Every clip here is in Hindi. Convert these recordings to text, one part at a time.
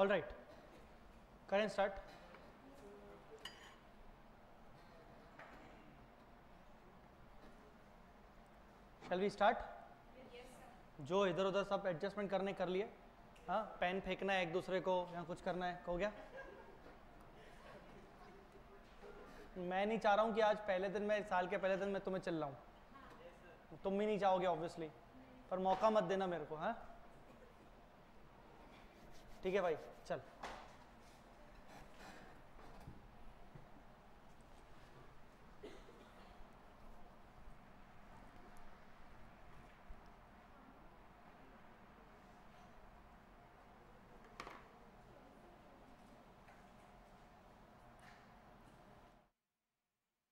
all right current start shall we start जो इधर उधर सब एडजस्टमेंट करने कर लिए हाँ पेन फेंकना है एक दूसरे को या कुछ करना है हो गया मैं नहीं चाह रहा हूं कि आज पहले दिन में साल के पहले दिन मैं तुम्हें चल रहा हूँ तुम भी नहीं चाहोगे ऑब्वियसली पर मौका मत देना मेरे को हाँ ठीक है भाई चल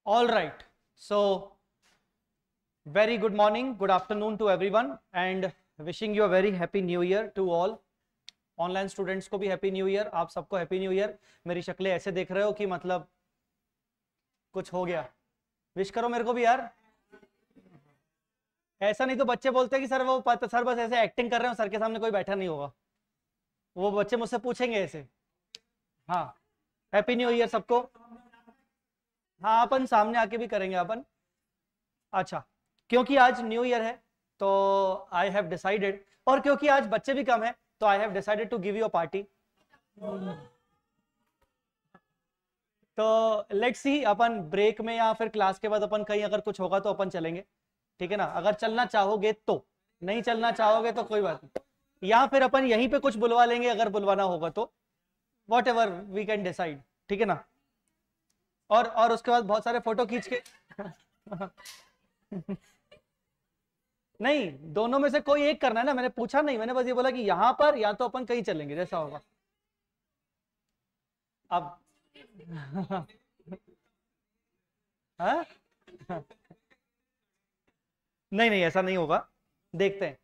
all right so very good morning good afternoon to everyone and wishing you a very happy new year to all online students को भी हैप्पी न्यू ईयर आप सबको हैप्पी न्यू ईयर मेरी शक्लें ऐसे देख रहे हो कि मतलब कुछ हो गया विश करो मेरे को भी यार ऐसा नहीं तो बच्चे बोलते कि सर वो पता सर बस ऐसे एक्टिंग कर रहे हो सर के सामने कोई बैठा नहीं होगा वो बच्चे मुझसे पूछेंगे ऐसे हाँ हैप्पी न्यू ईयर सबको हाँ अपन सामने आके भी करेंगे अपन अच्छा क्योंकि आज न्यू ईयर है तो आई हैव डिसाइडेड और क्योंकि आज बच्चे भी कम है तो I have decided to give you a party तो लेट्स सी अपन ब्रेक में या फिर क्लास के बाद अपन कहीं अगर कुछ होगा तो अपन चलेंगे ठीक है ना अगर चलना चाहोगे तो नहीं चलना चाहोगे तो कोई बात नहीं या फिर अपन यहीं पे कुछ बुलवा लेंगे अगर बुलवाना होगा तो whatever we can decide ठीक है ना और और उसके बाद बहुत सारे फोटो खींच के नहीं दोनों में से कोई एक करना है ना मैंने पूछा नहीं मैंने बस ये बोला कि यहाँ पर या तो अपन कहीं चलेंगे जैसा होगा अब हाँ? नहीं नहीं ऐसा नहीं होगा देखते हैं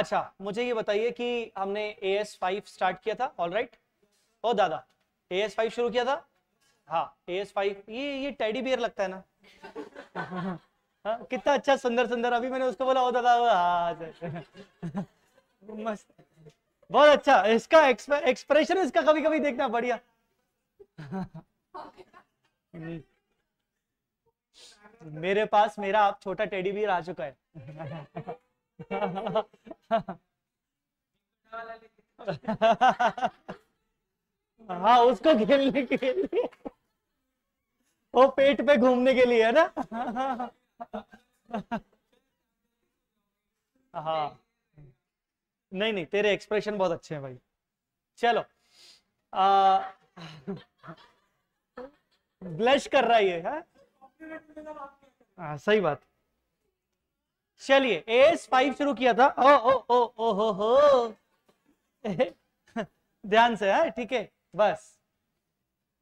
अच्छा मुझे ये बताइए कि हमने ए एस फाइव स्टार्ट किया था ऑल राइट ओ दादा ए एस फाइव शुरू किया था हाँ ए एस फाइव ये ये टेडी बियर लगता है ना हाँ, कितना अच्छा सुंदर सुंदर अभी मैंने उसको बोला होता दादा मस्त बहुत अच्छा इसका एक्सप्रेशन इसका कभी कभी देखना बढ़िया मेरे पास मेरा आप छोटा टेडी भी आ चुका है हाँ उसको खेलने के लिए वो पेट पे घूमने के लिए है ना हाँ नहीं नहीं तेरे एक्सप्रेशन बहुत अच्छे हैं भाई चलो आ, ब्लश कर रहा है ये है हाँ? आ, सही बात चलिए एस फाइव शुरू किया था ओ ओ ओ ओ हो हो ध्यान से है हाँ, ठीक है बस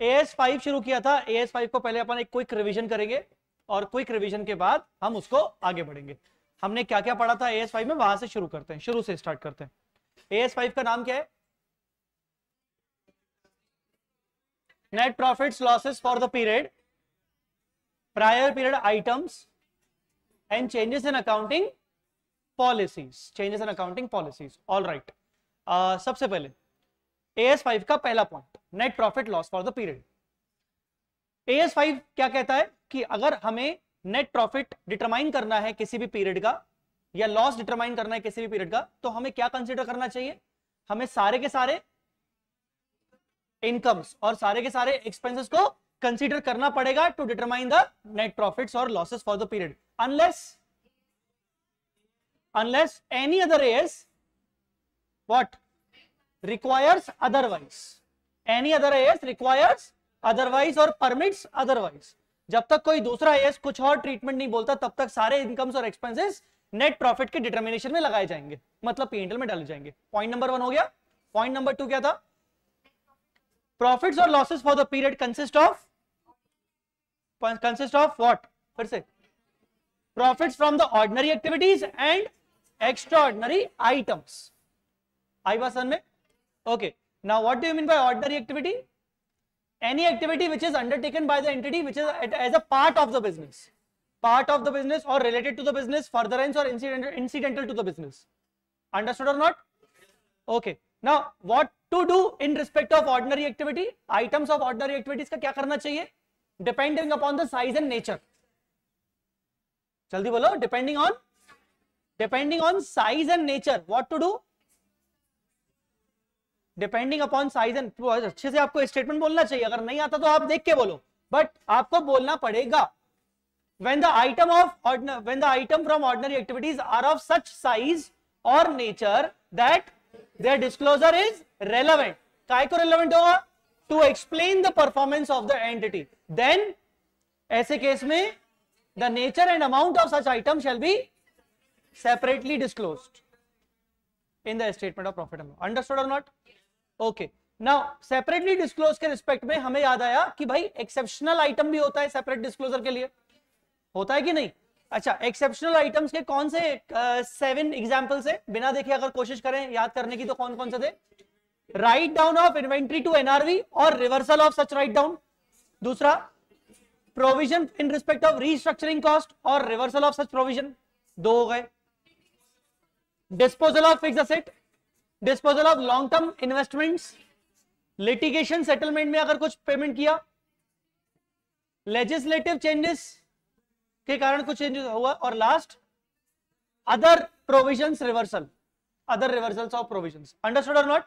एस फाइव शुरू किया था एस फाइव को पहले अपन एक क्विक रिवीजन करेंगे और क्विक रिविजन के बाद हम उसको आगे बढ़ेंगे हमने क्या क्या पढ़ा था ए एस फाइव में वहां से शुरू करते हैं शुरू से स्टार्ट करते हैं ए एस फाइव का नाम क्या है net profit losses for the period prior period items and changes in accounting policies changes in accounting policies all right सबसे पहले ए एस फाइव का पहला point net profit loss for the period AS five क्या कहता है कि अगर हमें नेट प्रॉफिट डिटरमाइन करना है किसी भी पीरियड का या लॉस डिटरमाइन करना है किसी भी पीरियड का तो हमें क्या कंसिडर करना चाहिए हमें सारे के सारे इनकम्स और सारे के सारे एक्सपेंसेस को कंसिडर करना पड़ेगा to determine the net profits और losses for the period unless unless any other AS what requires otherwise any other as requires otherwise और परमिट्स अदरवाइज जब तक कोई दूसरा एस कुछ और ट्रीटमेंट नहीं बोलता तब तक सारे इनकम्स और एक्सपेंसेस नेट प्रॉफिट के डिटर्मिनेशन में लगाए जाएंगे मतलब पीएनएल में डाले जाएंगे पॉइंट नंबर वन हो गया पॉइंट नंबर टू क्या था प्रॉफिट्स और losses for the period consist of consist of what फिर से profits from the ordinary activities and extraordinary items i was on में okay now what do you mean by ordinary activity any activity which is undertaken by the entity which is as a part of the business part of the business or related to the business furtherance or incidental incidental to the business understood or not okay now what to do in respect of ordinary activity items of ordinary activities ka kya karna chahiye depending upon the size and nature jaldi bolo depending on depending on size and nature what to do depending upon size and अच्छे से आपको स्टेटमेंट बोलना चाहिए अगर नहीं आता तो आप देख के बोलो बट आपको बोलना पड़ेगा when the item of when the item from ordinary activities are of such size और nature that their disclosure is relevant काय रेलिवेंट होगा to explain the performance of the entity then ऐसे केस में the nature and amount of such item shall be separately disclose in the statement of profit understood और not okay now separately disclose के रिस्पेक्ट में हमें याद आया कि भाई एक्सेप्शनल आइटम भी होता है सेपरेट डिस्क्लोजर के लिए होता है कि नहीं अच्छा एक्सेप्शनल आइटम्स के कौन से सेवन uh, से? है बिना देखे अगर कोशिश करें याद करने की तो कौन कौन से थे write down of inventory to NRV और reversal of such write down दूसरा provision in respect of restructuring cost और रिवर्सल ऑफ सच प्रोविजन दो हो गए disposal of fix asset disposal of long term investments litigation settlement में अगर कुछ पेमेंट किया लेजिस्लेटिव चेंजेस के कारण कुछ चेंजेस हुआ और last other provision reversal other reversal of provision understood और नॉट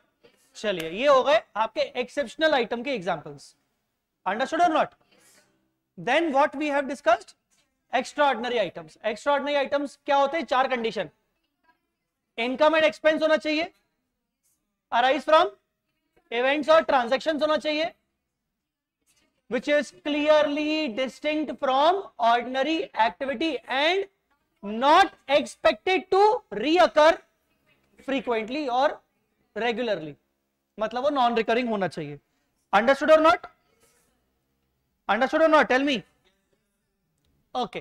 चलिए ये हो गए आपके एक्सेप्शनल आइटम के एग्जाम्पल्स अंडरस्टूड और not then what we have discussed extraordinary items extraordinary items क्या होते हैं चार कंडीशन इनकम एंड एक्सपेंस होना चाहिए अराइज फ्रॉम इवेंट्स और ट्रांजेक्शन होना चाहिए which is clearly distinct from ordinary activity and not expected to reoccur frequently और रेगुलरली मतलब वो नॉन रिकरिंग होना चाहिए अंडरस्टूड और नॉट अंडरस्टूड और नॉट टेल मी ओके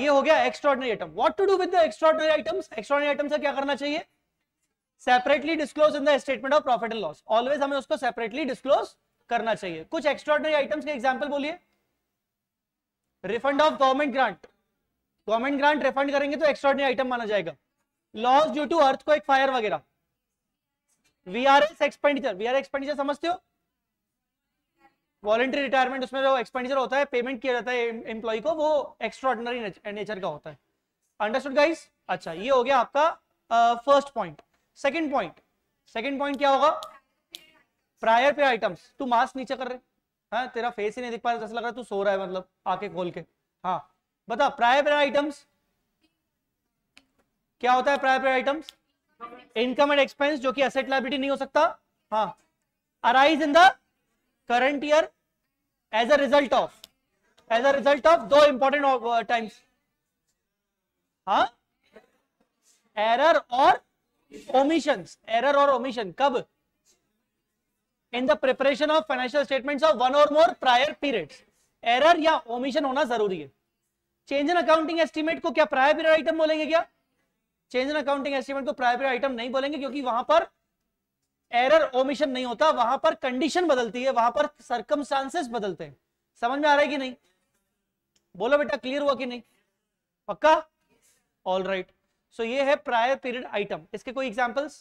ये हो गया extraordinary item what to do with the items extraordinary items क्या करना चाहिए separately disclose in the statement of profit and loss always हमें उसको सेपरेटली डिस्क्लोज करना चाहिए कुछ एक्स्ट्रॉडनरी आइटम्स के एग्जाम्पल बोलिए refund of government grant government grant refund करेंगे तो एक्स्ट्रॉडनरी आइटम माना जाएगा लॉस ड्यू टू अर्थ को एक फायर वगैरह वीआरएस एक्सपेंडिचर वीआर एक्सपेंडिचर समझते हो वॉलेंट्री रिटायरमेंट उसमें जो एक्सपेंडिचर होता है पेमेंट किया जाता है एम्प्लॉय को वो एक्स्ट्रॉडनरी नेचर का होता है अंडरस्टूड गाइस अच्छा ये हो गया आपका first uh, point second point second point क्या होगा प्रायर पे आइटम्स तू मास्क नीचे कर रहे हाँ तेरा फेस ही नहीं दिख पा रहा जैसा लग रहा है तू सो रहा है मतलब आके खोल के हाँ बता प्रायर पेयर आइटम्स क्या होता है प्रायर पे आइटम्स इनकम एंड एक्सपेंस जो कि असेट लाइबिलिटी नहीं हो सकता हाँ arise in the current year as a result of as a result of दो इंपॉर्टेंट टाइम्स uh, हाँ एरर और ओमिशन एरर और ओमिशन कब in the preparation of financial statement of one और मोर प्रायर पीरियड एरर या ओमिशन होना जरूरी है चेंज इन अकाउंटिंग एस्टिमेट को क्या प्रायर पीरियड आइटम बोलेंगे क्या चेंज इन अकाउंटिंग एस्टिमेट को प्रायर पीरियड आइटम नहीं बोलेंगे क्योंकि वहां पर एरर ओमिशन नहीं होता वहां पर कंडीशन बदलती है वहां पर सरकम बदलते हैं समझ में आ रहा है कि नहीं बोलो बेटा क्लियर हुआ कि नहीं पक्का ऑल राइट right. सो ये है प्रायर पीरियड आइटम इसके कोई examples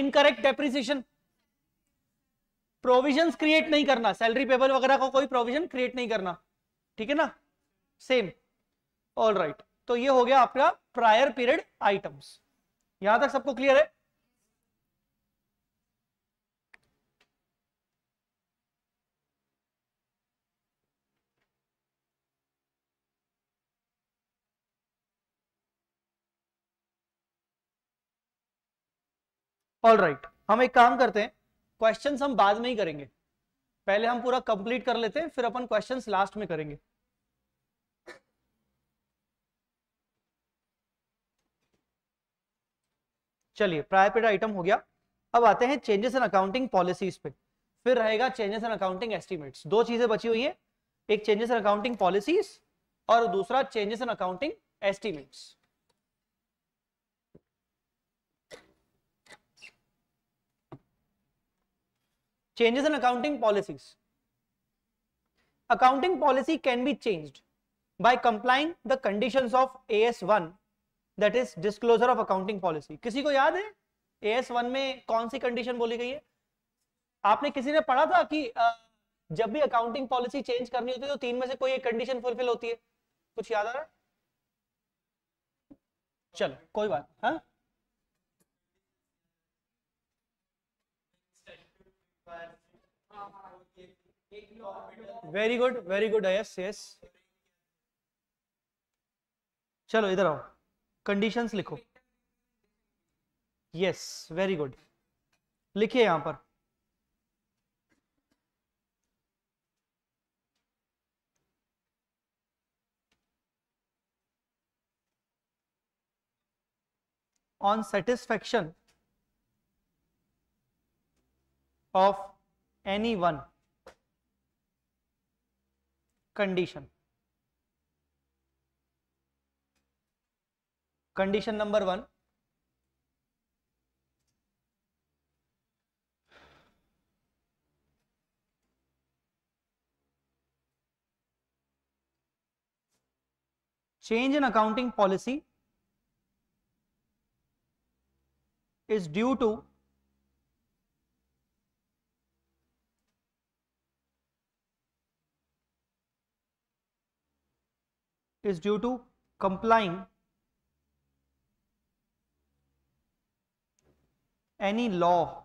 incorrect depreciation provision create नहीं करना सैलरी पेबल वगैरह को कोई प्रोविजन क्रिएट नहीं करना ठीक है ना सेम ऑल राइट तो ये हो गया आपका प्रायर पीरियड आइटम्स यहां तक सबको क्लियर है ऑल राइट right. हम एक काम करते हैं क्वेश्चन हम बाद में ही करेंगे पहले हम पूरा कंप्लीट कर लेते हैं फिर अपन क्वेश्चन लास्ट में करेंगे चलिए प्रायपेड आइटम हो गया अब आते हैं चेंजेस इन अकाउंटिंग पॉलिसीज पे फिर रहेगा चेंजेस इन अकाउंटिंग एस्टिमेट्स दो चीजें बची हुई है एक चेंजेस इन अकाउंटिंग पॉलिसीज और दूसरा changes in accounting estimates changes in accounting policies accounting policy can be changed by complying the conditions of as1 that is disclosure of accounting policy किसी को याद है as1 में कौन सी कंडीशन बोली गई है आपने किसी ने पढ़ा था कि जब भी अकाउंटिंग पॉलिसी चेंज करनी होती है तो तीन में से कोई एक कंडीशन फुलफिल होती है कुछ याद आ रहा है चलो कोई बात हाँ very good very good yes yes चलो इधर आओ कंडीशंस लिखो यस वेरी गुड लिखिए यहां पर on satisfaction of any one condition. Condition number 1 change in accounting policy is due to is due to complying any law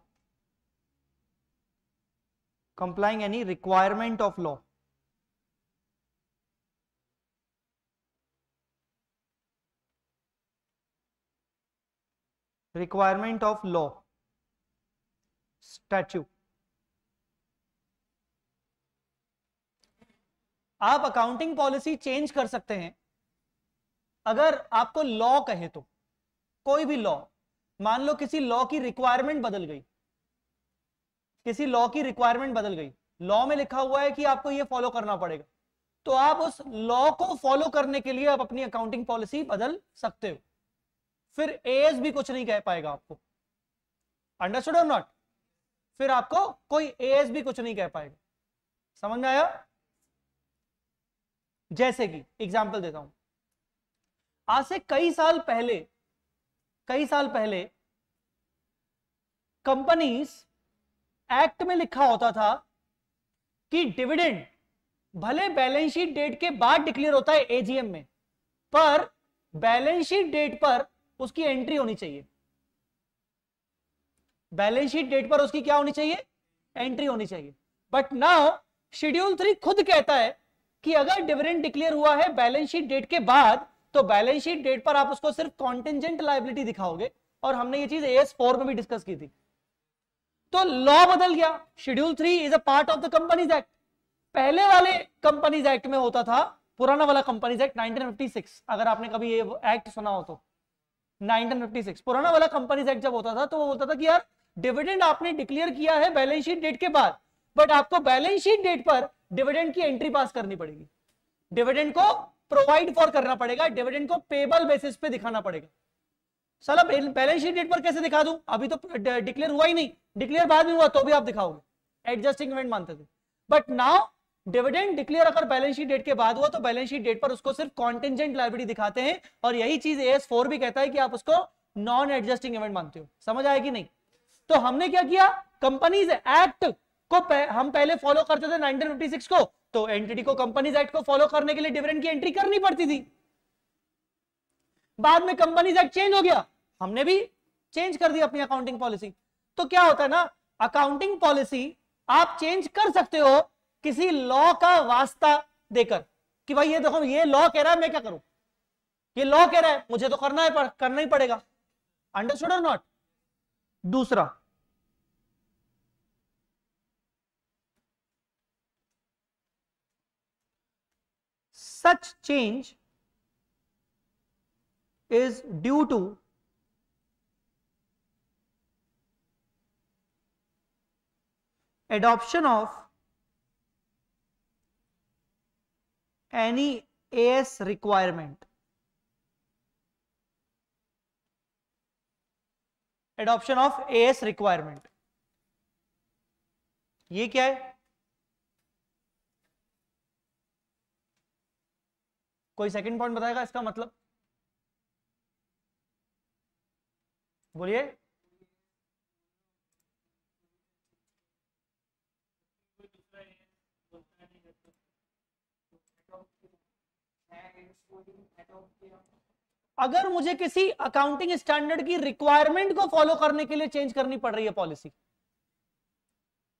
complying any requirement of law requirement of law statute आप अकाउंटिंग पॉलिसी चेंज कर सकते हैं अगर आपको लॉ कहे तो कोई भी लॉ मान लो किसी लॉ की रिक्वायरमेंट बदल गई किसी लॉ की रिक्वायरमेंट बदल गई लॉ में लिखा हुआ है कि आपको यह फॉलो करना पड़ेगा तो आप उस लॉ को फॉलो करने के लिए आप अपनी अकाउंटिंग पॉलिसी बदल सकते हो फिर एज भी कुछ नहीं कह पाएगा आपको अंडरस्टूड और नॉट फिर आपको कोई एज भी कुछ नहीं कह पाएगा समझ में आया जैसे कि एग्जाम्पल देता हूं आज से कई साल पहले कई साल पहले कंपनीज एक्ट में लिखा होता था कि डिविडेंड भले बैलेंस शीट डेट के बाद डिक्लेयर होता है एजीएम में पर बैलेंस शीट डेट पर उसकी एंट्री होनी चाहिए बैलेंस शीट डेट पर उसकी क्या होनी चाहिए एंट्री होनी चाहिए बट नाउ शेड्यूल थ्री खुद कहता है कि अगर डिविडेंड डिक्लेयर हुआ है बैलेंस शीट डेट के बाद तो बैलेंस शीट डेट पर आप उसको सिर्फ कॉन्टेंजेंट लाइबिलिटी दिखाओगे और हमने ये चीज एस फोर में भी डिस्कस की थी तो लॉ बदल गया schedule three is a part of the companies act पहले वाले कंपनीज एक्ट में होता था पुराना वाला कंपनीज एक्ट 1956 अगर आपने कभी ये एक्ट सुना हो तो 1956 पुराना वाला कंपनीज एक्ट जब होता था तो वो होता था कि यार डिविडेंड आपने डिक्लेयर किया है बैलेंस शीट डेट के बाद बट आपको बैलेंस शीट डेट पर डिविडेंड की एंट्री पास करनी पड़ेगी डिविडेंड को प्रोवाइड फॉर करना पड़ेगा डिविडेंड को पेबल बेसिस पे दिखाना पड़ेगा साला बैलेंस शीट डेट पर कैसे दिखा दूं अभी तो डिक्लेयर हुआ ही नहीं डिक्लेयर बाद में हुआ तो भी आप दिखाओगे एडजस्टिंग इवेंट मानते थे बट नाउ डिविडेंड डिक्लेयर अगर बैलेंस शीट डेट के बाद हुआ तो बैलेंस शीट डेट पर उसको सिर्फ कॉन्टेंजेंट लाइब्रेरी दिखाते हैं और यही चीज एस फोर भी कहता है कि आप उसको नॉन एडजस्टिंग इवेंट मानते हो समझ आएगी नहीं तो हमने क्या किया कंपनीज एक्ट को हम पहले फॉलो करते थे 1956 को तो एंटिटी को कंपनीज एक्ट को फॉलो करने के लिए डिविडेंड की एंट्री करनी पड़ती थी बाद में कंपनीज एक्ट चेंज हो गया हमने भी चेंज कर दी अपनी अकाउंटिंग पॉलिसी तो क्या होता है ना अकाउंटिंग पॉलिसी आप चेंज कर सकते हो किसी लॉ का वास्ता देकर कि भाई ये देखो ये लॉ कह रहा है मैं क्या करूं ये लॉ कह रहा है मुझे तो करना है पर करना ही पड़ेगा अंडरस्टूड और नॉट दूसरा such change is due to adoption of any AS requirement. adoption of AS requirement. ये क्या है कोई सेकंड पॉइंट बताएगा इसका मतलब बोलिए अगर मुझे किसी अकाउंटिंग स्टैंडर्ड की रिक्वायरमेंट को फॉलो करने के लिए चेंज करनी पड़ रही है पॉलिसी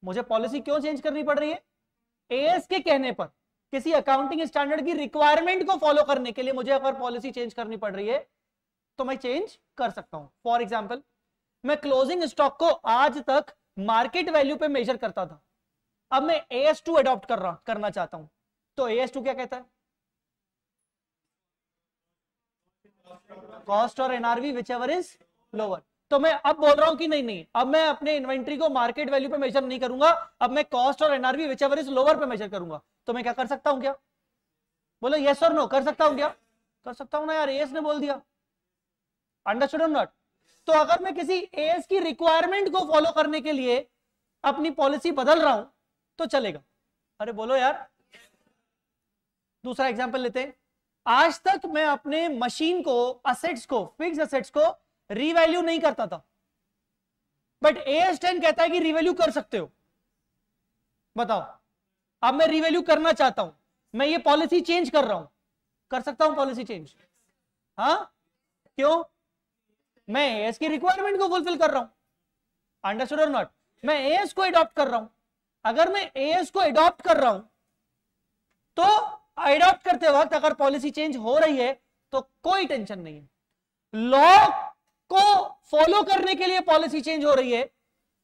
मुझे पॉलिसी क्यों चेंज करनी पड़ रही है एएस के कहने पर किसी अकाउंटिंग स्टैंडर्ड की रिक्वायरमेंट को फॉलो करने के लिए मुझे अगर पॉलिसी चेंज करनी पड़ रही है तो मैं चेंज कर सकता हूं फॉर एग्जाम्पल मैं क्लोजिंग स्टॉक को आज तक मार्केट वैल्यू पे मेजर करता था अब मैं ए एस टू एडॉप्ट कर रहा करना चाहता हूं तो ए एस टू क्या कहता है कॉस्ट और NRV whichever is lower तो मैं अब बोल रहा हूं कि नहीं नहीं अब मैं अपने इन्वेंट्री को मार्केट वैल्यू पे मेजर नहीं करूंगा अब मैं कॉस्ट और NRV whichever is lower पे मेजर करूंगा तो मैं क्या कर सकता हूं क्या बोलो यस और नो कर सकता हूं क्या कर सकता हूं ना यार एस ने बोल दिया अंडरस्टूड नॉट तो अगर मैं किसी एस की रिक्वायरमेंट को फॉलो करने के लिए अपनी पॉलिसी बदल रहा हूं तो चलेगा अरे बोलो यार दूसरा एग्जाम्पल लेते हैं आज तक मैं अपने मशीन को असेट्स को फिक्स असेट्स को रिवैल्यू नहीं करता था बट एस टेन कहता है कि रिवैल्यू कर सकते हो बताओ अब मैं रिवेल्यू करना चाहता हूं मैं ये पॉलिसी चेंज कर रहा हूं कर सकता हूं पॉलिसी चेंज हाँ क्यों मैं एस की रिक्वायरमेंट को फुलफिल कर रहा हूं अंडरस्टूड और नॉट मैं एस को एडॉप्ट कर रहा हूं अगर मैं एस को एडॉप्ट कर रहा हूं तो एडॉप्ट करते वक्त अगर पॉलिसी चेंज हो रही है तो कोई टेंशन नहीं है लॉ को फॉलो करने के लिए पॉलिसी चेंज हो रही है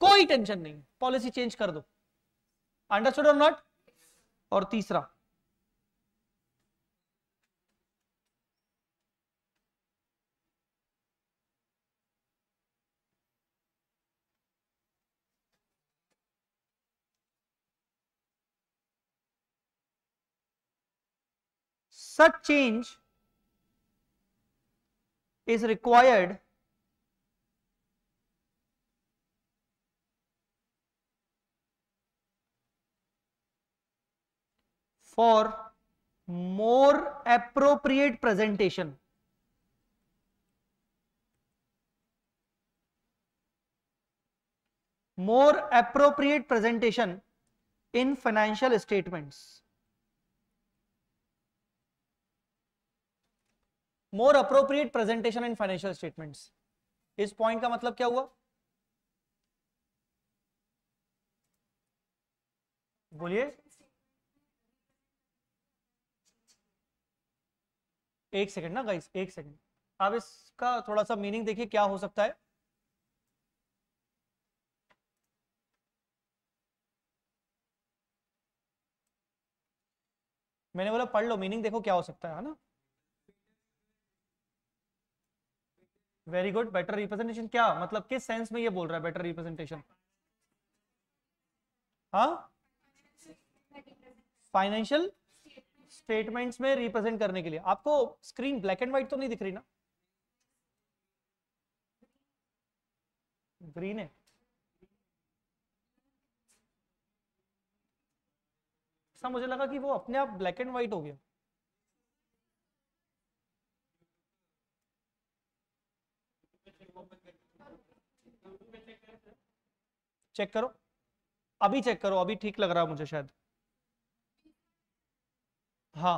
कोई टेंशन नहीं पॉलिसी चेंज कर दो अंडरस्टूड और नॉट और तीसरा such change is required for more appropriate presentation more appropriate presentation in financial statements more appropriate presentation in financial statements इस पॉइंट का मतलब क्या हुआ बोलिए एक सेकंड ना गाइस एक सेकंड अब इसका थोड़ा सा मीनिंग देखिए क्या हो सकता है मैंने बोला पढ़ लो मीनिंग देखो क्या हो सकता है ना वेरी गुड बेटर रिप्रेजेंटेशन क्या मतलब किस सेंस में ये बोल रहा है बेटर रिप्रेजेंटेशन हाँ फाइनेंशियल स्टेटमेंट्स में रिप्रेजेंट करने के लिए आपको स्क्रीन ब्लैक एंड व्हाइट तो नहीं दिख रही ना ग्रीन है ऐसा मुझे लगा कि वो अपने आप ब्लैक एंड व्हाइट हो गया चेक करो अभी चेक करो अभी ठीक लग रहा है मुझे शायद हाँ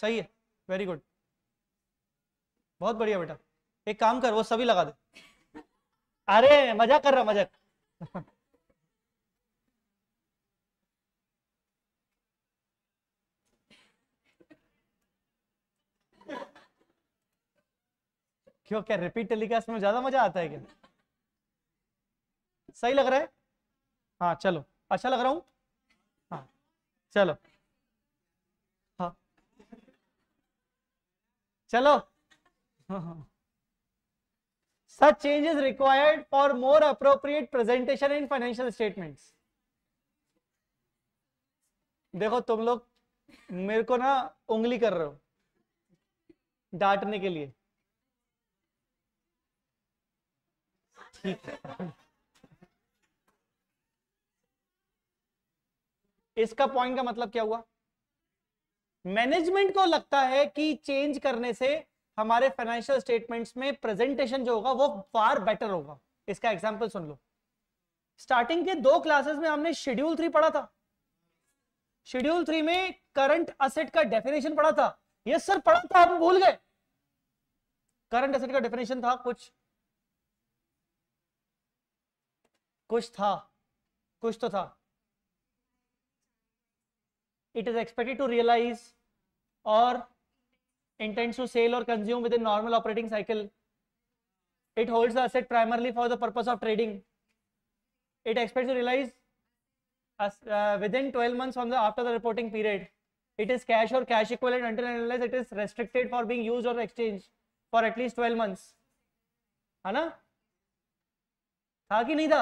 सही है वेरी गुड बहुत बढ़िया बेटा एक काम कर वो सभी लगा दे अरे मजा कर रहा मजाक क्यों क्या रिपीट टेलीकास्ट में ज्यादा मजा आता है क्या सही लग रहा है हाँ चलो अच्छा लग रहा हूं हाँ चलो हाँ चलो such changes required for more appropriate presentation in financial statements देखो तुम लोग मेरे को ना उंगली कर रहे हो डांटने के लिए ठीक है इसका पॉइंट का मतलब क्या हुआ मैनेजमेंट को लगता है कि चेंज करने से हमारे फाइनेंशियल स्टेटमेंट्स में प्रेजेंटेशन जो होगा वो फार बेटर होगा इसका एग्जांपल सुन लो स्टार्टिंग के दो क्लासेस में हमने शेड्यूल थ्री पढ़ा था शेड्यूल थ्री में करंट असेट का डेफिनेशन पढ़ा था यस सर पढ़ा था हम भूल गए करंट असेट का डेफिनेशन था कुछ कुछ था कुछ तो था it is expected to realize or intends to sell or consume within normal operating cycle. It holds the asset primarily for the purpose of trading. It expects to realize as, uh, within 12 months from the after the reporting period. It is cash or cash equivalent until and unless it is restricted for being used or exchanged for at least 12 months. है na था ki nahi tha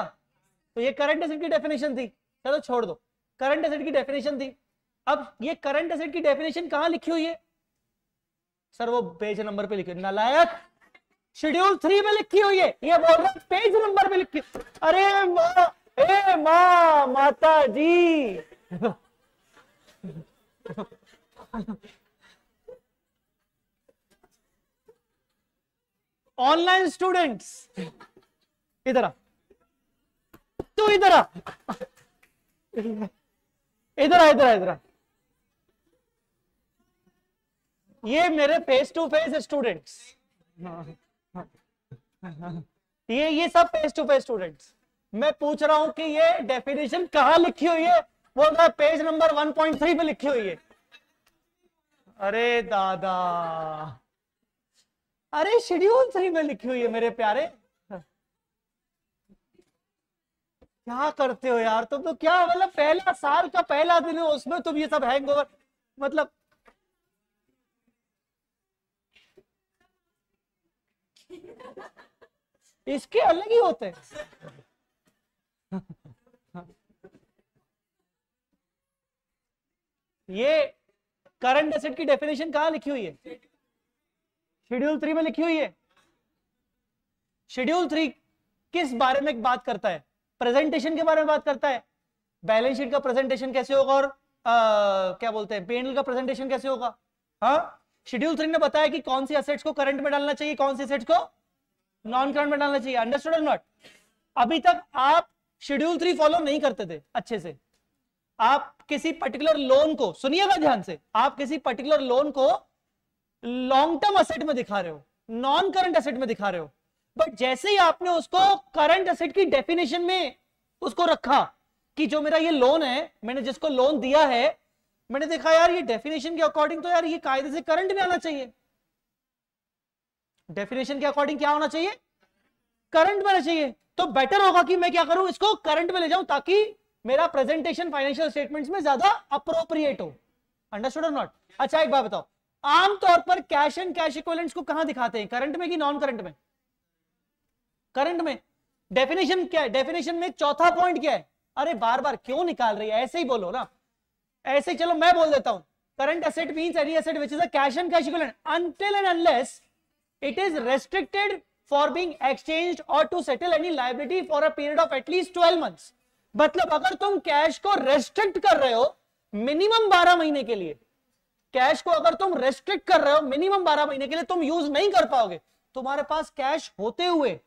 to ye current asset ki definition thi chalo chhod do current asset ki definition thi अब ये करंट एसेट की डेफिनेशन कहां लिखी हुई है सर वो पेज नंबर पे लिखी नालायक शेड्यूल थ्री में लिखी हुई है ये बोल रहा पेज नंबर पे लिखी अरे मा ए माता जी ऑनलाइन स्टूडेंट्स इधर तू इधर इधर इधर इधर ये मेरे फेस टू फेस स्टूडेंट्स ये ये सब फेस टू फेस स्टूडेंट्स मैं पूछ रहा हूं कि ये डेफिनेशन कहा लिखी हुई है वो था पेज नंबर 1.3 पे लिखी हुई है अरे दादा अरे शेड्यूल थ्री में लिखी हुई है मेरे प्यारे क्या करते हो यार तुम तो क्या मतलब पहला साल का पहला दिन है उसमें तुम ये सब हैंगओवर मतलब इसके अलग ही होते हैं ये करंट एसेट की डेफिनेशन कहा लिखी हुई है शेड्यूल थ्री में लिखी हुई है शेड्यूल थ्री किस बारे में बात करता है प्रेजेंटेशन के बारे में बात करता है बैलेंस शीट का प्रेजेंटेशन कैसे होगा और आ, क्या बोलते हैं पेनल का प्रेजेंटेशन कैसे होगा हाँ शेड्यूल थ्री ने बताया कि कौन सी असेट्स को करंट में डालना चाहिए कौन सी असेट्स को नॉन करंट में डालना चाहिए अंडरस्टूड और नॉट अभी तक आप शेड्यूल थ्री फॉलो नहीं करते थे अच्छे से आप किसी पर्टिकुलर लोन को सुनिएगा ध्यान से आप किसी पर्टिकुलर लोन को लॉन्ग टर्म असेट में दिखा रहे हो नॉन करंट असेट में दिखा रहे हो बट जैसे ही आपने उसको करंट असेट की डेफिनेशन में उसको रखा कि जो मेरा ये लोन है मैंने जिसको लोन दिया है मैंने देखा यार ये डेफिनेशन के अकॉर्डिंग तो यार ये कायदे से करंट में आना चाहिए डेफिनेशन के अकॉर्डिंग क्या होना चाहिए करंट में आना चाहिए तो बेटर होगा कि मैं क्या करूं इसको करंट में ले जाऊं ताकि मेरा प्रेजेंटेशन फाइनेंशियल स्टेटमेंट्स में ज्यादा अप्रोप्रिएट हो अंडरस्टूड और नॉट अच्छा एक बात बताओ आमतौर पर कैश एंड कैश इक्वलेंट को कहां दिखाते हैं करंट में कि नॉन करंट में करंट में डेफिनेशन क्या है डेफिनेशन में चौथा पॉइंट क्या है अरे बार बार क्यों निकाल रही है ऐसे ही बोलो ना ऐसे चलो मैं बोल देता हूं current asset mean any asset which is cash and cash until and unless it is restricted for being exchange और to settle any liability for a period of at least twelve month मतलब अगर तुम कैश को रेस्ट्रिक्ट कर रहे हो मिनिमम बारह महीने के लिए कैश को अगर तुम रेस्ट्रिक्ट कर रहे हो मिनिमम बारह महीने के लिए तुम यूज नहीं कर पाओगे तुम्हारे पास कैश होते हुए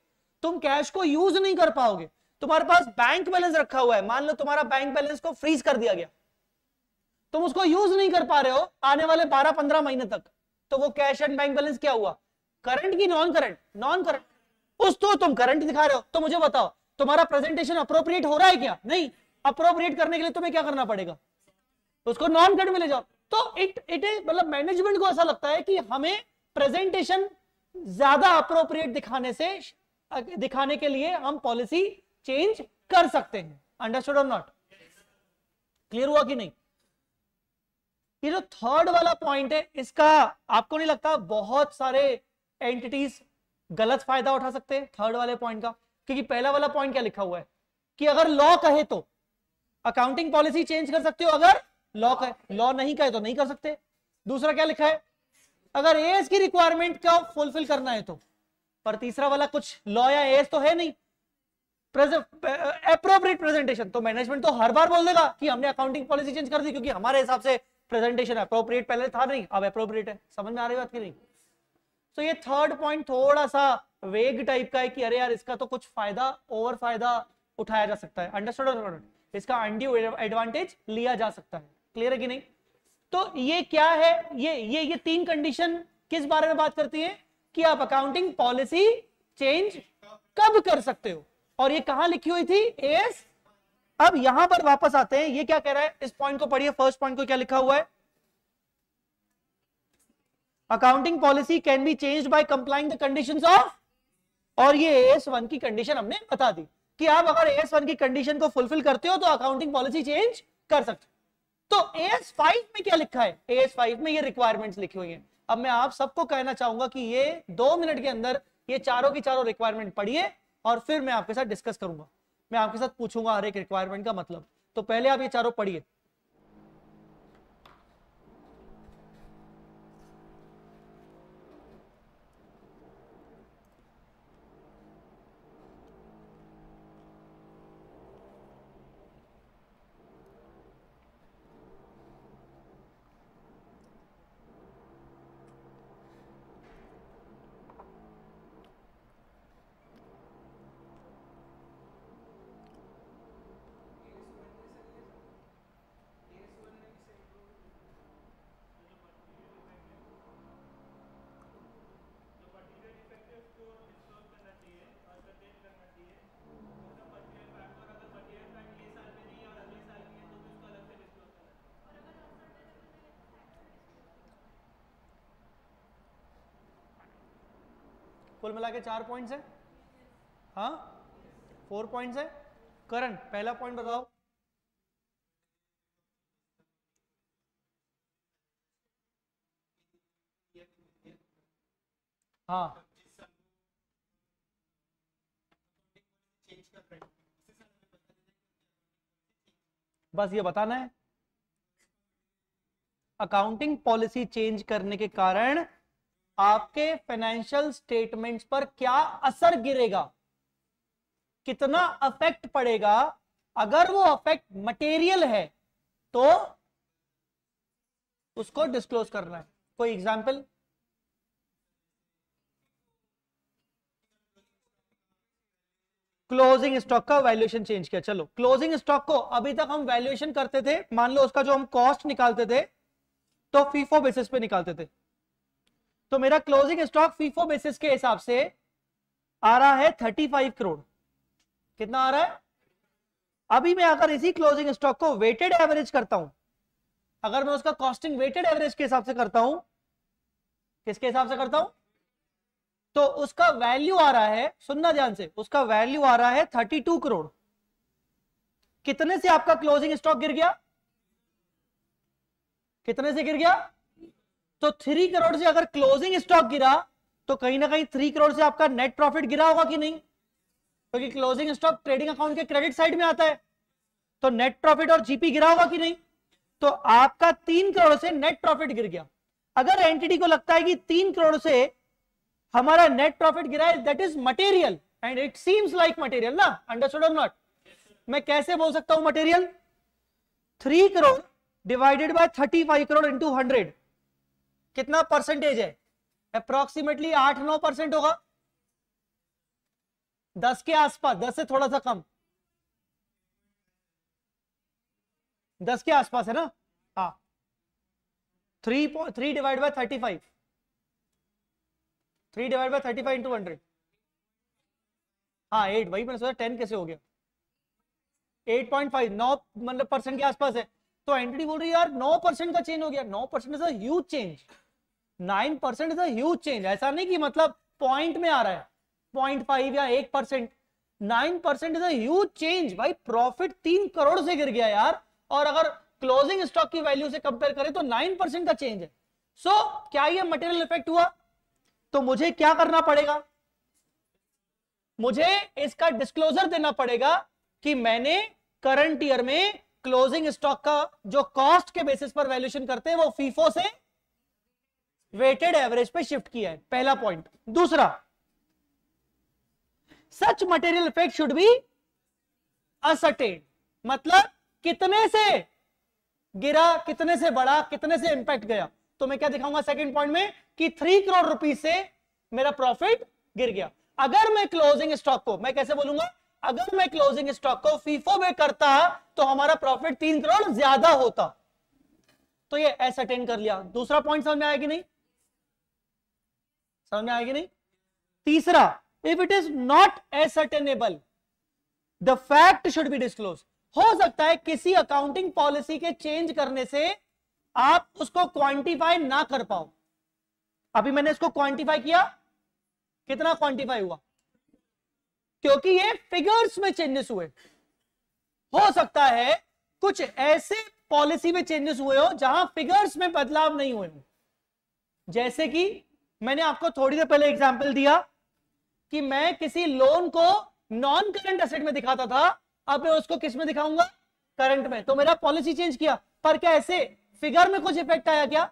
तुम कैश को यूज नहीं कर पाओगे तुम्हारे पास बैंक बैलेंस रखा हुआ है मान लो तुम्हारा बैंक बैलेंस को फ्रीज कर दिया गया तुम उसको यूज नहीं कर पा रहे हो आने वाले बारह पंद्रह महीने तक तो वो कैश एंड बैंक बैलेंस क्या हुआ करंट की नॉन करंट नॉन करंट उस तो तुम करंट दिखा रहे हो तो मुझे बताओ तुम्हारा प्रेजेंटेशन अप्रोप्रिएट हो रहा है क्या नहीं अप्रोप्रिएट करने के लिए तुम्हें क्या करना पड़ेगा उसको नॉन करंट में ले जाओ तो इट इट मतलब मैनेजमेंट को ऐसा लगता है कि हमें प्रेजेंटेशन ज्यादा अप्रोप्रिएट दिखाने से दिखाने के लिए हम पॉलिसी चेंज कर सकते हैं अंडरस्टूड और नॉट क्लियर हुआ कि नहीं ये जो थर्ड वाला पॉइंट है इसका आपको नहीं लगता बहुत सारे एंटिटीज गलत फायदा उठा सकते हैं थर्ड वाले पॉइंट का क्योंकि पहला वाला पॉइंट क्या लिखा हुआ है कि अगर लॉ कहे तो अकाउंटिंग पॉलिसी चेंज कर सकते हो अगर लॉ कहे लॉ नहीं कहे तो नहीं कर सकते दूसरा क्या लिखा है अगर एज की रिक्वायरमेंट का फुलफिल करना है तो पर तीसरा वाला कुछ लॉ या एज तो है नहीं अप्रोप्रिएट प्रेजेंटेशन तो मैनेजमेंट तो हर बार बोल देगा कि हमने अकाउंटिंग पॉलिसी चेंज कर दी क्योंकि हमारे हिसाब से प्रेजेंटेशन अप्रोप्रिएट पहले था नहीं अब अप्रोप्रिएट है समझ में आ रही बात की नहीं तो ये थर्ड पॉइंट थोड़ा सा वेग टाइप का है कि अरे यार इसका तो कुछ फायदा ओवर फायदा उठाया जा सकता है अंडरस्टूड इसका अंड्यू एडवांटेज लिया जा सकता है क्लियर है कि नहीं तो ये क्या है ये ये ये तीन कंडीशन किस बारे में बात करती है कि आप अकाउंटिंग पॉलिसी चेंज कब कर सकते हो और ये कहा लिखी हुई थी एस अब यहां पर वापस आते हैं ये क्या कह रहा है इस पॉइंट को पढ़िए फर्स्ट पॉइंट को क्या लिखा हुआ है accounting policy can be change by complying the condition of और ये एस वन की कंडीशन हमने बता दी कि आप अगर एस वन की कंडीशन को फुलफिल करते हो तो अकाउंटिंग पॉलिसी चेंज कर सकते तो एस फाइव में क्या लिखा है एस फाइव में ये रिक्वायरमेंट लिखी हुई है अब मैं आप सबको कहना चाहूंगा कि ये दो मिनट के अंदर ये चारों की चारों रिक्वायरमेंट पढ़िए और फिर मैं आपके साथ डिस्कस करूंगा मैं आपके साथ पूछूंगा हर एक रिक्वायरमेंट का मतलब तो पहले आप ये चारों पढ़िए मिला के चार पॉइंट्स है हा फोर पॉइंट्स है करंट पहला पॉइंट बताओ हाँ बस ये बताना है अकाउंटिंग पॉलिसी चेंज करने के कारण आपके फाइनेंशियल स्टेटमेंट्स पर क्या असर गिरेगा कितना अफेक्ट पड़ेगा अगर वो अफेक्ट मटेरियल है तो उसको डिस्क्लोज करना है कोई एग्जाम्पल क्लोजिंग स्टॉक का वैल्यूएशन चेंज किया चलो क्लोजिंग स्टॉक को अभी तक हम वैल्यूएशन करते थे मान लो उसका जो हम कॉस्ट निकालते थे तो फीफो बेसिस पे निकालते थे तो मेरा क्लोजिंग स्टॉक फीफो बेसिस के हिसाब से आ रहा है थर्टी फाइव करोड़ कितना आ रहा है अभी मैं अगर इसी क्लोजिंग स्टॉक को वेटेड एवरेज करता हूं अगर मैं उसका कॉस्टिंग वेटेड एवरेज के हिसाब से करता हूं किसके हिसाब से करता हूं तो उसका वैल्यू आ रहा है सुनना ध्यान से उसका वैल्यू आ रहा है थर्टी टू करोड़ कितने से आपका क्लोजिंग स्टॉक गिर गया कितने से गिर गया तो थ्री करोड़ से अगर क्लोजिंग स्टॉक गिरा तो कहीं ना कहीं थ्री करोड़ से आपका नेट प्रॉफिट गिरा होगा कि नहीं क्योंकि क्लोजिंग स्टॉक ट्रेडिंग अकाउंट के क्रेडिट साइड में आता है तो नेट प्रॉफिट और जीपी गिरा होगा कि नहीं तो आपका तीन करोड़ से नेट प्रॉफिट गिर गया अगर एंटिटी को लगता है कि तीन करोड़ से हमारा नेट प्रॉफिट गिरा है that is material and it seems like material ना अंडरस्टूड और नॉट मैं कैसे बोल सकता हूं material three crore divided by thirty five crore into hundred कितना परसेंटेज है अप्रोक्सीमेटली आठ नौ परसेंट होगा दस के आसपास दस से थोड़ा सा कम दस के आसपास है ना हाँ three three divide by thirty five three divide by thirty five into hundred हाँ एट वही मैंने सोचा टेन कैसे हो गया एट पॉइंट फाइव नौ मतलब परसेंट के आसपास है तो एंटिटी बोल रही है यार नौ परसेंट का चेंज हो गया नौ percent is as change nine percent is huge change ऐसा नहीं कि मतलब पॉइंट में आ रहा है पॉइंट फाइव या एक percent nine percent is as change भाई प्रॉफिट तीन करोड़ से गिर गया यार और अगर क्लोजिंग स्टॉक की वैल्यू से कंपेयर करें तो नाइन परसेंट का चेंज है सो so, क्या ये मटेरियल इफेक्ट हुआ तो मुझे क्या करना पड़ेगा मुझे इसका डिस्क्लोजर देना पड़ेगा कि मैंने करंट ईयर में क्लोजिंग स्टॉक का जो कॉस्ट के बेसिस पर वैल्यूएशन करते हैं वो फीफो से वेटेड एवरेज पे शिफ्ट किया है पहला पॉइंट दूसरा such material effect should be असटेड मतलब कितने से गिरा कितने से बढ़ा कितने से इंपैक्ट गया तो मैं क्या दिखाऊंगा सेकंड पॉइंट में कि थ्री करोड़ रुपीज से मेरा प्रॉफिट गिर गया अगर मैं क्लोजिंग स्टॉक को मैं कैसे बोलूंगा अगर मैं क्लोजिंग स्टॉक को फीफो में करता तो हमारा प्रॉफिट तीन करोड़ ज्यादा होता तो ये एस अटेंड कर लिया दूसरा पॉइंट समझ में आया कि नहीं समझ में आएगी नहीं तीसरा if it is not ascertainable the fact should be disclose हो सकता है किसी अकाउंटिंग पॉलिसी के चेंज करने से आप उसको क्वांटिफाई ना कर पाओ अभी मैंने इसको क्वांटिफाई किया कितना क्वांटिफाई हुआ क्योंकि ये फिगर्स में चेंजेस हुए हो सकता है कुछ ऐसे पॉलिसी में चेंजेस हुए हो जहां फिगर्स में बदलाव नहीं हुए हो जैसे कि मैंने आपको थोड़ी देर पहले एग्जाम्पल दिया कि मैं किसी लोन को नॉन करंट एसेट में दिखाता था अब मैं उसको किस में दिखाऊंगा करंट में तो मेरा पॉलिसी चेंज किया पर क्या ऐसे फिगर में कुछ इफेक्ट आया क्या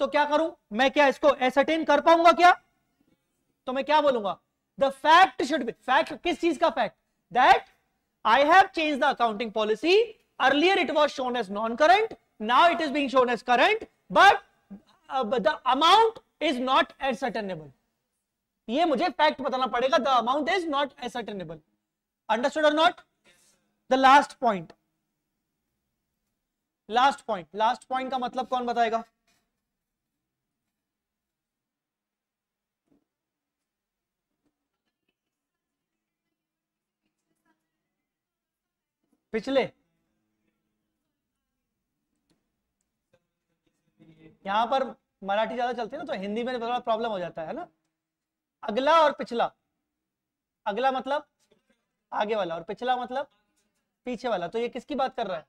तो क्या करूं मैं क्या इसको एसरटेन कर पाऊंगा क्या तो मैं क्या बोलूंगा the fact should be fact किस चीज का fact that I have change the accounting policy earlier it was shown as non current now it is being shown as current but the amount is not ascertainable ये मुझे फैक्ट बताना पड़ेगा the amount is not ascertainable understood और not the last point last point last point का मतलब कौन बताएगा पिछले यहां पर मराठी ज्यादा चलती है ना तो हिंदी में थोड़ा प्रॉब्लम हो जाता है ना अगला और पिछला अगला मतलब आगे वाला और पिछला मतलब पीछे वाला तो ये किसकी बात कर रहा है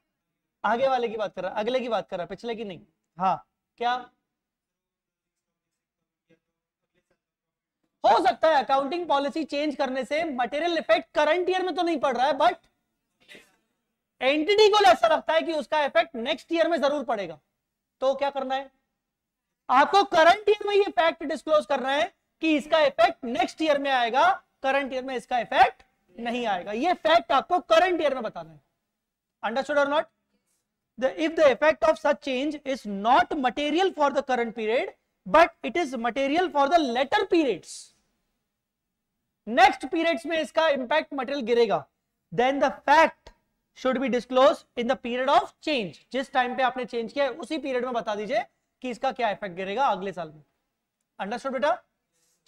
आगे वाले की बात कर रहा है अगले की बात कर रहा है पिछले की नहीं हाँ क्या हो सकता है अकाउंटिंग पॉलिसी चेंज करने से मटेरियल इफेक्ट करंट ईयर में तो नहीं पड़ रहा है बट एंटिटी को ऐसा लगता है कि उसका इफेक्ट नेक्स्ट ईयर में जरूर पड़ेगा तो क्या करना है आपको करंट ईयर में ये फैक्ट डिस्क्लोज कर रहे हैं कि इसका इफेक्ट नेक्स्ट ईयर में आएगा करंट ईयर में इसका इफेक्ट नहीं आएगा ये फैक्ट आपको करंट ईयर में बताना है अंडरस्टूड और not the if the effect of such change is not material for the current period but it is material for the later periods next periods mein iska impact material girega then the fact should be disclosed in the period of change jis time pe aapne change kiya hai usi period mein bata dijiye कि इसका क्या इफेक्ट गिरेगा अगले साल में अंडरस्टूड बेटा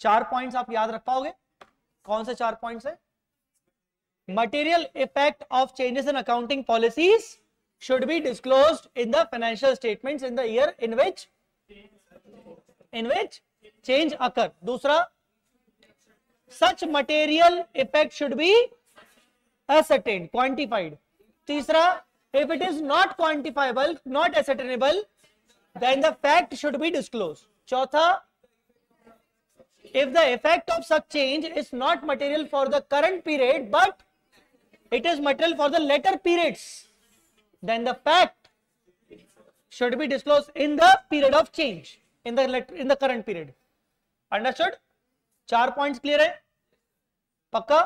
चार पॉइंट आप याद रख पाओगे कौन से चार पॉइंट है material effect of changes in accounting policy should be disclose in the financial statement in there in which in which change occur दूसरा such material effect should be ascertain quantified तीसरा if it is not quantifiable not ascertainable then the fact should be disclosed चौथा if the effect of such change is not material for the current period but it is material for the later periods then the fact should be disclosed in the period of change in the in the current period understood चार points clear hai pakka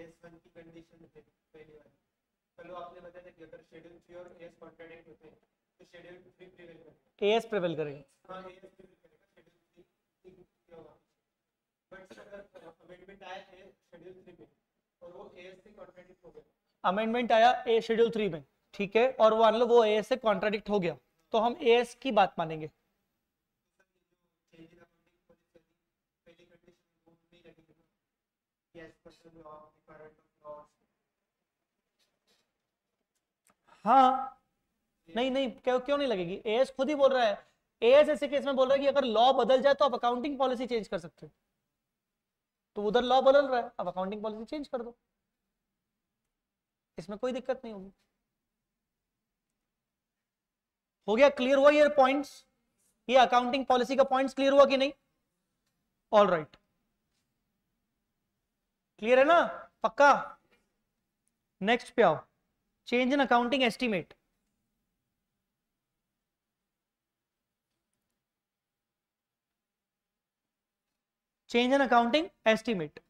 yes, condition chalo aapne एस तो प्रेवल हाँ, करेगा अमेंडमेंट आया ए शेड्यूल थ्री में ठीक है और मान लो वो ए एस से कॉन्ट्राडिक्ट हो गया तो हम ए एस की बात मानेंगे तो हाँ नहीं नहीं क्यों क्यों नहीं लगेगी एएस खुद ही बोल रहा है एएस ऐसे केस में बोल रहा है कि अगर लॉ बदल जाए तो आप अकाउंटिंग पॉलिसी चेंज कर सकते हो तो उधर लॉ बदल रहा है अब अकाउंटिंग पॉलिसी चेंज कर दो इसमें कोई दिक्कत नहीं होगी हो गया क्लियर हुआ ये पॉइंट्स ये अकाउंटिंग पॉलिसी का पॉइंट्स क्लियर हुआ कि नहीं ऑल राइट क्लियर है ना पक्का नेक्स्ट पे आओ change in accounting estimate change in accounting estimate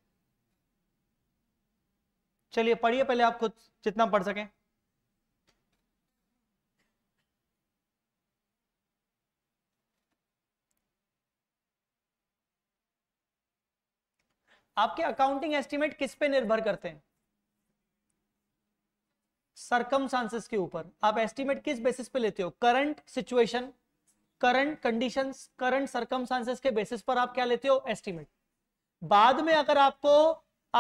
चलिए पढ़िए पहले आप खुद जितना पढ़ सकें आपके अकाउंटिंग एस्टिमेट किस पे निर्भर करते हैं चांसेस के ऊपर आप एस्टिमेट किस बेसिस पे लेते हो current situation current condition current circumstances के बेसिस पर आप क्या लेते हो एस्टिमेट बाद में अगर आपको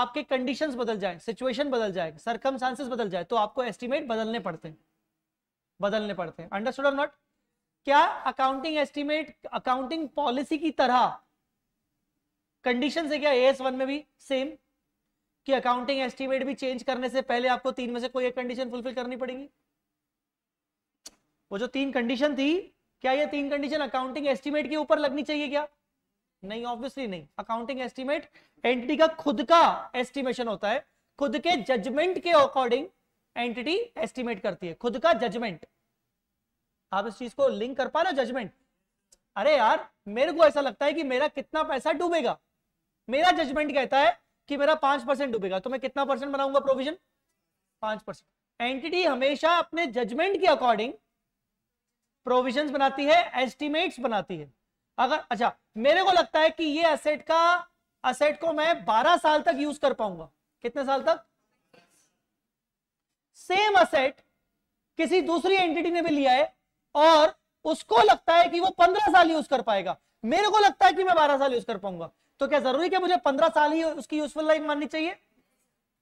आपके कंडीशन बदल जाए सिचुएशन बदल जाए चांसेस बदल जाए तो आपको एस्टिमेट बदलने पड़ते हैं बदलने पड़ते हैं अंडरस्टूड और नॉट क्या अकाउंटिंग एस्टिमेट अकाउंटिंग पॉलिसी की तरह कंडीशन है क्या एस वन में भी सेम कि अकाउंटिंग एस्टीमेट भी चेंज करने से पहले आपको तीन में से कोई एक कंडीशन फुलफिल करनी पड़ेगी वो जो तीन कंडीशन थी क्या ये तीन कंडीशन अकाउंटिंग एस्टीमेट के ऊपर लगनी चाहिए क्या नहीं ऑब्वियसली नहीं अकाउंटिंग एस्टीमेट एंटिटी का खुद का एस्टिमेशन होता है खुद के जजमेंट के अकॉर्डिंग एंटिटी एस्टिमेट करती है खुद का जजमेंट आप इस चीज को लिंक कर पा रहे हो जजमेंट अरे यार मेरे को ऐसा लगता है कि मेरा कितना पैसा डूबेगा मेरा जजमेंट कहता है कि मेरा पांच परसेंट डूबेगा तो मैं कितना परसेंट बनाऊंगा प्रोविजन पांच परसेंट एंटिटी हमेशा अपने जजमेंट के अकॉर्डिंग प्रोविजंस बनाती है एस्टिमेट्स बनाती है अगर अच्छा मेरे को लगता है कि ये असेट का असेट को मैं 12 साल तक यूज कर पाऊंगा कितने साल तक सेम असेट किसी दूसरी एंटिटी ने भी लिया है और उसको लगता है कि वो 15 साल यूज कर पाएगा मेरे को लगता है कि मैं 12 साल यूज कर पाऊंगा तो क्या जरूरी क्या मुझे पंद्रह साल ही उसकी यूजफुल लाइफ माननी चाहिए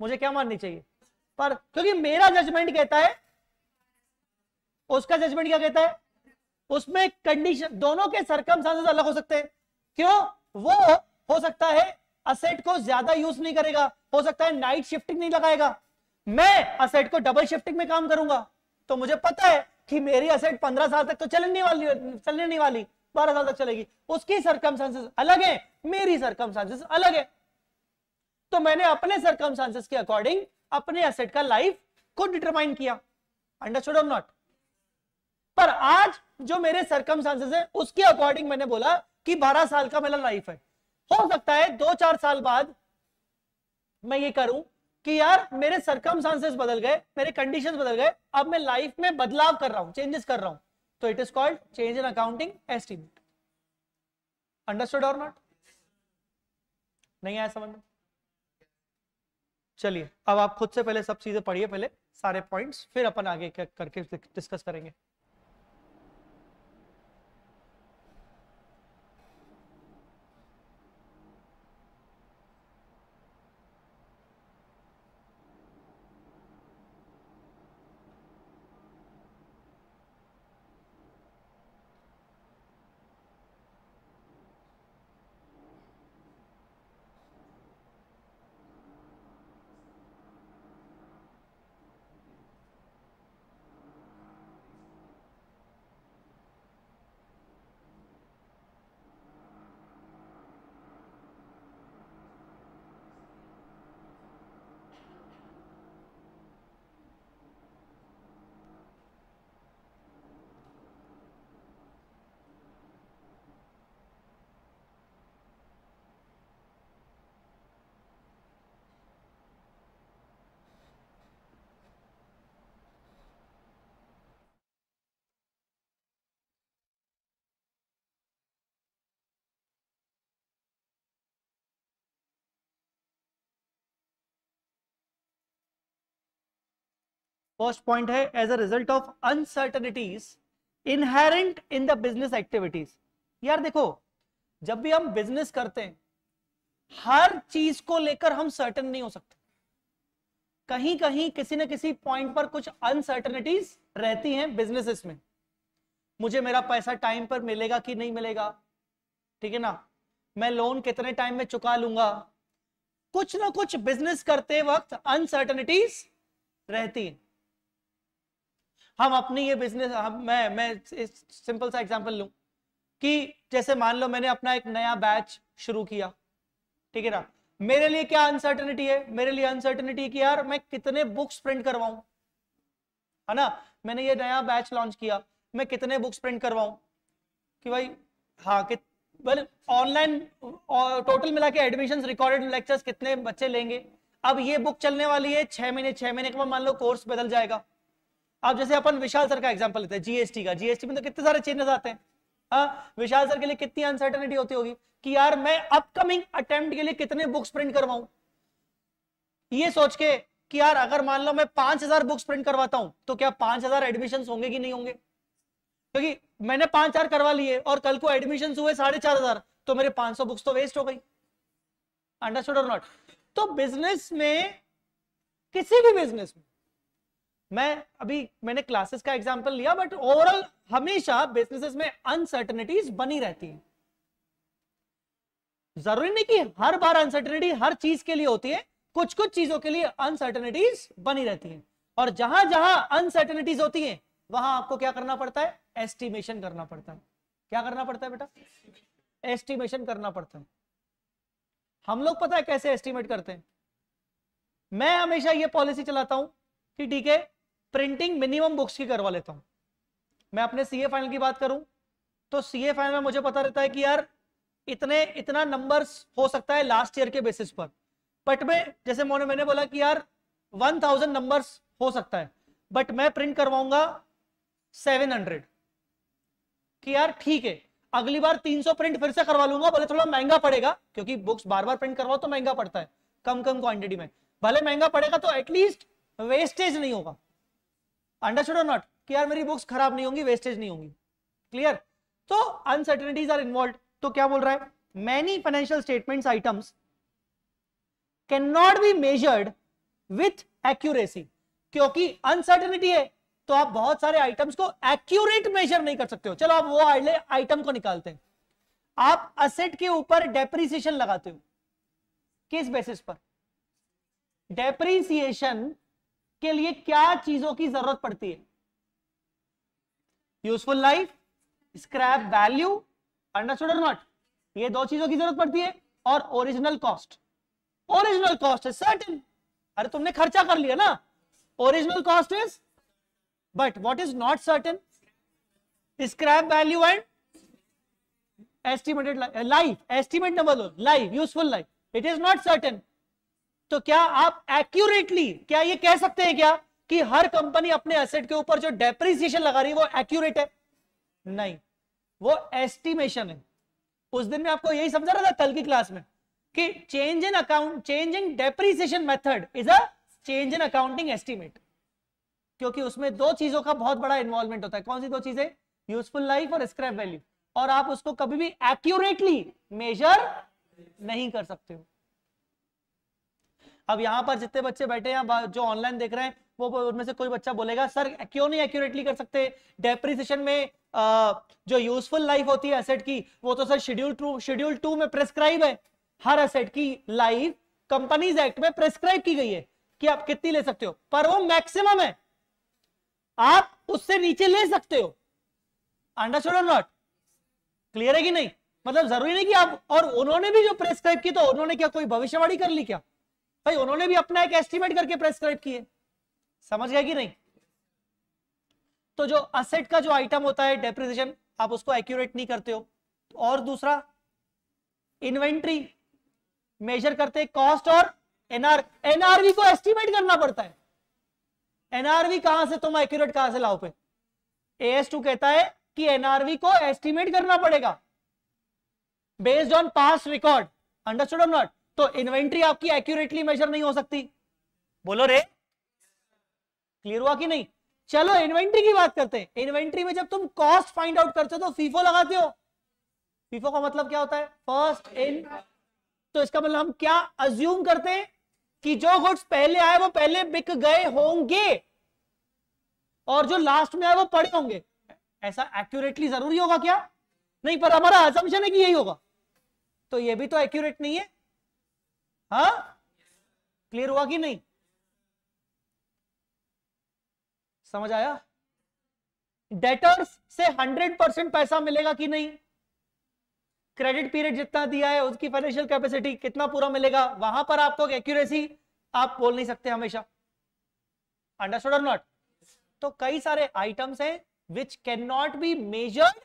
मुझे क्या माननी चाहिए पर क्योंकि मेरा जजमेंट कहता है उसका जजमेंट क्या कहता है उसमें कंडीशन दोनों के सरकम अलग हो सकते हैं क्यों वो हो सकता है असेट को ज्यादा यूज नहीं करेगा हो सकता है नाइट शिफ्टिंग नहीं लगाएगा मैं असेट को डबल शिफ्टिंग में काम करूंगा तो मुझे पता है कि मेरी असेट पंद्रह साल तक तो चलने नहीं वाली चलने नहीं वाली बारह साल तक चलेगी उसकी सरकम अलग है मेरी सरकम अलग है तो मैंने अपने सरकम के अकॉर्डिंग अपने एसेट का लाइफ को डिटरमाइन किया अंडरस्टूड और नॉट पर आज जो मेरे सरकम है उसके अकॉर्डिंग मैंने बोला कि बारह साल का मेरा लाइफ है हो सकता है दो चार साल बाद मैं ये करूं कि यार मेरे सरकम बदल गए मेरे कंडीशंस बदल गए अब मैं लाइफ में बदलाव कर रहा हूं चेंजेस कर रहा हूं तो it is called change in accounting estimate understood और नॉट नहीं आया समझ में चलिए अब आप खुद से पहले सब चीजें पढ़िए पहले सारे पॉइंट्स फिर अपन आगे करके डिस्कस करेंगे फर्स्ट पॉइंट है as a result of uncertainties inherent in the business activities यार देखो जब भी हम बिजनेस करते हैं हर चीज को लेकर हम सर्टन नहीं हो सकते कहीं कहीं किसी न किसी पॉइंट पर कुछ अनसर्टनिटीज रहती हैं बिजनेसेस में मुझे मेरा पैसा टाइम पर मिलेगा कि नहीं मिलेगा ठीक है ना मैं लोन कितने टाइम में चुका लूंगा कुछ ना कुछ बिजनेस करते वक्त अनसर्टनिटीज रहती है हम अपनी ये बिजनेस हम मैं मैं इस सिंपल सा एग्जांपल लूं कि जैसे मान लो मैंने अपना एक नया बैच शुरू किया ठीक है ना मेरे लिए क्या अनसर्टनिटी है मेरे लिए अनसर्टेनिटी कि यार मैं कितने बुक्स प्रिंट करवाऊं है ना मैंने ये नया बैच लॉन्च किया मैं कितने बुक्स प्रिंट करवाऊं कि भाई हाँ कि ऑनलाइन टोटल मिला के एडमिशन रिकॉर्डेड लेक्चर्स कितने बच्चे लेंगे अब ये बुक चलने वाली है छह महीने छह महीने के बाद मान लो कोर्स बदल जाएगा अब जैसे अपन विशाल सर का एग्जाम्पल लेते हैं जीएसटी का जीएसटी में तो कितने सारे चेंजेस आते हैं हाँ विशाल सर के लिए कितनी अनसर्टेनिटी होती होगी कि यार मैं अपकमिंग अटेम्प्ट के लिए कितने बुक्स प्रिंट करवाऊ ये सोच के कि यार अगर मान लो मैं पांच हजार बुक्स प्रिंट करवाता हूं तो क्या पांच हजार एडमिशन होंगे कि नहीं होंगे क्योंकि तो मैंने पांच हजार करवा लिए और कल को एडमिशन हुए साढ़े चार हजार तो मेरे पांच सौ बुक्स तो वेस्ट हो गई अंडरस्टूड और नॉट तो बिजनेस में किसी भी बिजनेस में मैं अभी मैंने क्लासेस का एग्जाम्पल लिया बट ओवरऑल हमेशा बिजनेसेस में अनसर्टनिटीज बनी रहती है जरूरी नहीं कि हर बार अनसर्टनिटी हर चीज के लिए होती है कुछ कुछ चीजों के लिए अनसर्टनिटीज बनी रहती है और जहां जहां अनसर्टनिटीज होती है वहां आपको क्या करना पड़ता है एस्टिमेशन करना पड़ता है क्या करना पड़ता है बेटा एस्टिमेशन करना पड़ता है हम लोग पता है कैसे एस्टिमेट करते हैं मैं हमेशा यह पॉलिसी चलाता हूं कि ठीक है प्रिंटिंग मिनिमम बुक्स की करवा लेता हूं मैं अपने सीए फाइनल की बात करूं तो सीए फाइनल में मुझे पता रहता है कि यार इतने इतना नंबर हो सकता है लास्ट ईयर के बेसिस पर बट में जैसे मोने मैंने बोला कि यार वन थाउजेंड नंबर हो सकता है बट मैं प्रिंट करवाऊंगा सेवन हंड्रेड कि यार ठीक है अगली बार 300 प्रिंट फिर से करवा लूंगा भले थोड़ा महंगा पड़ेगा क्योंकि बुक्स बार बार प्रिंट करवाओ तो महंगा पड़ता है कम कम क्वांटिटी में भले महंगा पड़ेगा तो एटलीस्ट वेस्टेज नहीं होगा अंडरस्टूड और नॉट कि यार मेरी बुक्स खराब नहीं होंगी वेस्टेज नहीं होंगी क्लियर तो अनसर्टेनिटीज आर इन्वॉल्व तो क्या बोल रहा है many financial statement items can not be measured with accuracy क्योंकि अनसर्टेनिटी है तो आप बहुत सारे आइटम्स को एक्यूरेट मेजर नहीं कर सकते हो चलो आप वो आइटम को निकालते हैं आप असेट के ऊपर डेप्रिसिएशन लगाते हो किस बेसिस पर डेप्रिसिएशन के लिए क्या चीजों की जरूरत पड़ती है useful life scrap value understood और नॉट ये दो चीजों की जरूरत पड़ती है और original cost original cost is certain अरे तुमने खर्चा कर लिया ना original cost is but what is not certain scrap value and estimated life estimate number life useful life it is not certain तो क्या आप एक्यूरेटली क्या ये कह सकते हैं क्या कि हर कंपनी अपने एसेट के ऊपर जो डेप्रिसिएशन लगा रही है वो एक्यूरेट है नहीं वो एस्टिमेशन है उस दिन में आपको यही समझा रहा था कल की क्लास में कि change in account change in depreciation method is a change in accounting estimate क्योंकि उसमें दो चीजों का बहुत बड़ा इन्वॉल्वमेंट होता है कौन सी दो चीजें यूजफुल लाइफ और स्क्रैप वैल्यू और आप उसको कभी भी एक्यूरेटली मेजर नहीं कर सकते हो अब यहाँ पर जितने बच्चे बैठे हैं जो ऑनलाइन देख रहे हैं वो उनमें से कोई बच्चा बोलेगा सर क्यों नहीं एक्यूरेटली कर सकते डेप्रिसिएशन में आ, जो यूजफुल लाइफ होती है एसेट की वो तो sir schedule two schedule two में प्रेस्क्राइब है हर एसेट की लाइफ कंपनीज एक्ट में प्रेस्क्राइब की गई है कि आप कितनी ले सकते हो पर वो मैक्सिमम है आप उससे नीचे ले सकते हो अंडरस्टूड और नॉट क्लियर है कि नहीं मतलब जरूरी नहीं कि आप और उन्होंने भी जो प्रेस्क्राइब की तो उन्होंने क्या कोई भविष्यवाणी कर ली क्या भाई उन्होंने भी अपना एक एस्टिमेट करके प्रेस्क्राइब किए समझ गए कि नहीं तो जो असेट का जो आइटम होता है डेप्रिजेशन आप उसको एक्यूरेट नहीं करते हो और दूसरा इन्वेंट्री मेजर करते कॉस्ट और एनआर एनआरवी को एस्टिमेट करना पड़ता है एनआरवी कहां से तुम एक्यूरेट कहां से लाओ पे एस टू कहता है कि एनआरवी को एस्टिमेट करना पड़ेगा based on past record understood और नॉट तो इन्वेंट्री आपकी एक्यूरेटली मेजर नहीं हो सकती बोलो रे क्लियर हुआ कि नहीं चलो इन्वेंट्री की बात करते हैं इन्वेंट्री में जब तुम कॉस्ट फाइंड आउट करते हो तो फीफो लगाते हो फीफो का मतलब क्या होता है फर्स्ट इन तो इसका मतलब हम क्या अज्यूम करते हैं कि जो गुड्स पहले आए वो पहले बिक गए होंगे और जो लास्ट में आए वो पड़े होंगे ऐसा एक्यूरेटली जरूरी होगा क्या नहीं पर हमारा असम्पशन है कि यही होगा तो ये भी तो एक्यूरेट नहीं है हाँ क्लियर हुआ कि नहीं समझ आया डेटर्स से हंड्रेड परसेंट पैसा मिलेगा कि नहीं क्रेडिट पीरियड जितना दिया है उसकी फाइनेंशियल कैपेसिटी कितना पूरा मिलेगा वहां पर आपको एक्यूरेसी आप बोल नहीं सकते हमेशा अंडरस्टूड और नॉट तो कई सारे आइटम्स हैं which can not be measure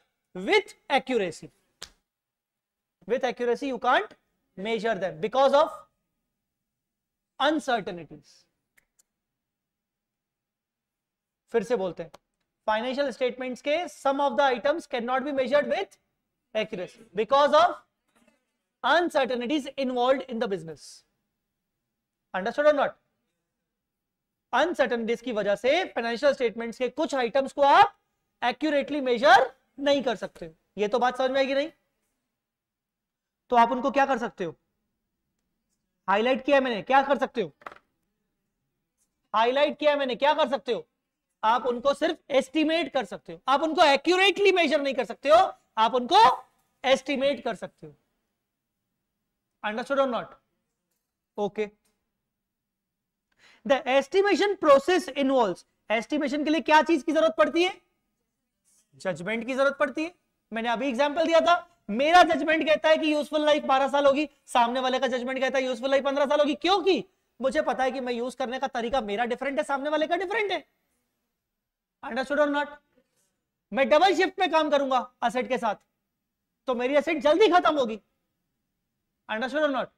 with accuracy with accuracy you can't measure them because of uncertainties फिर से बोलते हैं फाइनेंशियल स्टेटमेंट्स के some of the items can not be measured with accuracy because of uncertainties involve in the business understood और नॉट अनसर्टनिटीज की वजह से फाइनेंशियल स्टेटमेंट्स के कुछ आइटम्स को आप एक्यूरेटली मेजर नहीं कर सकते ये तो बात समझ में आएगी नहीं तो आप उनको क्या कर सकते हो हाईलाइट किया मैंने क्या कर सकते हो हाईलाइट किया मैंने क्या कर सकते हो आप उनको सिर्फ एस्टिमेट कर सकते हो आप उनको एक्यूरेटली मेजर नहीं कर सकते हो आप उनको एस्टिमेट कर सकते हो अंडरस्टूड और not okay the estimation process involve estimation के लिए क्या चीज की जरूरत पड़ती है जजमेंट की जरूरत पड़ती है मैंने अभी एग्जाम्पल दिया था मेरा जजमेंट कहता है कि यूजफुल लाइफ बारह साल होगी सामने वाले का जजमेंट कहता है यूजफुल लाइफ पंद्रह साल होगी क्योंकि मुझे पता है कि मैं यूज करने का तरीका मेरा डिफरेंट है सामने वाले का डिफरेंट है अंडरस्टूड और नॉट मैं डबल शिफ्ट में काम करूंगा असेट के साथ तो मेरी असेट जल्दी खत्म होगी अंडरस्टूड और नॉट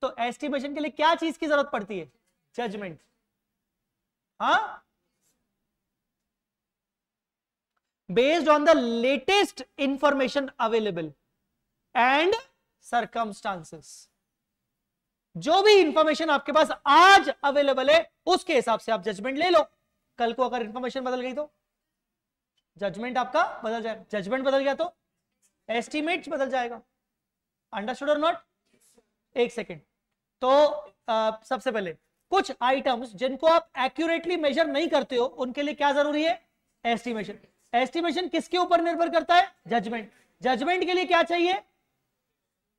तो एस्टिमेशन के लिए क्या चीज की जरूरत पड़ती है जजमेंट हाँ based on the latest information available and circumstances जो भी इंफॉर्मेशन आपके पास आज अवेलेबल है उसके हिसाब से आप जजमेंट ले लो कल को अगर इंफॉर्मेशन बदल गई तो जजमेंट आपका बदल जाएगा जजमेंट बदल गया तो एस्टिमेट बदल जाएगा अंडरस्टूड और नॉट एक सेकेंड तो आ, सबसे पहले कुछ आइटम्स जिनको आप एक्यूरेटली मेजर नहीं करते हो उनके लिए क्या जरूरी है एस्टिमेशन एस्टिमेशन किसके ऊपर निर्भर करता है जजमेंट जजमेंट के लिए क्या चाहिए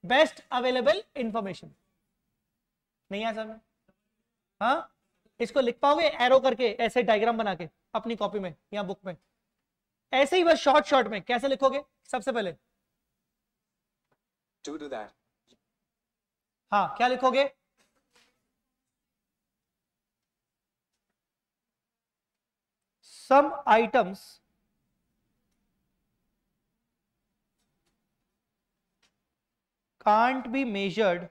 बेस्ट अवेलेबल इंफॉर्मेशन नहीं आया में हाँ इसको लिख पाओगे एरो करके ऐसे डायग्राम बना के अपनी कॉपी में या बुक में ऐसे ही बस शॉर्ट शॉर्ट में कैसे लिखोगे सबसे पहले टू डू दैट हाँ क्या लिखोगे some items can't be measured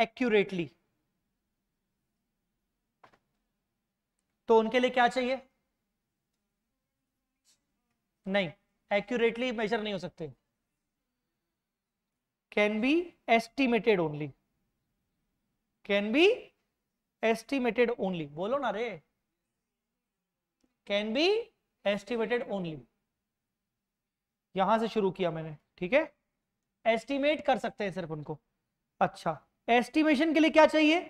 accurately तो उनके लिए क्या चाहिए नहीं एक्यूरेटली मेजर नहीं हो सकते can be estimated only can be estimated only बोलो ना रे कैन बी एस्टिमेटेड ओनली यहां से शुरू किया मैंने ठीक है एस्टिमेट कर सकते हैं सिर्फ उनको अच्छा एस्टिमेशन के लिए क्या चाहिए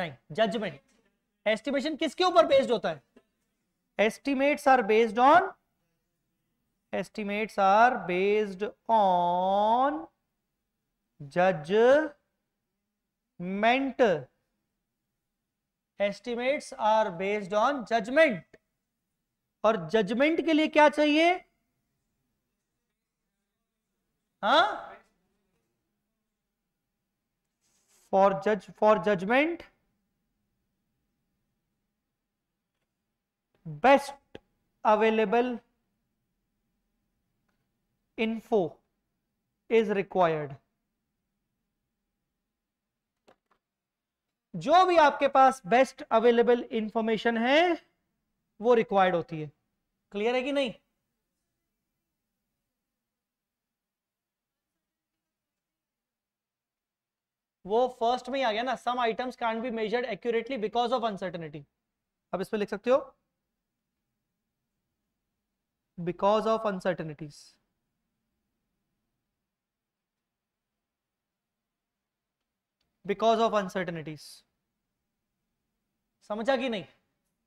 नहीं जजमेंट एस्टिमेशन किसके ऊपर बेस्ड होता है estimates are based on are based on judgement estimates are based on judgement और जजमेंट के लिए क्या चाहिए फॉर जज for judgement best available info is required जो भी आपके पास बेस्ट अवेलेबल इंफॉर्मेशन है वो रिक्वायर्ड होती है क्लियर है कि नहीं वो फर्स्ट में ही आ गया ना some items can be measured accurately because of uncertainty अब इसमें लिख सकते हो because of uncertainties because of uncertainties समझा कि नहीं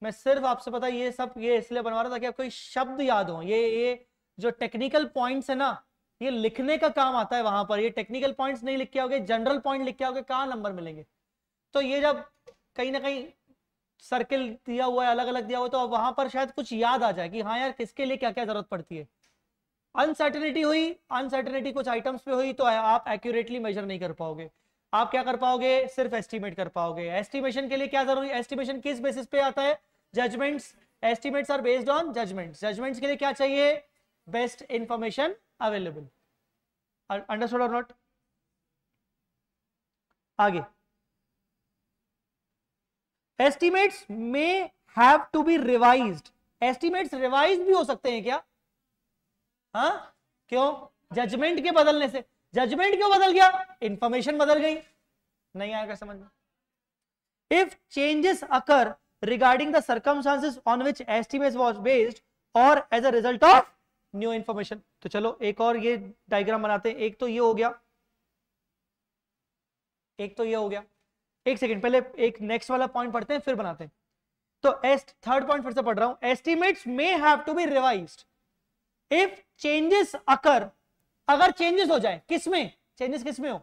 मैं सिर्फ आपसे पता ये सब ये इसलिए बनवा रहा था कि आपको शब्द याद हो ये ये जो टेक्निकल पॉइंट्स है ना ये लिखने का काम आता है वहां पर ये टेक्निकल पॉइंट्स नहीं लिख के आओगे जनरल पॉइंट लिख के आओगे कहाँ नंबर मिलेंगे तो ये जब कहीं ना कहीं सर्किल दिया हुआ है अलग अलग दिया हुआ है तो वहां पर शायद कुछ याद आ जाए कि हाँ यार किसके लिए क्या क्या जरूरत पड़ती है अनसर्टेनिटी हुई अनसर्टेनिटी कुछ आइटम्स पे हुई तो आप एक्यूरेटली मेजर नहीं कर पाओगे आप क्या कर पाओगे सिर्फ एस्टिमेट कर पाओगे एस्टिमेशन के लिए क्या जरूरी एस्टिमेशन किस बेसिस पे आता है judgements estimates are based on judgements judgements के लिए क्या चाहिए best information available understood or not आगे एस्टिमेट्स में have to be revised estimates revise भी हो सकते हैं क्या हाँ क्यों जजमेंट के बदलने से जजमेंट क्यों बदल गया इंफॉर्मेशन बदल गई नहीं आएगा समझ में if changes occur regarding the circumstances on which estimate was based और as a result of new information तो चलो एक और ये डायग्राम बनाते हैं एक तो ये हो गया एक तो ये हो गया एक सेकेंड पहले एक नेक्स्ट वाला पॉइंट पढ़ते हैं फिर बनाते हैं तो एस्ट थर्ड पॉइंट फिर से पढ़ रहा हूं estimates may have to be revise if changes occur अगर चेंजेस हो जाए किसमें चेंजेस किसमें हो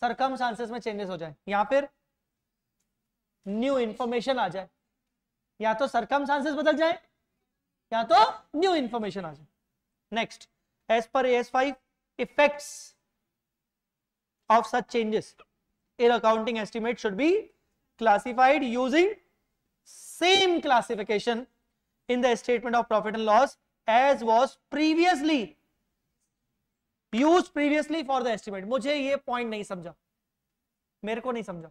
सरकम चांसेस में चेंजेस हो जाए या फिर न्यू इंफॉर्मेशन आ जाए या तो सरकम चांसेस बदल जाए या तो न्यू इन्फॉर्मेशन आ जाए नेक्स्ट एज पर S five effect of such changes in accounting estimate should be classified using same classification in the statement of profit and loss as was previously use previously for the estimate मुझे ये पॉइंट नहीं समझा मेरे को नहीं समझा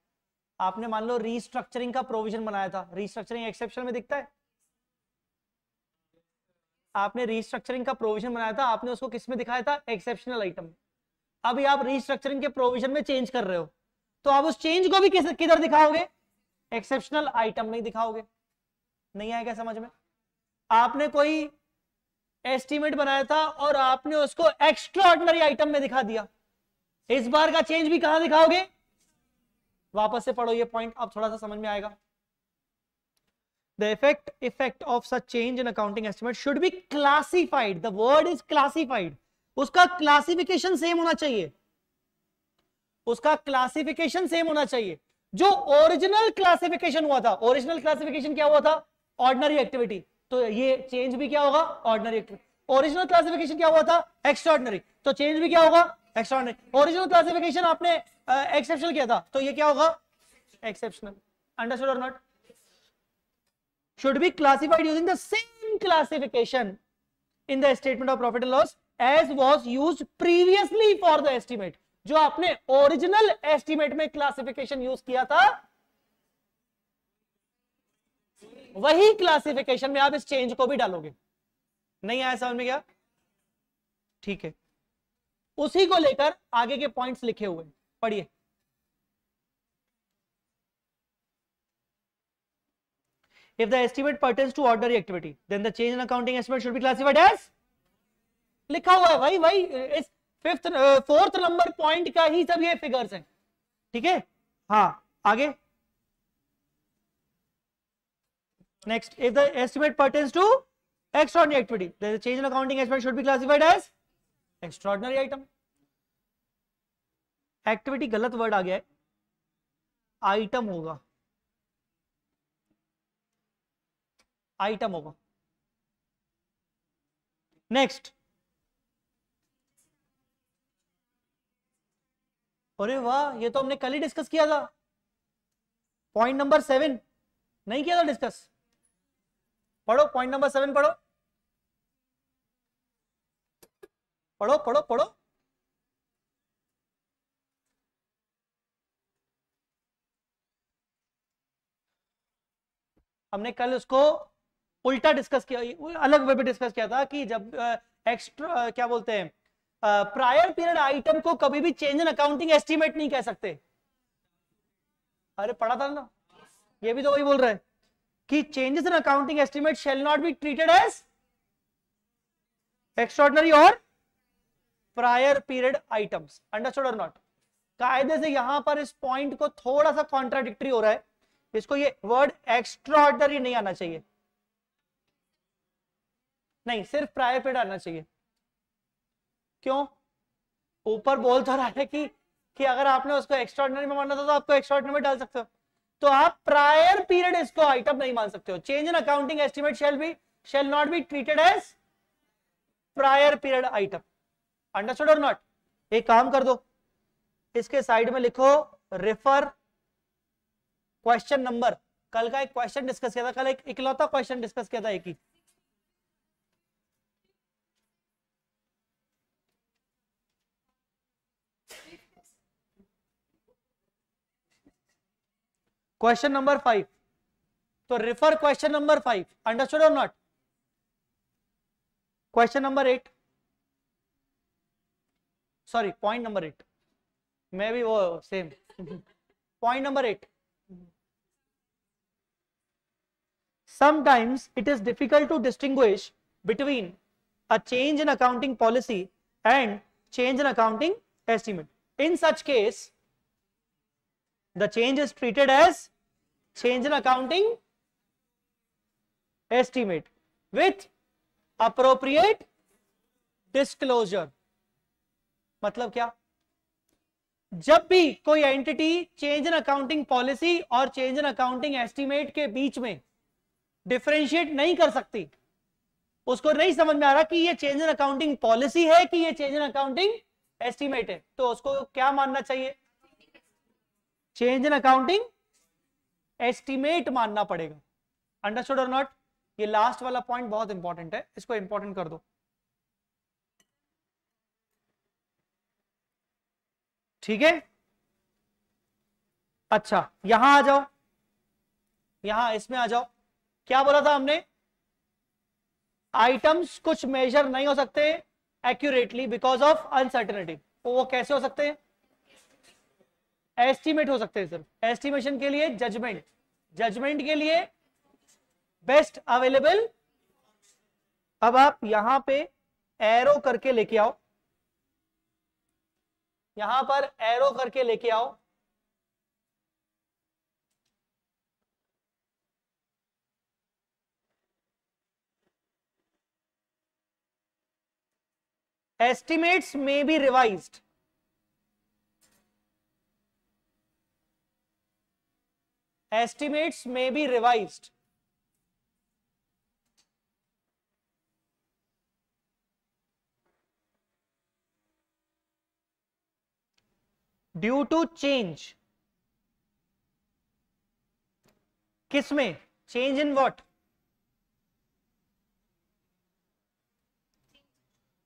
आपने मान लो रीस्ट्रक्चरिंग का प्रोविजन बनाया था रीस्ट्रक्चरिंग एक्सेप्शन में दिखता है आपने रीस्ट्रक्चरिंग का प्रोविजन बनाया था आपने उसको किसमें दिखाया था एक्सेप्शनल आइटम अभी आप रीस्ट्रक्चरिंग के प्रोविजन में चेंज कर रहे हो तो आप उस चेंज को भी किधर दिखाओगे एक्सेप्शनल आइटम नहीं दिखाओगे नहीं आएगा समझ में आपने कोई एस्टीमेट बनाया था और आपने उसको एक्स्ट्रा ऑर्डिनरी आइटम में दिखा दिया इस बार का चेंज भी कहां दिखाओगे वापस से पढ़ो ये पॉइंट अब थोड़ा सा समझ में आएगा the effect effect of such change in accounting estimate should be classified the word is classified उसका क्लासिफिकेशन सेम होना चाहिए उसका क्लासिफिकेशन सेम होना चाहिए जो ओरिजिनल क्लासिफिकेशन हुआ था ओरिजिनल क्लासिफिकेशन क्या हुआ था ऑर्डनरी एक्टिविटी तो ये चेंज भी क्या होगा ऑर्डनरी एक्टिविटी ओरिजिनल क्लासिफिकेशन क्या हुआ था एक्स्ट्रॉर्डनरी तो चेंज भी क्या होगा एक्स्ट्राऑर्डिनरी ओरिजिनल क्लासिफिकेशन आपने एक्सेप्शनल uh, किया था तो ये क्या होगा एक्सेप्शनल अंडरस्टूड और not should be classified using the same classification in the statement of profit and loss as was used previously for the estimate जो आपने ओरिजिनल एस्टिमेट में क्लासिफिकेशन यूज किया था वही क्लासिफिकेशन में आप इस चेंज को भी डालोगे नहीं आया समझ में क्या ठीक है उसी को लेकर आगे के पॉइंट्स लिखे हुए हैं पढ़िए if the estimate pertains to ordinary activity then the change in accounting estimate should be classified as लिखा हुआ है भाई भाई इस fifth fourth number point का ही सब ये figures हैं ठीक है हाँ आगे next if the estimate pertains to extraordinary activity then the change in accounting estimate should be classified as extraordinary item activity गलत वर्ड आ गया है आइटम होगा आइटम होगा नेक्स्ट अरे वाह ये तो हमने कल ही डिस्कस किया था पॉइंट नंबर सेवन नहीं किया था डिस्कस पढ़ो पॉइंट नंबर सेवन पढ़ो पढ़ो पढ़ो पढ़ो हमने कल उसको उल्टा डिस्कस किया अलग वे पे डिस्कस किया था कि जब एक्स्ट्रा क्या बोलते हैं प्रायर पीरियड आइटम को कभी भी चेंज इन अकाउंटिंग एस्टिमेट नहीं कह सकते अरे पढ़ा था ना ये भी तो वही बोल रहे हैं कि changes in accounting estimate shall not be treated as extraordinary और प्रायर पीरियड आइटम्स अंडरस्टूड और नॉट कायदे से यहां पर इस पॉइंट को थोड़ा सा कॉन्ट्राडिक्टरी हो रहा है इसको ये वर्ड एक्स्ट्रा ऑर्डनरी नहीं आना चाहिए नहीं सिर्फ प्रायर पीरियड आना चाहिए क्यों ऊपर बोल तो रहा है कि कि अगर आपने उसको एक्स्ट्रॉर्डनरी में मानना था तो आपको एक्स्ट्रॉर्डनरी में डाल सकते हो तो आप प्रायर पीरियड इसको आइटम नहीं मान सकते हो change in accounting estimate shall be shall not be treated as prior period item understood और नॉट एक काम कर दो इसके साइड में लिखो रेफर क्वेश्चन नंबर कल का एक क्वेश्चन डिस्कस किया था कल एक इकलौता क्वेश्चन डिस्कस किया था एक ही क्वेश्चन नंबर फाइव तो refer question number five understood और not question number eight Sorry, point number eight. maybe भी same. Point number eight. sometimes it is difficult to distinguish between a change in accounting policy and change in accounting estimate. In such case, the change is treated as change in accounting estimate with appropriate disclosure. मतलब क्या जब भी कोई entity change in accounting policy और चेंज इन अकाउंटिंग एस्टीमेट के बीच में डिफ्रेंशिएट नहीं कर सकती उसको नहीं समझ में आ रहा कि ये चेंज इन अकाउंटिंग पॉलिसी है कि ये चेंज इन अकाउंटिंग एस्टीमेट है तो उसको क्या मानना चाहिए चेंज इन अकाउंटिंग एस्टीमेट मानना पड़ेगा अंडरस्टूड और नॉट ये लास्ट वाला पॉइंट बहुत इंपॉर्टेंट है इसको इंपॉर्टेंट कर दो ठीक है अच्छा यहां आ जाओ यहां इसमें आ जाओ क्या बोला था हमने आइटम्स कुछ मेजर नहीं हो सकते एक्यूरेटली बिकॉज ऑफ अनसर्टेनिटी वो कैसे हो सकते हैं एस्टिमेट हो सकते हैं सर एस्टिमेशन के लिए जजमेंट जजमेंट के लिए बेस्ट अवेलेबल अब आप यहां पे एरो करके लेके आओ यहां पर एरो करके लेके आओ एस्टिमेट्स में बी रिवाइज एस्टिमेट्स में be revised due to change किसमें change in what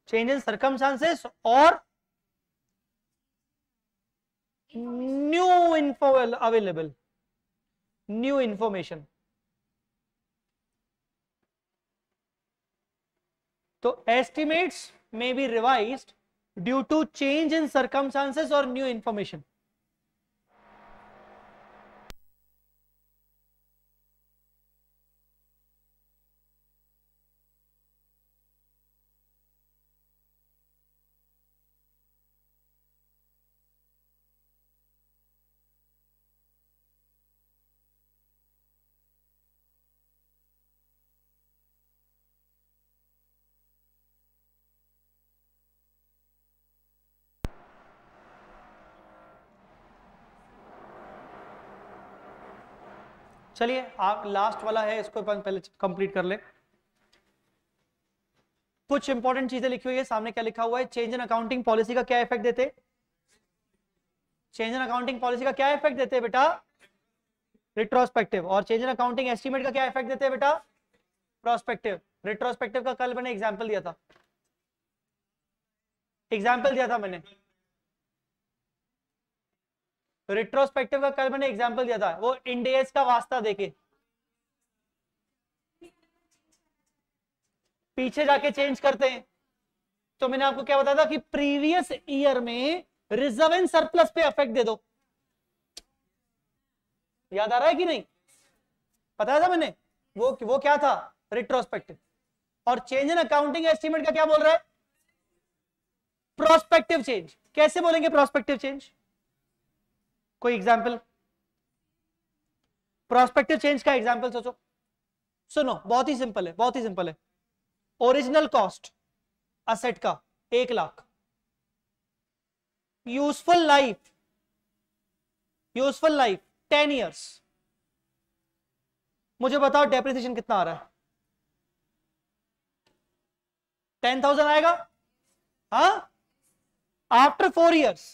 change in chances और new info available new information तो एस्टिमेट्स में be revised due to change in circumstances or new information. चलिए आप लास्ट वाला है इसको पहले कंप्लीट कर ले कुछ इंपॉर्टेंट चीजें लिखी हुई है सामने क्या लिखा हुआ है चेंज इन अकाउंटिंग पॉलिसी का क्या इफेक्ट देते चेंज इन अकाउंटिंग पॉलिसी का क्या इफेक्ट देते बेटा रिट्रोस्पेक्टिव और चेंज इन अकाउंटिंग एस्टिमेट का क्या इफेक्ट देते बेटा प्रोस्पेक्टिव रिट्रोस्पेक्टिव का कल मैंने एग्जाम्पल दिया था एग्जाम्पल दिया था मैंने तो रिट्रोस्पेक्टिव का कल मैंने एग्जाम्पल दिया था वो इंडेस का वास्ता देखे पीछे जाके चेंज करते हैं तो मैंने आपको क्या बताया था कि प्रीवियस ईयर में रिजर्व एंड सरप्लस पे अफेक्ट दे दो याद आ रहा है कि नहीं पता था मैंने वो वो क्या था रिट्रोस्पेक्टिव और चेंज इन अकाउंटिंग एस्टिमेट का क्या बोल रहा है प्रोस्पेक्टिव चेंज कैसे बोलेंगे प्रोस्पेक्टिव चेंज कोई एग्जाम्पल प्रोस्पेक्टिव चेंज का एग्जाम्पल सोचो सुनो बहुत ही सिंपल है बहुत ही सिंपल है ओरिजिनल कॉस्ट असेट का एक lakh useful life useful life ten years मुझे बताओ डेप्रिसिएशन कितना आ रहा है टेन थाउजेंड आएगा हाँ after four years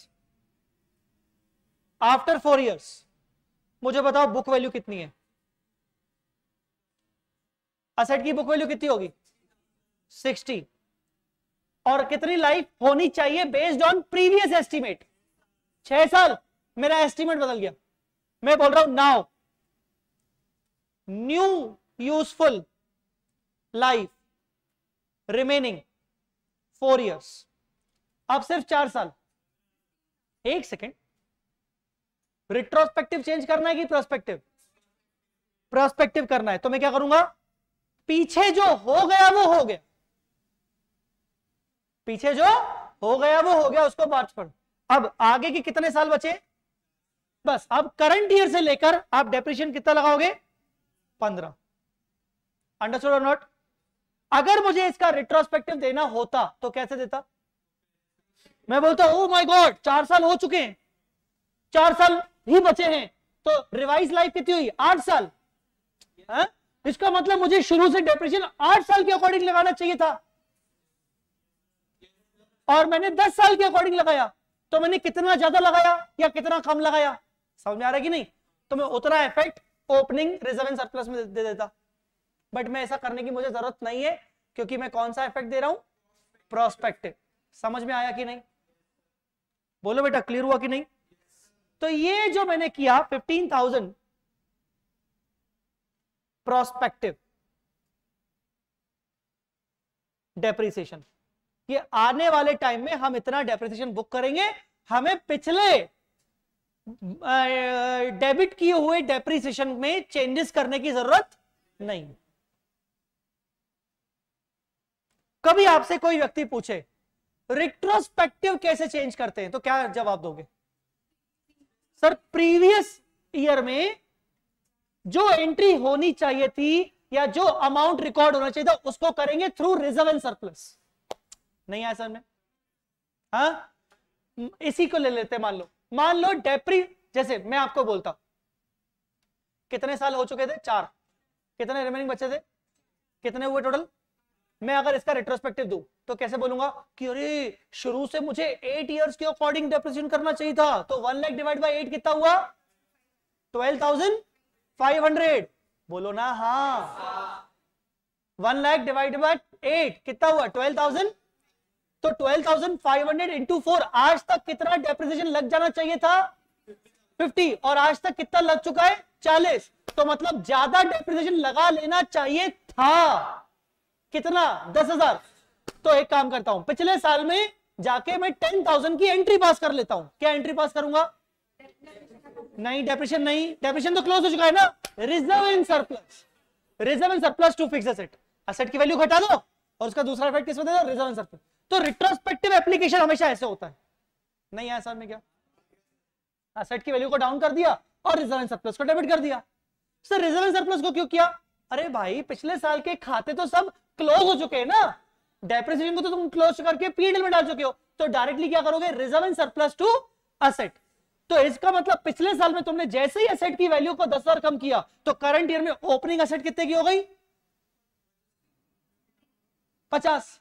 after four years मुझे बताओ बुक वैल्यू कितनी है असेट की बुक वैल्यू कितनी होगी सिक्सटी और कितनी लाइफ होनी चाहिए बेस्ड ऑन प्रीवियस एस्टिमेट छह साल मेरा एस्टिमेट बदल गया मैं बोल रहा हूं now new useful life remaining four years अब सिर्फ चार साल एक सेकेंड रिट्रोस्पेक्टिव चेंज करना है कि प्रोस्पेक्टिव प्रोस्पेक्टिव करना है तो मैं क्या करूंगा पीछे जो हो गया वो हो गया पीछे जो हो गया वो हो गया उसको बात फंड अब आगे के कितने साल बचे बस अब करंट ईयर से लेकर आप डेप्रिशन कितना लगाओगे पंद्रह अंडरस्टूड और नॉट अगर मुझे इसका रिट्रोस्पेक्टिव देना होता तो कैसे देता मैं बोलता हूं माई गॉड चार साल हो चुके हैं चार साल ही बचे हैं तो रिवाइज लाइफ कितनी हुई आठ साल हा? इसका मतलब मुझे शुरू से डिप्रेशन आठ साल के अकॉर्डिंग लगाना चाहिए था और मैंने दस साल के अकॉर्डिंग लगाया तो मैंने कितना ज्यादा लगाया या कितना कम लगाया समझ में आ रहा है कि नहीं तो मैं उतना effect opening reserve and surplus में दे देता बट मैं ऐसा करने की मुझे जरूरत नहीं है क्योंकि मैं कौन सा इफेक्ट दे रहा हूं प्रोस्पेक्टिव समझ में आया कि नहीं बोलो बेटा क्लियर हुआ कि नहीं तो ये जो मैंने किया फिफ्टीन थाउजेंड प्रोस्पेक्टिव डेप्रिसिएशन ये आने वाले टाइम में हम इतना डेप्रिसिएशन बुक करेंगे हमें पिछले डेबिट किए हुए डेप्रिसिएशन में चेंजेस करने की जरूरत नहीं कभी आपसे कोई व्यक्ति पूछे रिट्रोस्पेक्टिव कैसे चेंज करते हैं तो क्या जवाब दोगे सर प्रीवियस ईयर में जो एंट्री होनी चाहिए थी या जो अमाउंट रिकॉर्ड होना चाहिए था उसको करेंगे थ्रू रिजर्व एंड सरप्लस नहीं आया सर में हा? इसी को ले लेते मान लो मान लो डेप्री जैसे मैं आपको बोलता कितने साल हो चुके थे चार कितने रिमेनिंग बचे थे कितने हुए टोटल मैं अगर इसका रेट्रोस्पेक्टिव दू तो कैसे बोलूंगा कि अरे शुरू से मुझे एट ईयर्स के अकॉर्डिंग डेप्रिसिएशन करना चाहिए था तो one lakh divide by eight कितना हुआ ट्वेल्व थाउजेंड फाइव हंड्रेड बोलो ना हाँ one lakh divide by eight कितना हुआ ट्वेल्व थाउजेंड तो twelve thousand five hundred into four आज तक कितना डेप्रिसिएशन लग जाना चाहिए था फिफ्टी और आज तक कितना लग चुका है चालीस तो मतलब ज्यादा डेप्रिसिएशन लगा लेना चाहिए था कितना दस हजार तो एक काम करता हूं पिछले साल में जाके मैं टेन थाउजेंड की एंट्री पास कर लेता हूं क्या एंट्री पास करूंगा नहीं डेप्रेशन नहीं डेप्रेशन तो क्लोज हो चुका है ना reserve in surplus reserve in surplus to fix asset asset की वैल्यू घटा दो और उसका दूसरा इफेक्ट किस दे दो रिजर्व इन सरप्लस तो रिट्रोस्पेक्टिव एप्लीकेशन हमेशा ऐसे होता है नहीं आया साहब में क्या असेट की वैल्यू को डाउन कर दिया और रिजर्व इन सरप्लस को डेबिट कर दिया सर रिजर्व इन सरप्लस को क्यों किया अरे भाई पिछले साल के खाते तो सब क्लोज हो चुके हैं ना डेप्रिसिएशन को तो तुम क्लोज करके पीएनएल में डाल चुके हो तो डायरेक्टली क्या करोगे reserve and surplus to asset तो इसका मतलब पिछले साल में तुमने जैसे ही असेट की वैल्यू को दस हजार कम किया तो करंट ईयर में ओपनिंग असेट कितने की हो गई पचास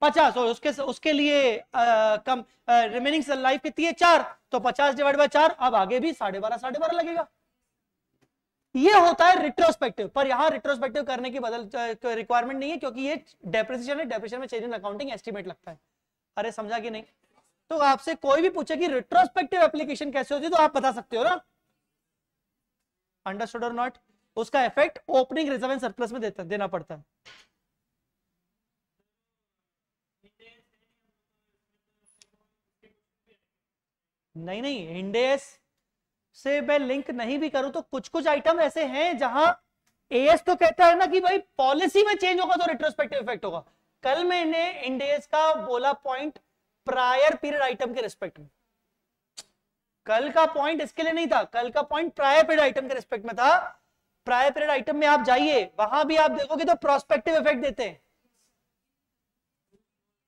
पचास और उसके उसके लिए आ, कम रिमेनिंग लाइफ कितनी है चार तो पचास डिवाइड बाय चार अब आगे भी साढ़े बारह साढ़े बारह लगेगा ये होता है रिट्रोस्पेक्टिव पर यहां रिट्रोस्पेक्टिव करने की बदल रिक्वायरमेंट नहीं है क्योंकि ये डेप्रिसिएशन है डेप्रिसिएशन में चेंज इन अकाउंटिंग एस्टिमेट लगता है अरे समझा कि नहीं तो आपसे कोई भी पूछे कि रिट्रोस्पेक्टिव एप्लीकेशन कैसे होती है तो आप बता सकते हो ना अंडरस्टूड और नॉट उसका effect opening reserve and surplus में देता, देना पड़ता है नहीं नहीं इंडेस से मैं लिंक नहीं भी करूं तो कुछ कुछ आइटम ऐसे हैं जहां एएस तो कहता है ना कि भाई पॉलिसी में चेंज होगा तो रिट्रोस्पेक्टिव इफेक्ट होगा कल मैंने इंडेस का बोला पॉइंट प्रायर पीरियड आइटम के रिस्पेक्ट में कल का पॉइंट इसके लिए नहीं था कल का पॉइंट प्रायर पीरियड आइटम के रिस्पेक्ट में था प्रायर पीरियड आइटम में आप जाइए वहां भी आप देखोगे तो प्रोस्पेक्टिव इफेक्ट देते हैं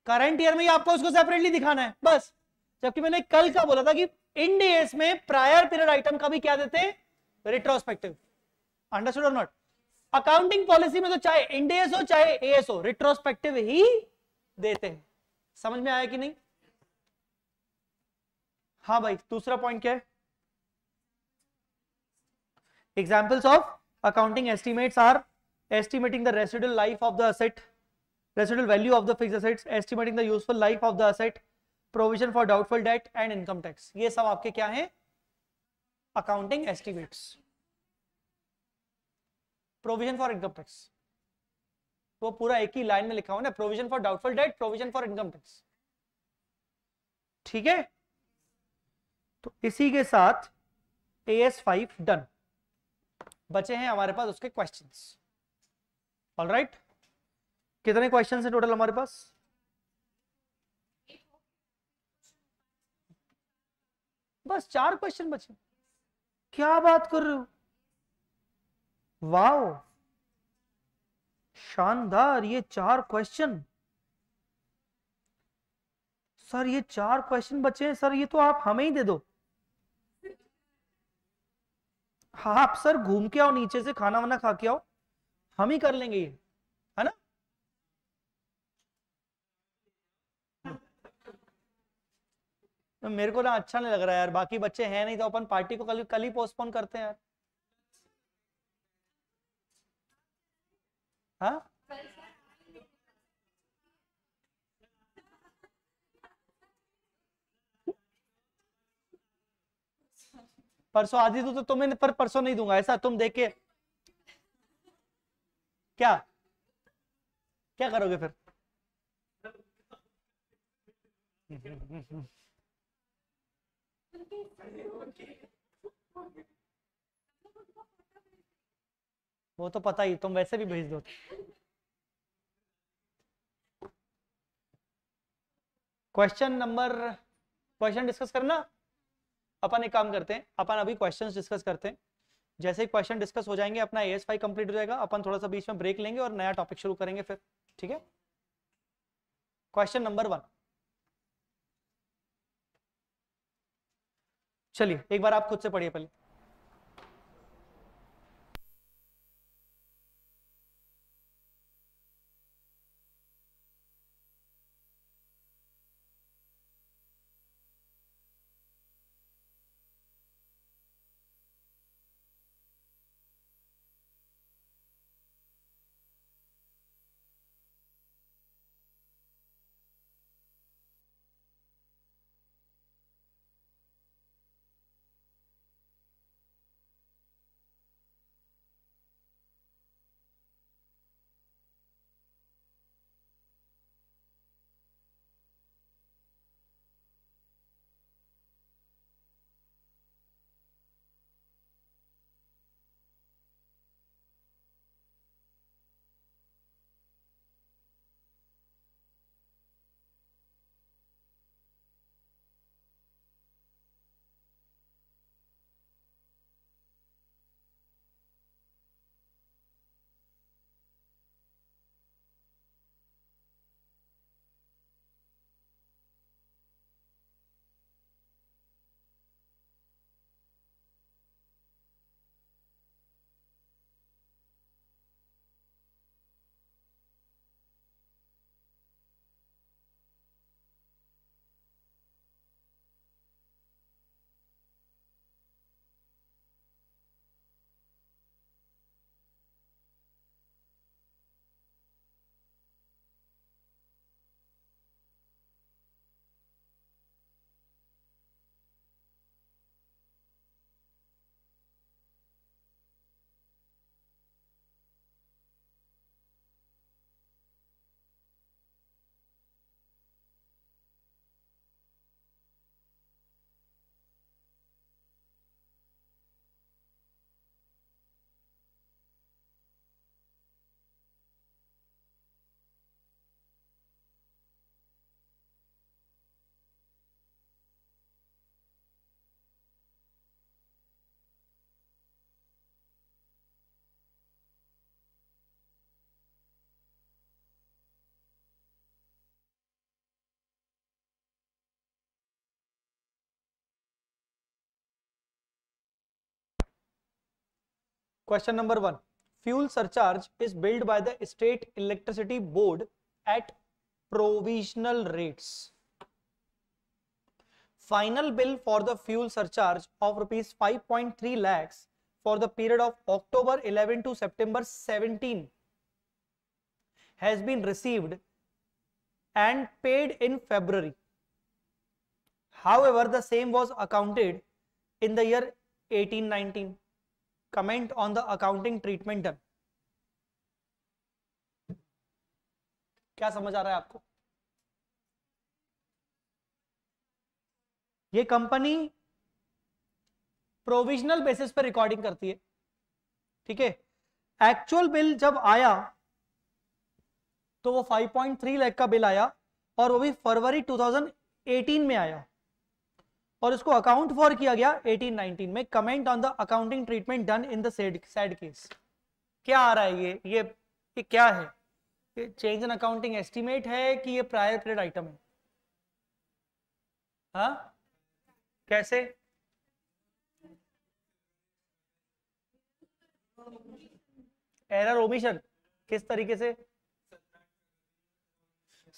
करंट ईयर में ही आपको उसको सेपरेटली दिखाना है बस जबकि मैंने कल का बोला था कि इन डीएस में प्रायर पीरियड आइटम का भी क्या देते हैं रिट्रोस्पेक्टिव अंडरस्टूड और नॉट अकाउंटिंग पॉलिसी में तो चाहे इनडीएस हो चाहे एएस हो रिट्रोस्पेक्टिव ही देते हैं समझ में आया कि नहीं हाँ भाई दूसरा पॉइंट क्या है examples of accounting estimates are estimating the residual life of the asset residual value of the fix assets estimating the useful life of the asset provision for doubtful debt and income tax ये सब आपके क्या हैं accounting estimates provision for income tax वो पूरा एक ही लाइन में लिखा हुआ ना provision for doubtful debt provision for income tax ठीक है तो इसी के साथ ए एस फाइव डन बचे हैं हमारे पास उसके क्वेश्चंस राइट कितने क्वेश्चन है टोटल हमारे पास बस चार क्वेश्चन बचे क्या बात कर रहे हो वाओ शानदार ये चार क्वेश्चन सर ये चार क्वेश्चन बचे हैं सर ये तो आप हमें ही दे दो हाँ आप सर घूम के आओ नीचे से खाना वाना खा के आओ हम ही कर लेंगे ये तो मेरे को ना अच्छा नहीं लग रहा है यार बाकी बच्चे हैं नहीं तो अपन पार्टी को कल कल ही पोस्टपोन करते हैं यार हाँ? परसों आदि तो, तो तुम्हें पर परसों नहीं दूंगा ऐसा तुम देखे क्या क्या करोगे फिर वो तो पता ही तुम वैसे भी भेज दो क्वेश्चन नंबर क्वेश्चन डिस्कस करना अपन एक काम करते हैं अपन अभी क्वेश्चंस डिस्कस करते हैं जैसे ही क्वेश्चन डिस्कस हो जाएंगे अपना एस फाइव कंप्लीट हो जाएगा अपन थोड़ा सा बीच में ब्रेक लेंगे और नया टॉपिक शुरू करेंगे फिर ठीक है क्वेश्चन नंबर वन चलिए एक बार आप खुद से पढ़िए पहले Question number one, fuel surcharge is billed by the state electricity board at provisional rates. Final bill for the fuel surcharge of rupees 5.3 lakhs for the period of October 11 to September 17 has been received and paid in February. However, the same was accounted in the year 1819. comment on the accounting treatment done क्या समझ आ रहा है आपको ये कंपनी प्रोविजनल बेसिस पर रिकॉर्डिंग करती है ठीक है एक्चुअल बिल जब आया तो वो 5.3 लाख का बिल आया और वो भी फरवरी 2018 में आया और इसको अकाउंट फॉर किया गया 1819 में comment on the accounting treatment done in the said case क्या आ रहा है ये ये, ये क्या है चेंज इन अकाउंटिंग एस्टिमेट है कि ये प्रायर पीरियड आइटम है हा? कैसे एरर ओमिशन किस तरीके से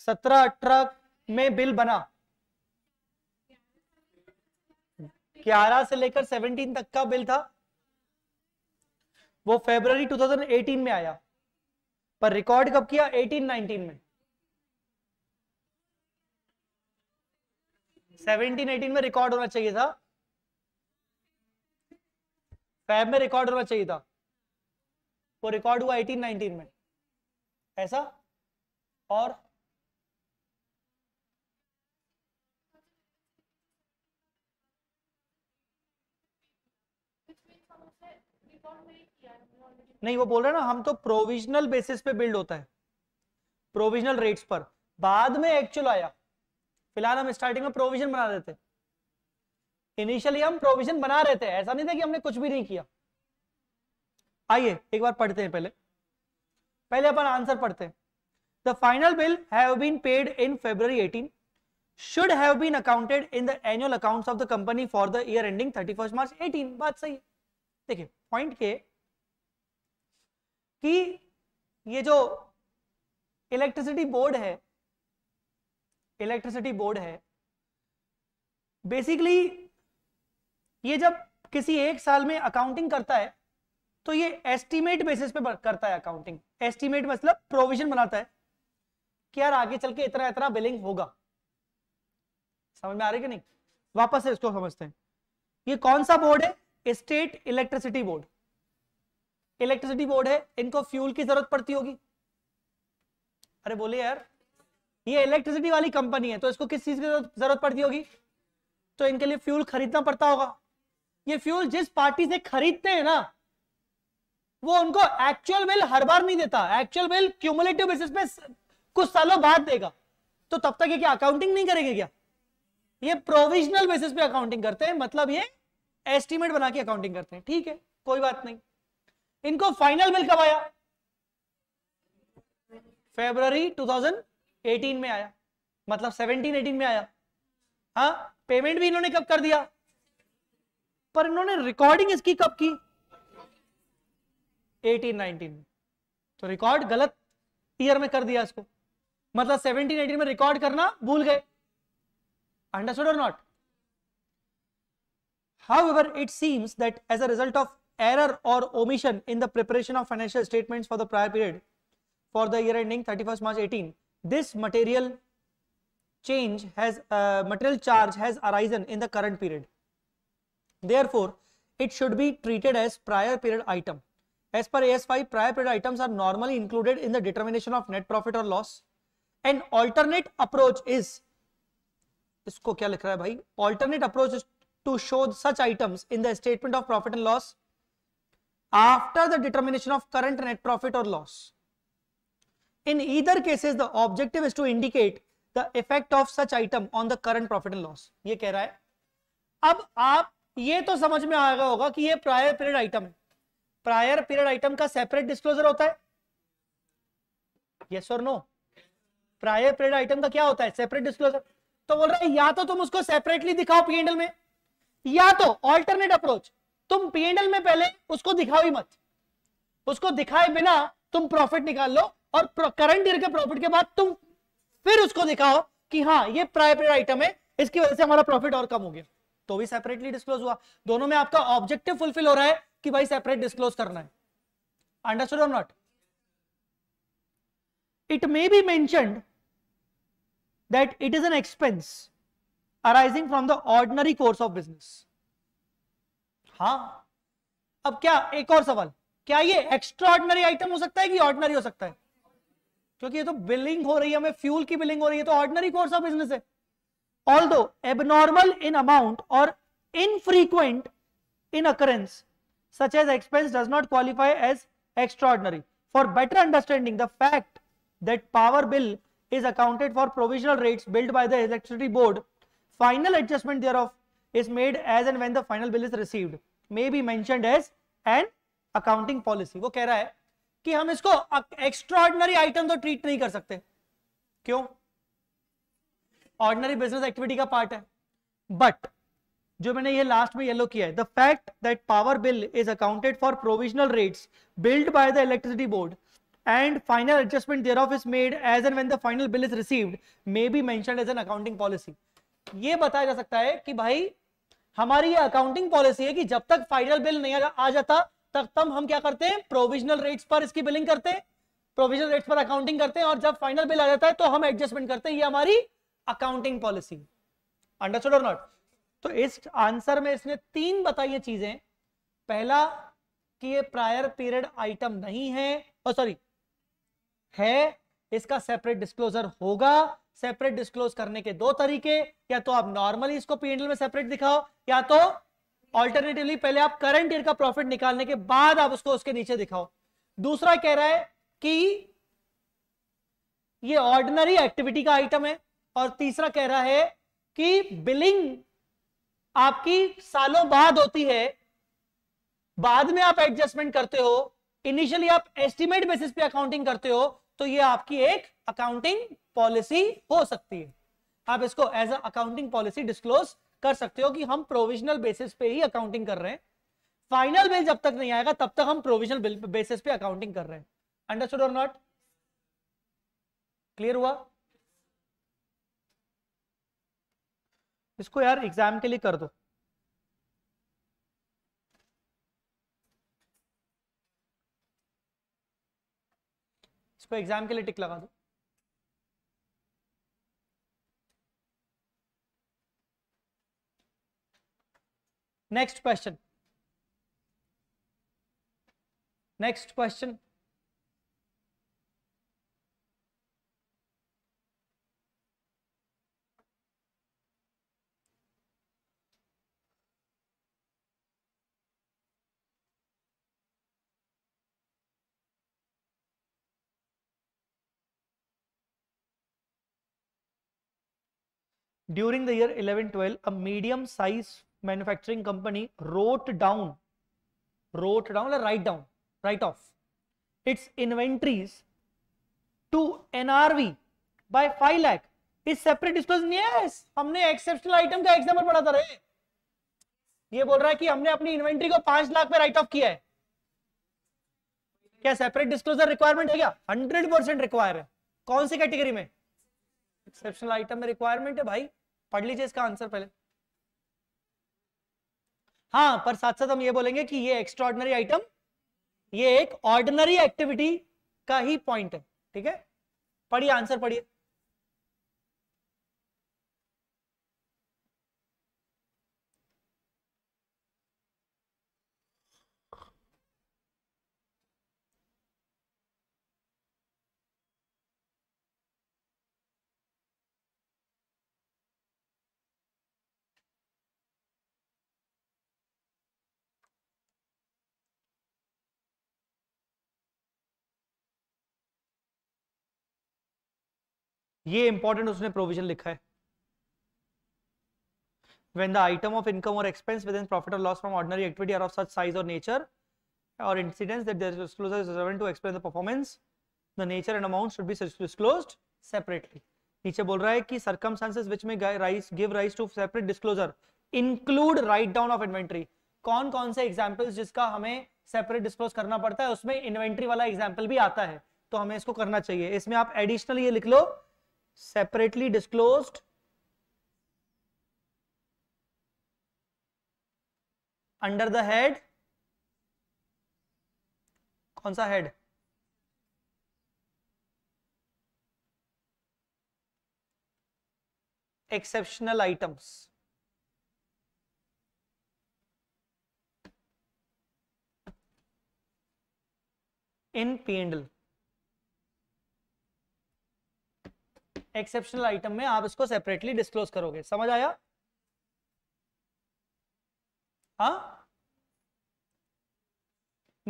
सत्रह अठारह में बिल बना ग्यारह से लेकर सेवनटीन तक का बिल था वो थाउजेंड 2018 में आया पर रिकॉर्ड कब किया 1819 में 1718 में रिकॉर्ड होना चाहिए था फैब में रिकॉर्ड होना चाहिए था वो रिकॉर्ड हुआ नाइनटीन में ऐसा और नहीं वो बोल रहे ना हम तो प्रोविजनल बेसिस पे बिल्ड होता है प्रोविजनल रेट्स पर बाद में एक्चुअल आया फिलहाल हम स्टार्टिंग में प्रोविजन बना रहे थे इनिशियली हम प्रोविजन बना रहे थे ऐसा नहीं था कि हमने कुछ भी नहीं किया आइए एक बार पढ़ते हैं पहले पहले अपन आंसर पढ़ते हैं the final bill have been paid in February 18 should have been accounted in the annual accounts of the company for the year ending 31st March 18 बात सही है देखिए पॉइंट के कि ये जो इलेक्ट्रिसिटी बोर्ड है इलेक्ट्रिसिटी बोर्ड है बेसिकली ये जब किसी एक साल में अकाउंटिंग करता है तो ये एस्टीमेट बेसिस पे करता है अकाउंटिंग एस्टीमेट मतलब प्रोविजन बनाता है कि यार आगे चल के इतना इतना बिलिंग होगा समझ में आ रही कि नहीं वापस से इसको समझते हैं ये कौन सा बोर्ड है state electricity board electricity board है इनको फ्यूल की जरूरत पड़ती होगी अरे बोले यार ये इलेक्ट्रिसिटी वाली कंपनी है तो इसको किस चीज की जरूरत पड़ती होगी तो इनके लिए फ्यूल खरीदना पड़ता होगा ये फ्यूल जिस पार्टी से खरीदते हैं ना वो उनको एक्चुअल बिल हर बार नहीं देता एक्चुअल बिल क्यूमुलेटिव बेसिस पे कुछ सालों बाद देगा तो तब तक ये क्या अकाउंटिंग नहीं करेंगे क्या ये प्रोविजनल बेसिस पे अकाउंटिंग करते हैं मतलब ये एस्टिमेट बना के अकाउंटिंग करते हैं ठीक है कोई बात नहीं इनको फाइनल बिल कब आया फेबररी 2018 में आया मतलब 17 18 में आया हाँ पेमेंट भी इन्होंने कब कर दिया पर इन्होंने रिकॉर्डिंग इसकी कब की 18 19 तो रिकॉर्ड गलत ईयर में कर दिया इसको मतलब 17 18 में रिकॉर्ड करना भूल गए अंडरस्टूड और not however it seems that as a result of error or omission in the preparation of financial statements for the prior period for the year ending 31st March 18. This material change has uh, material charge has arisen in the current period. Therefore, it should be treated as prior period item. As per AS5, prior period items are normally included in the determination of net profit or loss. An alternate approach is Isko kya लिख रहा alternate approach is to show such items in the statement of profit and loss after the determination of current net profit or loss. In either cases, the objective is to indicate the effect of such item on the current profit and loss. ये कह रहा है अब आप ये तो समझ में आएगा होगा कि ये प्रायर पीरियड आइटम है प्रायर पीरियड आइटम का सेपरेट डिस्क्लोजर होता है यस और नो प्रायर पीरियड आइटम का क्या होता है सेपरेट डिस्क्लोजर तो बोल रहे हैं या तो तुम उसको सेपरेटली दिखाओ पीएनएल में या तो ऑल्टरनेट अप्रोच तुम पीएनएल में पहले उसको दिखाओ ही मत उसको दिखाए बिना तुम प्रॉफिट निकाल लो और करंट ईयर के प्रॉफिट के बाद तुम फिर उसको दिखाओ कि हाँ ये प्राइवेट आइटम है इसकी वजह से हमारा प्रॉफिट और कम हो गया तो भी सेपरेटली डिस्क्लोज हुआ दोनों में आपका ऑब्जेक्टिव फुलफिल हो रहा है कि भाई सेपरेट डिस्क्लोज करना है अंडरस्टूड और not it may be main that it is an expense arising from the ordinary course of business हाँ अब क्या एक और सवाल क्या ये एक्स्ट्रॉर्डनरी आइटम हो सकता है कि ऑर्डनरी हो सकता है क्योंकि ये तो बिलिंग हो रही है हमें फ्यूल की बिलिंग हो रही है तो ऑर्डनरी कोर्स ऑफ बिजनेस है although abnormal in amount और infrequent in occurrence such as expense does not qualify as extraordinary for better understanding the fact that power bill is accounted for provisional rate billed by the electricity board final adjustment thereof is made as and when the final bill is received may be mentioned as an accounting policy wo keh raha hai ki hum isko extraordinary item to treat nahi kar sakte kyun ordinary business activity ka part hai but जो मैंने ये लास्ट में येलो किया है the fact that power bill is accounted for provisional rates billed by the electricity board and final adjustment thereof is made as and when the final bill is received may be mentioned as an accounting policy ये बताया जा सकता है कि भाई हमारी ये अकाउंटिंग पॉलिसी है कि जब तक फाइनल बिल नहीं आ जाता तब तब हम क्या करते हैं प्रोविजनल रेट्स पर इसकी बिलिंग करते हैं प्रोविजनल रेट्स पर अकाउंटिंग करते हैं और जब फाइनल बिल आ जाता है तो हम एडजस्टमेंट करते हैं ये हमारी अकाउंटिंग पॉलिसी अंडरस्टूड और नॉट तो इस आंसर में इसने तीन बताई चीजें पहला कि ये प्रायर पीरियड आइटम नहीं है सॉरी oh, है इसका सेपरेट डिस्क्लोजर होगा सेपरेट डिस्क्लोज करने के दो तरीके या तो आप नॉर्मली इसको पीएनएल में सेपरेट दिखाओ या तो ऑल्टरनेटिवली पहले आप करंट ईयर का प्रॉफिट निकालने के बाद आप उसको उसके नीचे दिखाओ दूसरा कह रहा है कि ये ऑर्डिनरी एक्टिविटी का आइटम है और तीसरा कह रहा है कि बिलिंग आपकी सालों बाद होती है बाद में आप एडजस्टमेंट करते हो इनिशियली आप एस्टिमेट बेसिस पे अकाउंटिंग करते हो तो ये आपकी एक अकाउंटिंग पॉलिसी हो सकती है आप इसको as a accounting policy disclose कर सकते हो कि हम प्रोविजनल बेसिस पे ही अकाउंटिंग कर रहे हैं फाइनल बिल जब तक नहीं आएगा तब तक हम प्रोविजनल बेसिस पे अकाउंटिंग कर रहे हैं अंडरस्टूड और नॉट क्लियर हुआ इसको यार एग्जाम के लिए कर दो इसको एग्जाम के लिए टिक लगा दो Next question. Next question. During the year 11-12, a medium size manufacturing company wrote down wrote down write down write off its inventories to NRV by five lakh is separate disclosure yes हमने एक्सेप्शनल आइटम का एग्जाम्पल पढ़ा था रे ये बोल रहा है कि हमने अपनी इन्वेंट्री को पांच लाख में राइट ऑफ किया है क्या सेपरेट डिस्क्लोजर रिक्वायरमेंट है क्या हंड्रेड परसेंट रिक्वायर है कौन सी कैटेगरी में एक्सेप्शनल आइटम में रिक्वायरमेंट है भाई पढ़ लीजिए इसका आंसर पहले हाँ पर साथ साथ हम ये बोलेंगे कि ये एक्स्ट्रॉर्डनरी आइटम ये एक ऑर्डिनरी एक्टिविटी का ही पॉइंट है ठीक है पढ़िए आंसर पढ़िए ये इंपॉर्टेंट उसने प्रोविजन लिखा है when the item of income और एक्सपेंस विद इन प्रॉफिट और loss from ordinary activity of such size और नेचर और incidence to the nature and amount should be disclose separately नीचे बोल रहा है कि circumstances which may rise give rise to separate disclosure include write down of inventory कौन कौन से एग्जाम्पल्स जिसका हमें सेपरेट डिस्कलोज करना पड़ता है उसमें इन्वेंट्री वाला एग्जाम्पल भी आता है तो हमें इसको करना चाहिए इसमें आप एडिशनल ये लिख लो separately disclosed under the head कौन सा head exceptional items in P&L exceptional item में आप इसको सेपरेटली डिस्क्लोज करोगे समझ आया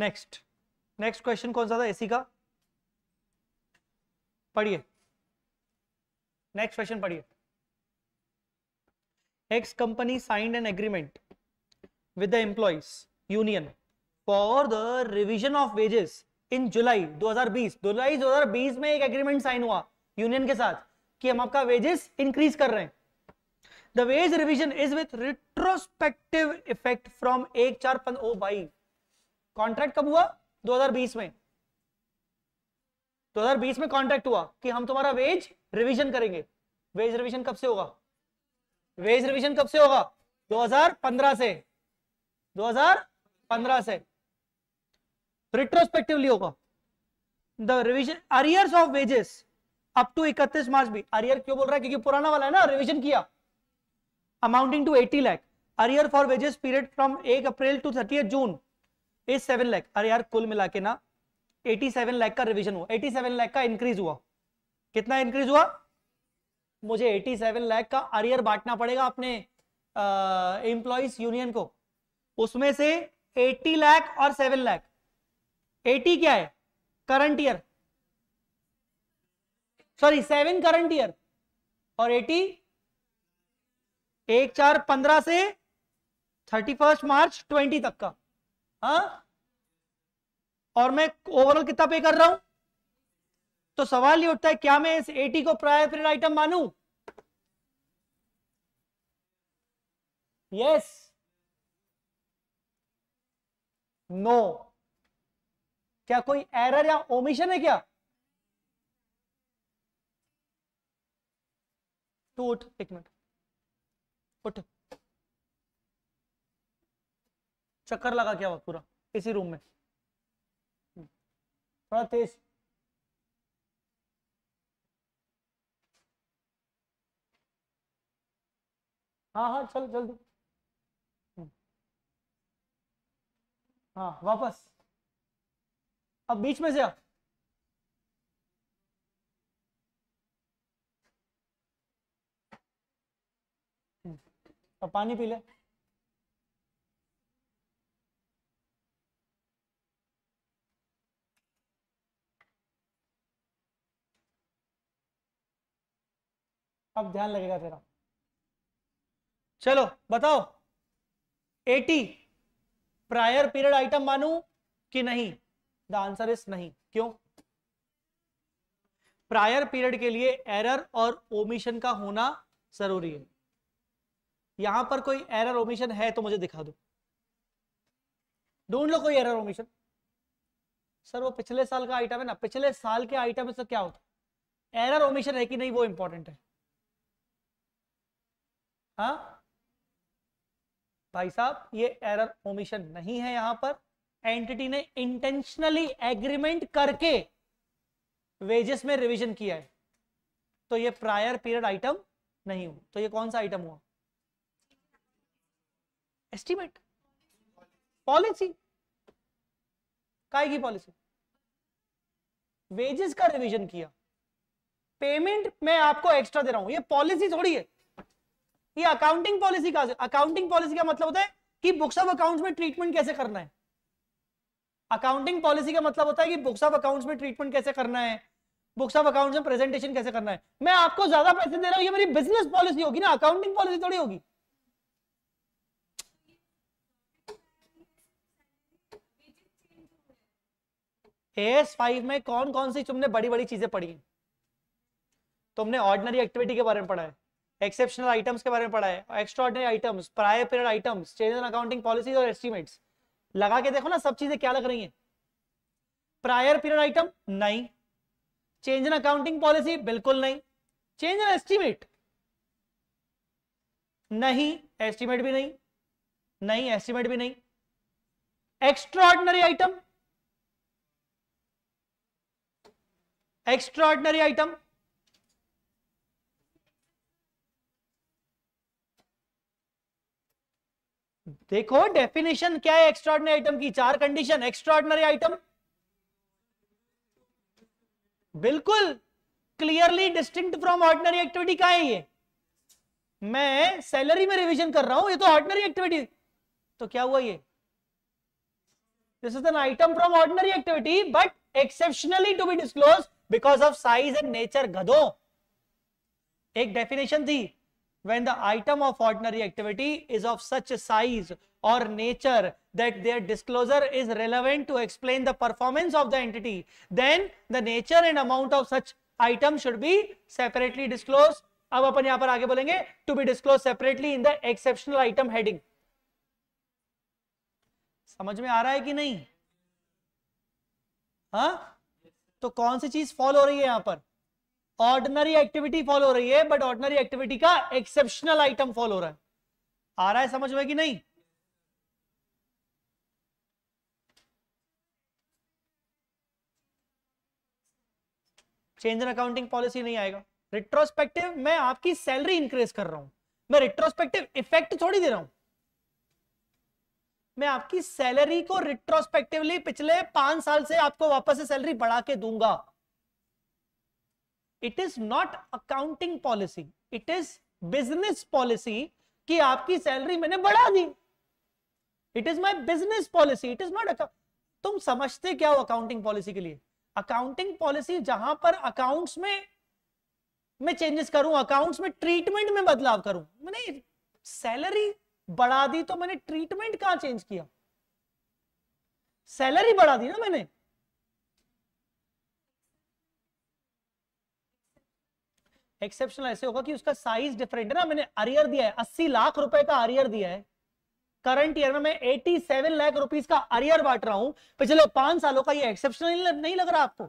नेक्स्ट नेक्स्ट क्वेश्चन कौन सा था एसी का पढ़िए नेक्स्ट क्वेश्चन पढ़िए X company signed an agreement with the employees union for the revision of wages in July 2020 जुलाई 2020 में एक एग्रीमेंट साइन हुआ यूनियन के साथ कि हम आपका वेजेस इंक्रीज कर रहे हैं the wage revision is with retrospective effect from एक चार पंद ओ भाई कॉन्ट्रैक्ट कब हुआ 2020 में 2020 में कॉन्ट्रैक्ट हुआ कि हम तुम्हारा वेज रिविजन करेंगे वेज रिविजन कब से होगा वेज रिविजन कब से होगा 2015 से 2015 से रिट्रोस्पेक्टिवली होगा the revision arrears of wages up to 31 March भी अरियर क्यों बोल रहा है क्योंकि पुराना वाला है ना रिविजन किया amounting to 80 lakh arrear for wages period from 1 April to 30 June is 7 lakh अरे यार कुल मिला के ना 87 लाख का रिविजन हुआ 87 लाख का इंक्रीज हुआ कितना इंक्रीज हुआ मुझे 87 लाख का अरियर बांटना पड़ेगा अपने एम्प्लॉयज यूनियन को उसमें से 80 लाख और 7 लाख 80 क्या है current year sorry seven current year और एटी एक चार पंद्रह से थर्टी फर्स्ट मार्च ट्वेंटी तक का हा? और मैं ओवरऑल कितना पे कर रहा हूं तो सवाल ये उठता है क्या मैं इस एटी को प्रायर पीरियड आइटम मानू यस नो क्या कोई एरर या ओमिशन है क्या टू उठ एक मिनट उठ चक्कर लगा क्या हुआ पूरा इसी रूम में थोड़ा तेज हाँ हाँ चल जल्दी हाँ वापस अब बीच में से आ और पानी पी ले अब ध्यान लगेगा तेरा चलो बताओ 80 प्रायर पीरियड आइटम मानू कि नहीं द आंसर इज नहीं क्यों प्रायर पीरियड के लिए एरर और ओमिशन का होना जरूरी है यहां पर कोई एरर ओमिशन है तो मुझे दिखा दो ढूंढ लो कोई एरर ओमिशन सर वो पिछले साल का आइटम है ना पिछले साल के आइटम से क्या होता है एरर ओमिशन है कि नहीं वो इंपॉर्टेंट है हा? भाई साहब ये एरर ओमिशन नहीं है यहां पर एंटिटी ने इंटेंशनली एग्रीमेंट करके वेजेस में रिवीजन किया है तो ये प्रायर पीरियड आइटम नहीं हुआ तो ये कौन सा आइटम हुआ एस्टिमेट पॉलिसी की पॉलिसी वेजेस का रिवीजन किया पेमेंट मैं आपको एक्स्ट्रा दे रहा हूं ये पॉलिसी थोड़ी है ये अकाउंटिंग पॉलिसी का अकाउंटिंग पॉलिसी का मतलब होता है कि बुक्स ऑफ अकाउंट्स में ट्रीटमेंट कैसे करना है अकाउंटिंग पॉलिसी का मतलब होता है कि बुक्स ऑफ अकाउंट्स में ट्रीटमेंट कैसे करना है बुक्स ऑफ अकाउंट्स में प्रेजेंटेशन कैसे करना है मैं आपको ज्यादा पैसे दे रहा हूं ये मेरी बिजनेस पॉलिसी होगी ना अकाउंटिंग पॉलिसी थोड़ी होगी एस फाइव में कौन कौन सी तुमने बड़ी बड़ी चीजें पढ़ी तुमने ऑर्डनरी एक्टिविटी के बारे में पढ़ा है एक्सेप्शनल आइटम्स के बारे में पढ़ा है extraordinary items prior period items change in accounting policies और एस्टिमेट्स लगा के देखो ना सब चीजें क्या लग रही हैं प्रायर पीरियड आइटम नहीं चेंज इन अकाउंटिंग पॉलिसी बिल्कुल नहीं चेंज इन एस्टिमेट नहीं एस्टिमेट भी नहीं नहीं एस्टिमेट भी नहीं एक्स्ट्रॉर्डनरी आइटम extraordinary आइटम देखो डेफिनेशन क्या है एक्स्ट्रॉर्डनरी आइटम की चार कंडीशन एक्स्ट्रॉर्डनरी आइटम बिल्कुल clearly distinct from ordinary activity का है ये मैं सैलरी में रिवीजन कर रहा हूं ये तो ऑर्डिनरी एक्टिविटी तो क्या हुआ ये this is an item from ordinary activity but exceptionally to be disclosed because of size and nature गधों एक डेफिनेशन थी when the item of ordinary activity is of such size और nature that their disclosure is relevant to explain the performance of the entity then the nature and amount of such item should be separately disclose अब अपन यहां पर आगे बोलेंगे to be disclose separately in the exceptional item heading समझ में आ रहा है कि नहीं हा? तो कौन सी चीज फॉलो हो रही है यहां पर ऑर्डनरी एक्टिविटी फॉलो हो रही है बट ऑर्डनरी एक्टिविटी का एक्सेप्शनल आइटम फॉलो हो रहा है आ रहा है समझ में कि नहीं चेंज इन अकाउंटिंग पॉलिसी नहीं आएगा रिट्रोस्पेक्टिव मैं आपकी सैलरी इंक्रीज कर रहा हूं मैं रिट्रोस्पेक्टिव इफेक्ट थोड़ी दे रहा हूं मैं आपकी सैलरी को रिट्रोस्पेक्टिवली पिछले पांच साल से आपको वापस से सैलरी बढ़ा के दूंगा it is not accounting policy it is business policy कि आपकी सैलरी मैंने बढ़ा दी it is my business policy it is not तुम समझते क्या हो अकाउंटिंग पॉलिसी के लिए अकाउंटिंग पॉलिसी जहां पर अकाउंट्स में मैं चेंजेस करूं अकाउंट्स में ट्रीटमेंट में बदलाव करूं मैंने सैलरी बढ़ा दी तो मैंने ट्रीटमेंट कहां चेंज किया सैलरी बढ़ा दी ना मैंने एक्सेप्शनल ऐसे होगा कि उसका साइज डिफरेंट है ना मैंने अरियर दिया है अस्सी लाख रुपए का अरियर दिया है करंट ईयर में मैं सेवन लाख रुपीज का अरियर बांट रहा हूं पिछले पांच सालों का ये एक्सेप्शनल नहीं लग रहा आपको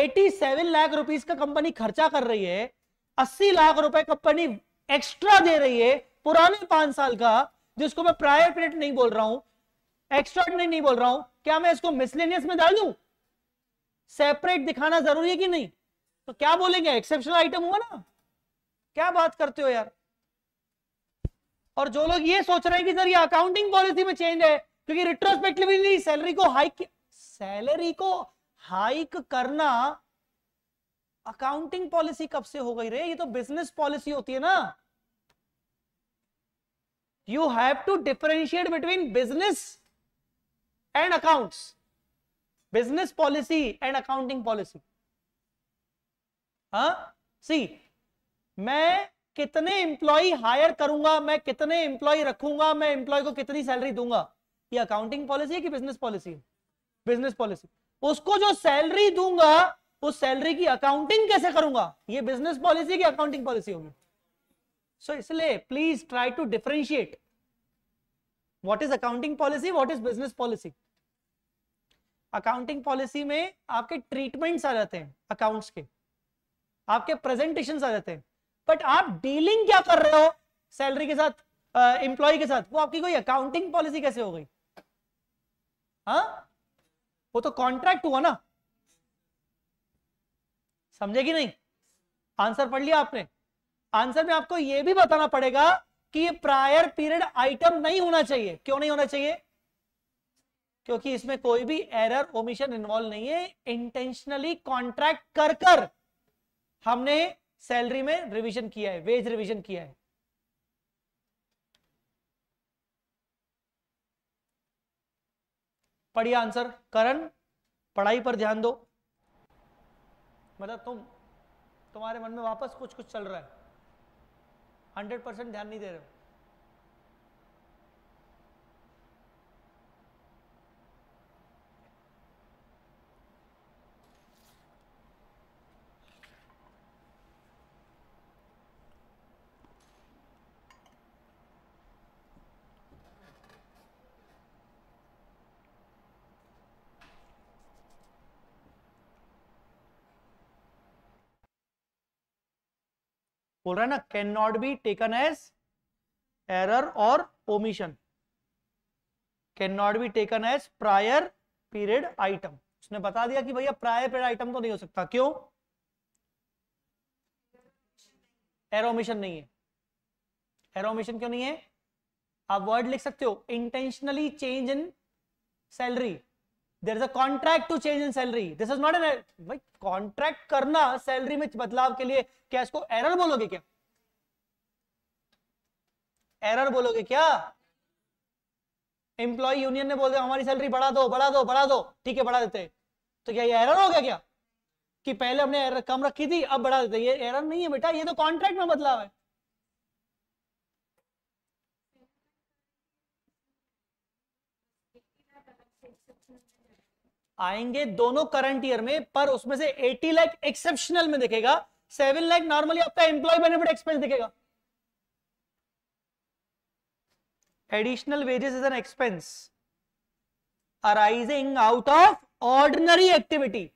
एटी हाँ? सेवन लाख रुपीज का कंपनी खर्चा कर रही है अस्सी लाख रुपए कंपनी एक्स्ट्रा दे रही है पुराने पांच साल का जिसको मैं प्रायर पीरियड नहीं बोल रहा हूं एक्स्ट्रा नहीं बोल रहा हूं क्या मैं इसको मिसलेनियस में डाल दू सेपरेट दिखाना जरूरी है कि नहीं तो क्या बोलेंगे एक्सेप्शनल आइटम हुआ ना क्या बात करते हो यार और जो लोग ये सोच रहे हैं कि सर ये अकाउंटिंग पॉलिसी में चेंज है क्योंकि रिट्रोस्पेक्टिवली सैलरी को हाइक सैलरी को हाइक करना अकाउंटिंग पॉलिसी कब से हो गई रे ये तो बिजनेस पॉलिसी होती है ना you have to differentiate between business and accounts business policy and accounting policy हाँ सी मैं कितने इंप्लॉय हायर करूंगा मैं कितने इंप्लॉय रखूंगा मैं इंप्लॉय को कितनी सैलरी दूंगा ये अकाउंटिंग पॉलिसी है कि बिजनेस पॉलिसी है बिजनेस पॉलिसी उसको जो सैलरी दूंगा उस सैलरी की अकाउंटिंग कैसे करूंगा ये बिजनेस पॉलिसी की अकाउंटिंग पॉलिसी होगी सो इसलिए please try to differentiate what is accounting policy what is business policy accounting policy में आपके ट्रीटमेंट्स आ जाते हैं अकाउंट्स के आपके प्रेजेंटेशन आ जाते हैं बट आप डीलिंग क्या कर रहे हो सैलरी के साथ एम्प्लॉय uh, के साथ वो आपकी कोई अकाउंटिंग पॉलिसी कैसे हो गई हा? वो तो कॉन्ट्रैक्ट हुआ ना समझेगी नहीं आंसर पढ़ लिया आपने आंसर में आपको यह भी बताना पड़ेगा कि ये प्रायर पीरियड आइटम नहीं होना चाहिए क्यों नहीं होना चाहिए क्योंकि इसमें कोई भी एरर ओमिशन इन्वॉल्व नहीं है इंटेंशनली कॉन्ट्रैक्ट कर कर हमने सैलरी में रिवीजन किया है वेज रिवीजन किया है पढ़िए आंसर करण पढ़ाई पर ध्यान दो मतलब तुम तुम्हारे मन में वापस कुछ कुछ चल रहा है हंड्रेड परसेंट ध्यान नहीं दे रहे हो बोल रहा है ना can not be taken as error और omission can not be taken as prior period item उसने बता दिया कि भैया प्रायर पीरियड आइटम तो नहीं हो सकता क्यों एरोमिशन नहीं है एरोमिशन क्यों नहीं है आप वर्ड लिख सकते हो intentionally change in salary there is a contract to change in salary this is not an भाई कॉन्ट्रैक्ट करना सैलरी में बदलाव के लिए क्या इसको एरर बोलोगे क्या एरर बोलोगे क्या एम्प्लॉय यूनियन ने बोल दिया हमारी सैलरी बढ़ा दो बढ़ा दो बढ़ा दो ठीक है बढ़ा देते तो क्या ये एरर हो गया क्या कि पहले हमने एरर कम रखी थी अब बढ़ा देते ये एरर नहीं है बेटा ये तो कॉन्ट्रैक्ट में बदलाव है आएंगे दोनों करंट ईयर में पर उसमें से 80 लाख एक्सेप्शनल में दिखेगा 7 लाख नॉर्मली आपका एम्प्लॉय बेनिफिट एक्सपेंस दिखेगा additional wages is an expense arising out of ordinary activity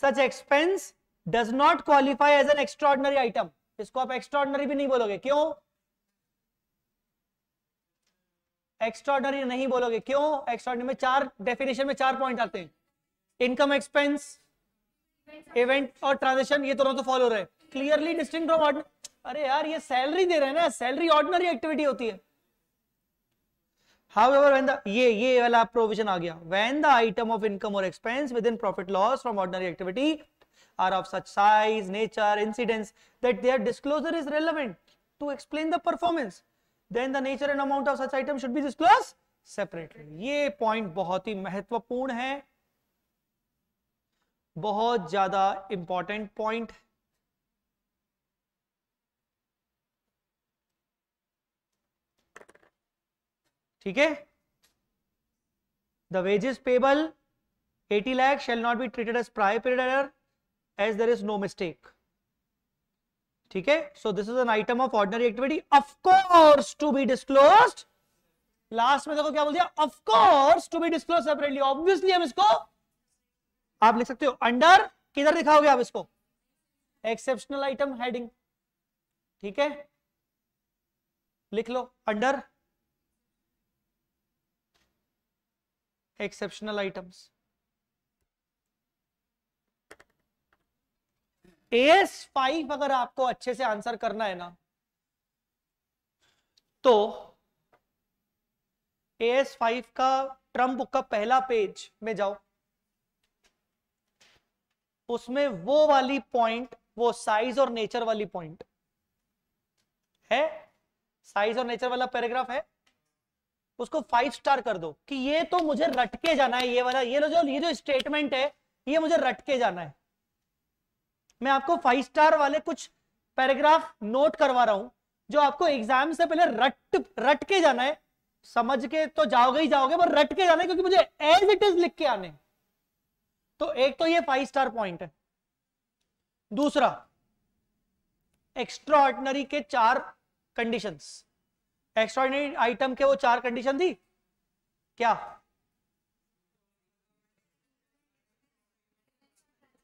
such expense does not qualify as an extraordinary item इसको आप एक्स्ट्रॉर्डनरी भी नहीं बोलोगे क्यों एक्स्ट्रॉडनरी नहीं बोलोगे क्यों एक्स्ट्रॉडनरी में चार डेफिनेशन में चार पॉइंट आते हैं इनकम एक्सपेंस इवेंट और ट्रांजेक्शन ये दोनों तो फॉलो रहे क्लियरली डिस्टिंग अरे यार ये सैलरी दे रहे हैं ना सैलरी ऑर्डनरी एक्टिविटी होती है However, when the, ये ये वाला प्रोविजन आ गया when the item of income और expense within profit loss from ordinary activity are of such size nature incident that there disclosure is relevant to explain the performance then the nature and amount of such item should be disclosed separately. ये point बहुत ही महत्वपूर्ण है बहुत ज्यादा important point है ठीक है the wages payable 80 lakh shall not be treated as prior period error as there is no mistake ठीक है so this is an item of ordinary activity of course to be disclose last में देखो क्या बोल दिया of course to be disclose separately obviously हम इसको आप लिख सकते हो अंडर किधर दिखाओगे आप इसको एक्सेप्शनल आइटम हेडिंग ठीक है लिख लो under exceptional items S five अगर आपको अच्छे से आंसर करना है ना तो एस फाइव का ट्रम्प बुक का पहला पेज में जाओ उसमें वो वाली पॉइंट वो साइज और नेचर वाली पॉइंट है साइज और नेचर वाला पैराग्राफ है उसको फाइव स्टार कर दो कि ये तो मुझे रटके जाना है ये वाला ये जो ये जो स्टेटमेंट है ये मुझे रटके जाना है मैं आपको फाइव स्टार वाले कुछ पैराग्राफ नोट करवा रहा हूं जो आपको एग्जाम से पहले रट रट के जाना है समझ के तो जाओगे ही जाओगे पर रट के जाना है क्योंकि मुझे एज इट इज लिख के आने तो एक तो ये फाइव स्टार पॉइंट है दूसरा एक्स्ट्रा के चार कंडीशन एक्स्ट्रॉर्डनरी आइटम के वो चार कंडीशन थी क्या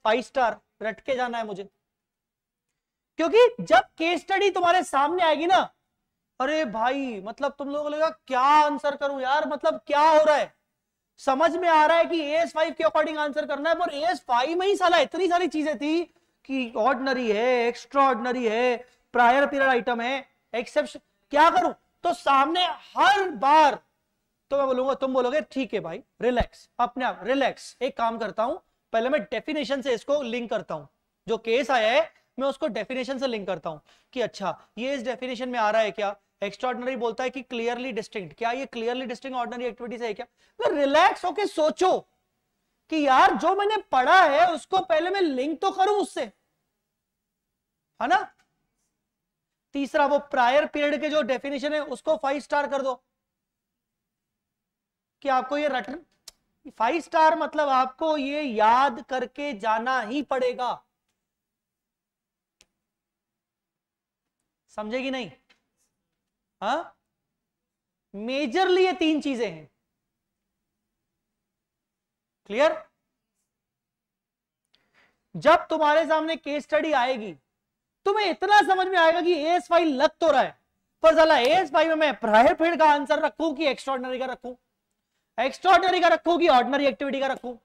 फाइव स्टार रट के जाना है मुझे क्योंकि जब केस स्टडी तुम्हारे सामने आएगी ना अरे भाई मतलब तुम लोग लगेगा क्या आंसर करूं यार मतलब क्या हो रहा है समझ में आ रहा है कि एस फाइव के अकॉर्डिंग आंसर करना है पर एस फाइव में ही साला इतनी सारी चीजें थी कि ऑर्डनरी है एक्स्ट्रा ऑर्डनरी है प्रायर पीरियड आइटम है एक्सेप्शन क्या करूं तो सामने हर बार तो मैं बोलूंगा तुम बोलोगे ठीक है भाई रिलैक्स अपने आप रिलैक्स एक काम करता हूं पहले मैं डेफिनेशन से इसको लिंक करता हूं जो केस आया है मैं उसको डेफिनेशन से लिंक करता हूं कि अच्छा ये इस डेफिनेशन में आ रहा है क्या एक्स्ट्रॉर्डनरी बोलता है कि क्लियरली डिस्टिंक्ट क्या ये क्लियरली डिस्टिंग ऑर्डनरी एक्टिविटी है क्या मैं तो रिलैक्स होके सोचो कि यार जो मैंने पढ़ा है उसको पहले मैं लिंक तो करूं उससे है ना तीसरा वो प्रायर पीरियड के जो डेफिनेशन है उसको फाइव स्टार कर दो कि आपको ये रटन फाइव स्टार मतलब आपको ये याद करके जाना ही पड़ेगा समझेगी नहीं हा? मेजरली ये तीन चीजें हैं क्लियर जब तुम्हारे सामने केस स्टडी आएगी तुम्हें इतना समझ में आएगा कि एस फाइव लग तो रहा है पर जला एस फाइव में मैं प्रायर फील्ड का आंसर रखूं कि एक्स्ट्रॉर्डनरी का रखूं एक्स्ट्रॉर्डनरी का रखू कि ऑर्डनरी एक्टिविटी का रखू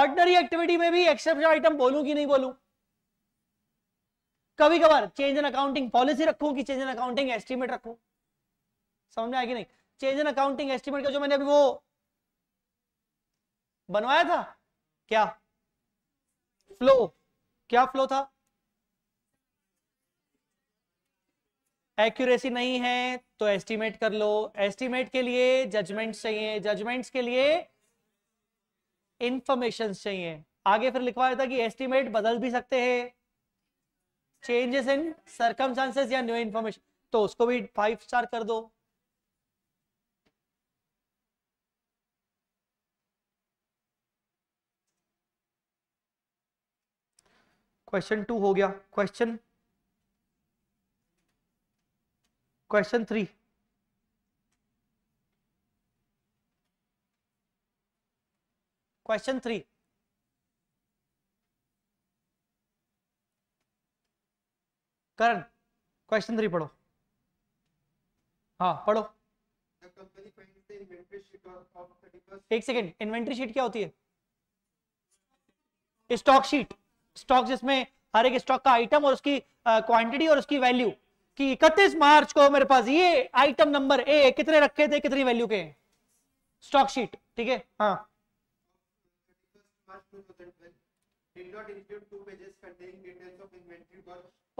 ऑर्डनरी एक्टिविटी में भी एक्सेप्शन आइटम बोलू कि नहीं बोलू कभी कभार चेंज इन अकाउंटिंग पॉलिसी रखू कि चेंज इन अकाउंटिंग एस्टिमेट रखू समझ में आएगी नहीं चेंज इन अकाउंटिंग एस्टिमेट का जो मैंने अभी वो बनवाया था क्या फ्लो क्या फ्लो था एक्यूरेसी नहीं है तो एस्टिमेट कर लो एस्टिमेट के लिए जजमेंट्स चाहिए जजमेंट्स के लिए इंफॉर्मेशन चाहिए आगे फिर लिखवा देता कि एस्टिमेट बदल भी सकते हैं चेंजेस इन सरकमस्टांसेस या न्यू इंफॉर्मेशन तो उसको भी फाइव स्टार कर दो क्वेश्चन टू हो गया question question three question three Karan question three पढ़ो हाँ पढ़ो एक सेकेंड इन्वेंट्री शीट क्या होती है स्टॉक शीट स्टॉक जिसमें हर एक स्टॉक का आइटम और उसकी क्वांटिटी uh, और उसकी वैल्यू कि 31 मार्च को मेरे पास ये आइटम नंबर ए कितने रखे थे कितनी वैल्यू के स्टॉक शीट ठीक है हाँ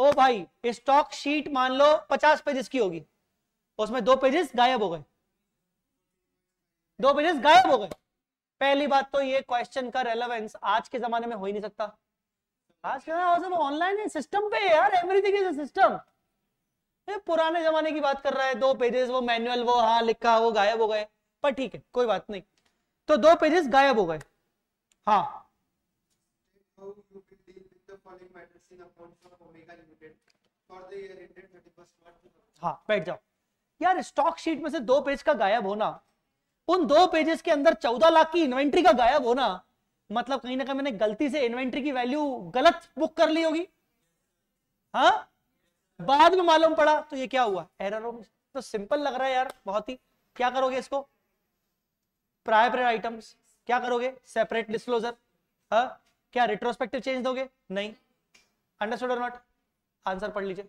ओ भाई स्टॉक शीट मान लो 50 पेजेस की होगी उसमें दो पेजेस गायब हो गए दो पेजेस गायब हो गए पहली बात तो ये क्वेश्चन का रेलेवेंस आज के जमाने में हो ही नहीं सकता आज के ऑनलाइन सिस्टम पे यार एवरीथिंग इज सिस्टम ये पुराने जमाने की बात कर रहा है दो पेजेस वो मैनुअल वो हाँ लिखा वो गायब हो गए पर ठीक है कोई बात नहीं तो दो पेजेस गायब हो गए हाँ हाँ बैठ जाओ यार स्टॉक शीट में से दो पेज का गायब होना उन दो पेजेस के अंदर चौदह लाख की इन्वेंट्री का गायब होना मतलब कहीं ना कहीं मैंने गलती से इन्वेंट्री की वैल्यू गलत बुक कर ली होगी हाँ बाद में मालूम पड़ा तो ये क्या हुआ एरर तो सिंपल लग रहा है यार बहुत ही क्या करोगे इसको प्रायर आइटम्स क्या करोगे सेपरेट डिस्क्लोजर हाँ? क्या रिट्रोस्पेक्टिव चेंज दोगे नहीं अंडरस्टूड और नॉट आंसर पढ़ लीजिए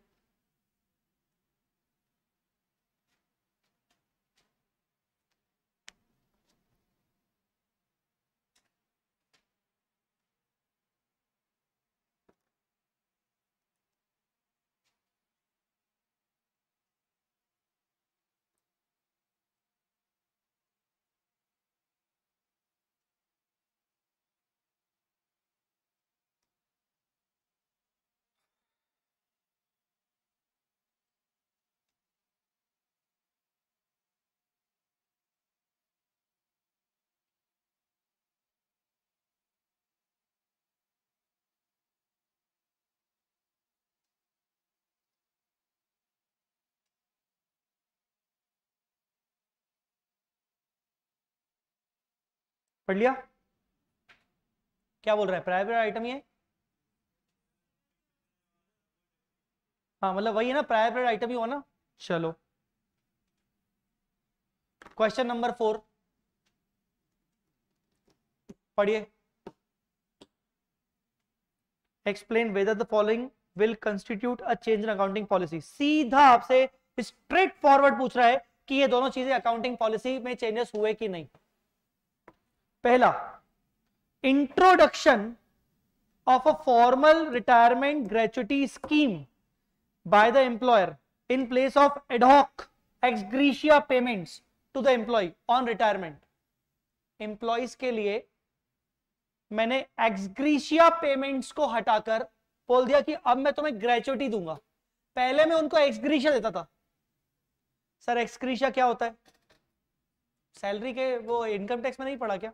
पढ़ लिया क्या बोल रहा है प्राइवेट आइटम ये हाँ मतलब वही है ना प्राइवेट आइटम ही हुआ ना चलो क्वेश्चन नंबर फोर पढ़िए explain whether the following will constitute a change in accounting policy सीधा आपसे स्ट्रेट फॉरवर्ड पूछ रहा है कि ये दोनों चीजें अकाउंटिंग पॉलिसी में चेंजेस हुए कि नहीं पहला introduction of a formal retirement gratuity scheme by the employer in place of ad hoc ex gratia payments to the employee on retirement employees के लिए मैंने एक्सग्रीशिया पेमेंट्स को हटाकर बोल दिया कि अब मैं तुम्हें ग्रेचुटी दूंगा पहले मैं उनको एक्सग्रीशिया देता था सर एक्सग्रीशिया क्या होता है सैलरी के वो इनकम टैक्स में नहीं पड़ा क्या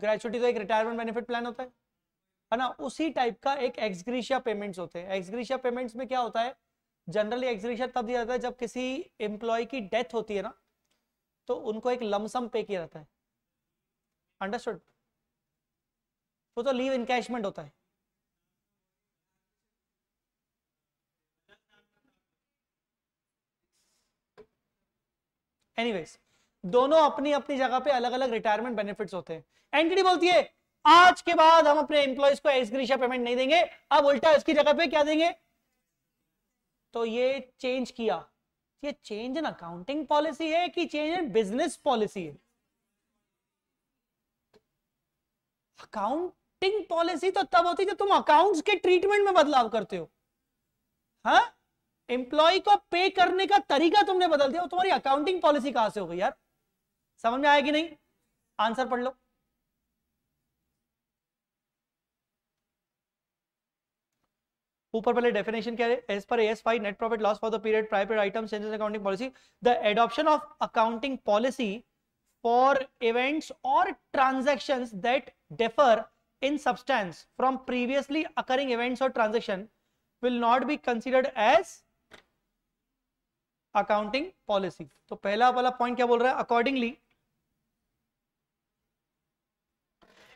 ग्रेचुटी तो एक रिटायरमेंट बेनिफिट प्लान होता है है ना उसी टाइप का एक एक्सग्रीशिया पेमेंट्स होते हैं एक्सग्रीशिया पेमेंट्स में क्या होता है जनरली एक्सग्रीशिया तब दिया जाता है जब किसी एम्प्लॉय की डेथ होती है ना तो उनको एक लमसम पे किया जाता है अंडरस्टुड वो तो लीव इनकैशमेंट होता है एनीवेज anyway, दोनों अपनी अपनी जगह पे अलग अलग रिटायरमेंट बेनिफिट्स होते हैं एंटिटी बोलती है आज के बाद हम अपने एम्प्लॉयज को एक्सग्रीशिया पेमेंट नहीं देंगे अब उल्टा इसकी जगह पे क्या देंगे तो ये चेंज किया ये चेंज इन अकाउंटिंग पॉलिसी है कि चेंज इन बिजनेस पॉलिसी है अकाउंटिंग पॉलिसी तो तब होती है जब तुम अकाउंट्स के ट्रीटमेंट में बदलाव करते हो हाँ एम्प्लॉय को पे करने का तरीका तुमने बदल दिया तुम्हारी अकाउंटिंग पॉलिसी कहां से हो गई यार समझ में आएगी नहीं आंसर पढ़ लो ऊपर पहले डेफिनेशन क्या है एज पर S five net profit loss for the period private item changes accounting policy the adoption of accounting policy for events और transaction that differ in substance from previously occurring events और transaction will not be considered as accounting policy तो पहला वाला पॉइंट क्या बोल रहा है accordingly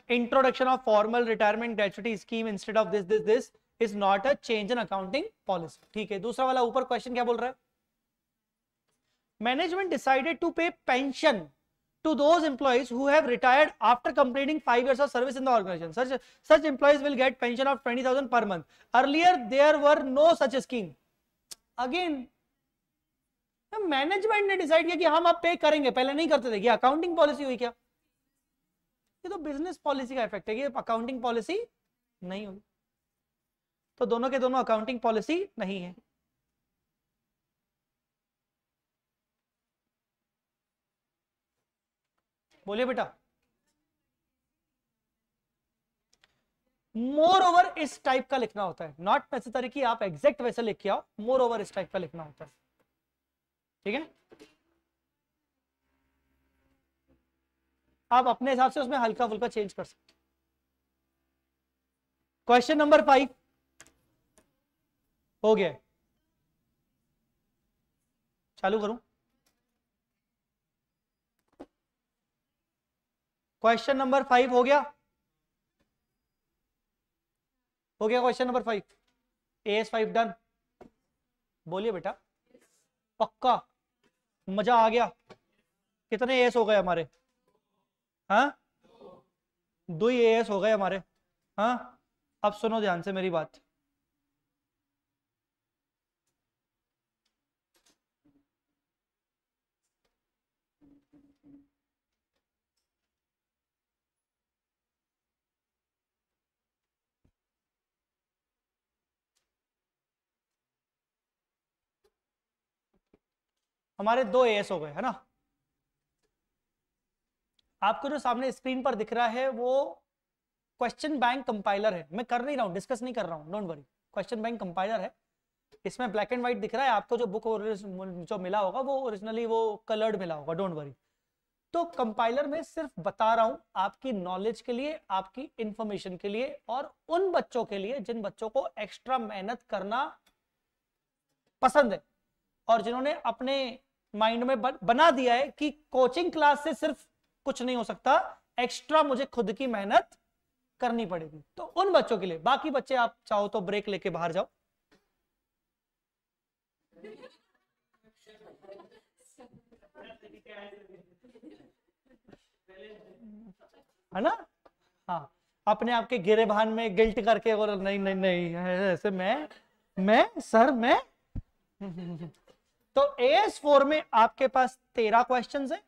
introduction of formal retirement gratuity scheme instead of this this this is not a change in accounting policy ठीक है दूसरा वाला ऊपर क्वेश्चन क्या बोल रहा है management decided to pay pension to those employees who have retired after completing 5 years of service in the organization such such employees will get pension of 20000 per month earlier there were no such scheme again management ने डिसाइड किया कि हम अब पे करेंगे पहले नहीं करते थे ये अकाउंटिंग पॉलिसी हुई क्या ये तो बिजनेस पॉलिसी का इफेक्ट है ये अकाउंटिंग पॉलिसी नहीं होगी तो दोनों के दोनों अकाउंटिंग पॉलिसी नहीं है बोलिए बेटा मोर ओवर इस टाइप का लिखना होता है नॉट नेसेसरी कि आप एग्जैक्ट वैसे लिख के आओ मोर ओवर इस टाइप का लिखना होता है ठीक है आप अपने हिसाब से उसमें हल्का फुल्का चेंज कर सकते क्वेश्चन नंबर फाइव हो गया चालू करूं क्वेश्चन नंबर फाइव हो गया हो गया question number five S five done बोलिए बेटा पक्का मजा आ गया कितने एस हो गए हमारे हाँ दो ही एएस हो गए हमारे हाँ अब सुनो ध्यान से मेरी बात हमारे दो एएस हो गए है ना आपको जो सामने स्क्रीन पर दिख रहा है वो क्वेश्चन बैंक कंपाइलर है मैं कर नहीं रहा हूँ डिस्कस नहीं कर रहा हूँ don't worry question bank compiler है इसमें ब्लैक एंड व्हाइट दिख रहा है आपको जो बुक जो मिला होगा वो ओरिजिनली वो कलर्ड मिला होगा डोंट वरी तो कंपाइलर में सिर्फ बता रहा हूं आपकी नॉलेज के लिए आपकी इंफॉर्मेशन के लिए और उन बच्चों के लिए जिन बच्चों को एक्स्ट्रा मेहनत करना पसंद है और जिन्होंने अपने माइंड में बना दिया है कि कोचिंग क्लास से सिर्फ कुछ नहीं हो सकता एक्स्ट्रा मुझे खुद की मेहनत करनी पड़ेगी तो उन बच्चों के लिए बाकी बच्चे आप चाहो तो ब्रेक लेके बाहर जाओ है ना हाँ अपने आपके भान में गिल्ट करके और नहीं नहीं नहीं ऐसे मैं मैं सर मैं तो एस फोर में आपके पास तेरह क्वेश्चंस हैं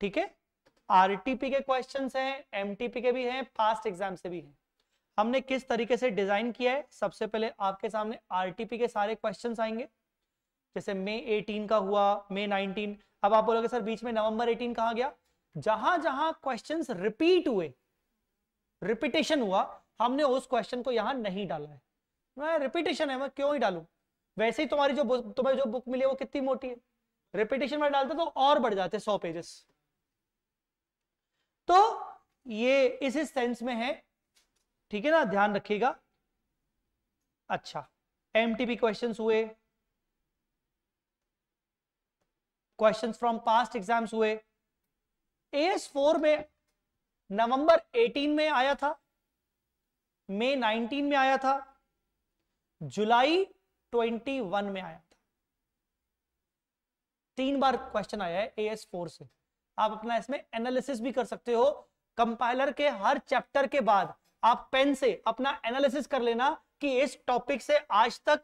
ठीक है आरटीपी के क्वेश्चन हैं एमटीपी के भी हैं पास्ट एग्जाम से भी हैं हमने किस तरीके से डिजाइन किया है सबसे पहले आपके सामने आरटीपी के सारे क्वेश्चन आएंगे जैसे मई 18 का हुआ मई 19 अब आप बोलोगे सर बीच में नवंबर 18 कहा गया जहां जहां क्वेश्चंस रिपीट हुए रिपीटेशन हुआ हमने उस क्वेश्चन को यहां नहीं डाला है मैं रिपीटेशन है मैं क्यों ही डालू वैसे ही तुम्हारी जो तुम्हें जो बुक मिली है वो कितनी मोटी है रिपीटेशन में डालते तो और बढ़ जाते सौ पेजेस तो ये इस इस सेंस में है ठीक है ना ध्यान रखिएगा अच्छा एमटीपी क्वेश्चन हुए क्वेश्चंस फ्रॉम पास्ट एग्जाम्स हुए ए एस फोर में नवंबर 18 में आया था मई 19 में आया था जुलाई 21 में आया था तीन बार क्वेश्चन आया है ए एस फोर से आप अपना इसमें एनालिसिस भी कर सकते हो कंपाइलर के हर चैप्टर के बाद आप पेन से अपना एनालिसिस कर लेना कि इस टॉपिक से आज तक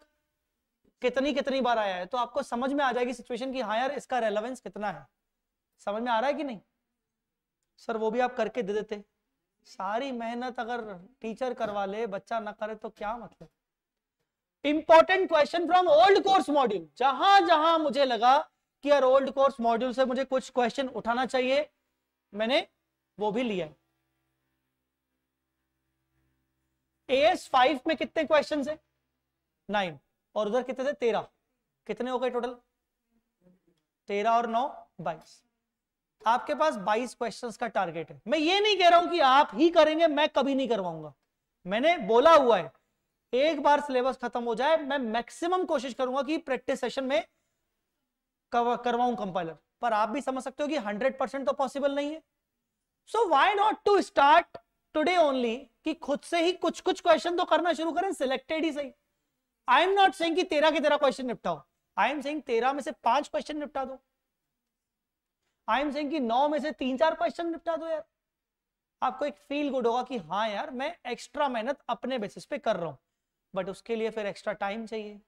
कितनी कितनी बार आया है तो आपको समझ में आ जाएगी सिचुएशन की हाँ यार इसका रेलेवेंस कितना है समझ में आ रहा है कि नहीं सर वो भी आप करके दे देते सारी मेहनत अगर टीचर करवा ले बच्चा ना करे तो क्या मतलब important question from old course module जहां जहां मुझे लगा कि यार ओल्ड कोर्स मॉड्यूल से मुझे कुछ क्वेश्चन उठाना चाहिए मैंने वो भी लिया एस फाइव में कितने क्वेश्चन है नाइन और उधर कितने थे तेरह कितने हो गए टोटल तेरह और नौ बाईस आपके पास बाईस क्वेश्चन का टारगेट है मैं ये नहीं कह रहा हूं कि आप ही करेंगे मैं कभी नहीं करवाऊंगा मैंने बोला हुआ है एक बार सिलेबस खत्म हो जाए मैं मैक्सिमम कोशिश करूंगा कि प्रैक्टिस सेशन में करवाऊं कंपाइलर पर आप भी समझ सकते हो कि 100 तो पॉसिबल नहीं है so why not to start today only कि खुद से ही कुछ कुछ क्वेश्चन तो करना शुरू करें सिलेक्टेड ही सही आई एम नॉट सेइंग कि तेरह के तेरह क्वेश्चन निपटाओ आई एम सेइंग तेरह में से पांच क्वेश्चन निपटा दो आई एम सेइंग कि नौ में से तीन चार क्वेश्चन निपटा दो यार आपको एक फील गुड होगा कि हाँ यार मैं एक्स्ट्रा मेहनत अपने बेसिस पे कर रहा हूं बट उसके लिए फिर एक्स्ट्रा टाइम चाहिए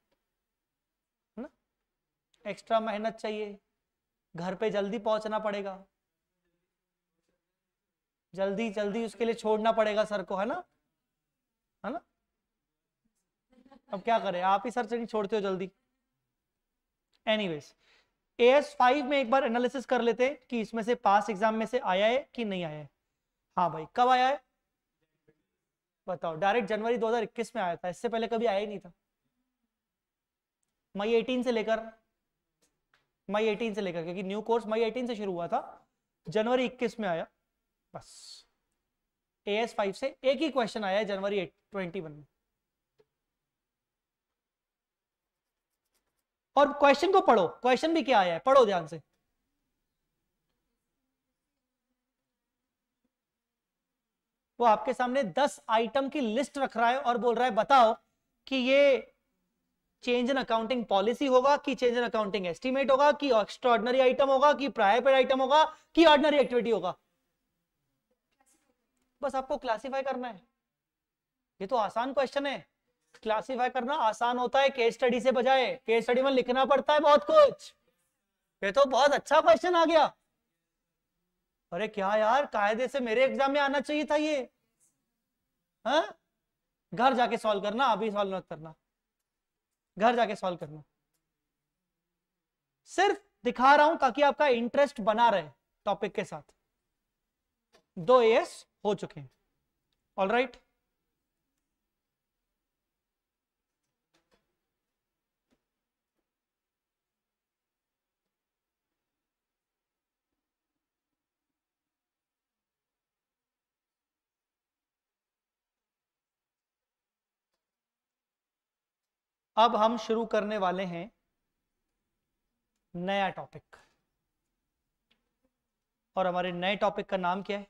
एक्स्ट्रा मेहनत चाहिए घर पे जल्दी पहुंचना पड़ेगा जल्दी जल्दी उसके लिए छोड़ना पड़ेगा सर को है ना है ना अब क्या करें आप ही सर नहीं छोड़ते हो जल्दी एनीवेज एस फाइव में एक बार एनालिसिस कर लेते कि इसमें से पास एग्जाम में से आया है कि नहीं आया है हाँ भाई कब आया है बताओ डायरेक्ट जनवरी 2021 में आया था इससे पहले कभी आया ही नहीं था मई 18 से लेकर मई 18 से लेकर क्योंकि न्यू कोर्स मई 18 से शुरू हुआ था जनवरी 21 में आया बस ए एस फाइव से एक ही क्वेश्चन आया है जनवरी ट्वेंटी वन में और क्वेश्चन को पढ़ो क्वेश्चन भी क्या आया है पढ़ो ध्यान से वो आपके सामने दस आइटम की लिस्ट रख रहा है और बोल रहा है बताओ कि ये चेंज इन अकाउंटिंग पॉलिसी होगा कि चेंज इन अकाउंटिंग एस्टिमेट होगा कि एक्स्ट्रॉर्डनरी आइटम होगा कि प्रायर पेड आइटम होगा कि ऑर्डनरी एक्टिविटी होगा बस आपको क्लासीफाई करना है ये तो आसान क्वेश्चन है क्लासीफाई करना आसान होता है केस स्टडी से बजाय केस स्टडी में लिखना पड़ता है बहुत कुछ ये तो बहुत अच्छा क्वेश्चन आ गया अरे क्या यार कायदे से मेरे एग्जाम में आना चाहिए था ये हा? घर जाके सॉल्व करना अभी सॉल्व मत करना घर जाके सॉल्व करना सिर्फ दिखा रहा हूं ताकि आपका इंटरेस्ट बना रहे टॉपिक के साथ दो एस हो चुके हैं ऑल राइट right? अब हम शुरू करने वाले हैं नया टॉपिक और हमारे नए टॉपिक का नाम क्या है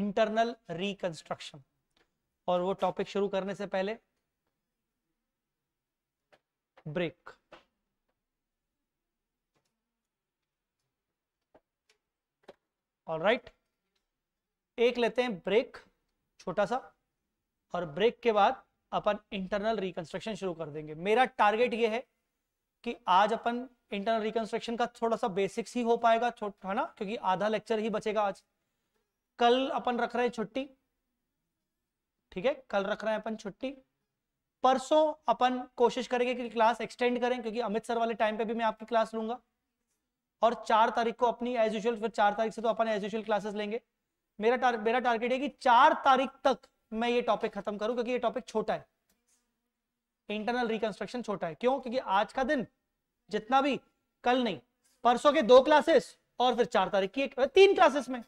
इंटरनल रिकंस्ट्रक्शन और वो टॉपिक शुरू करने से पहले ब्रेक ऑल राइट right. एक लेते हैं ब्रेक छोटा सा और ब्रेक के बाद अपन इंटरनल रिकंस्ट्रक्शन शुरू कर देंगे मेरा टारगेट ये है कि आज अपन इंटरनल रिकंस्ट्रक्शन का थोड़ा सा बेसिक्स ही हो पाएगा है ना क्योंकि आधा लेक्चर ही बचेगा आज कल अपन रख रहे हैं छुट्टी ठीक है कल रख रहे हैं अपन छुट्टी परसों अपन कोशिश करेंगे कि क्लास एक्सटेंड करें क्योंकि अमित सर वाले टाइम पे भी मैं आपकी क्लास लूंगा और चार तारीख को अपनी एज यूजल फिर चार तारीख से तो अपन एज यूजल क्लासेस लेंगे मेरा टार, मेरा टारगेट है कि चार तारीख तक मैं ये टॉपिक खत्म करूं क्योंकि ये टॉपिक छोटा है इंटरनल रिकंस्ट्रक्शन छोटा है क्यों क्योंकि आज का दिन जितना भी कल नहीं परसों के दो क्लासेस और फिर चार तारीख की एक तीन क्लासेस में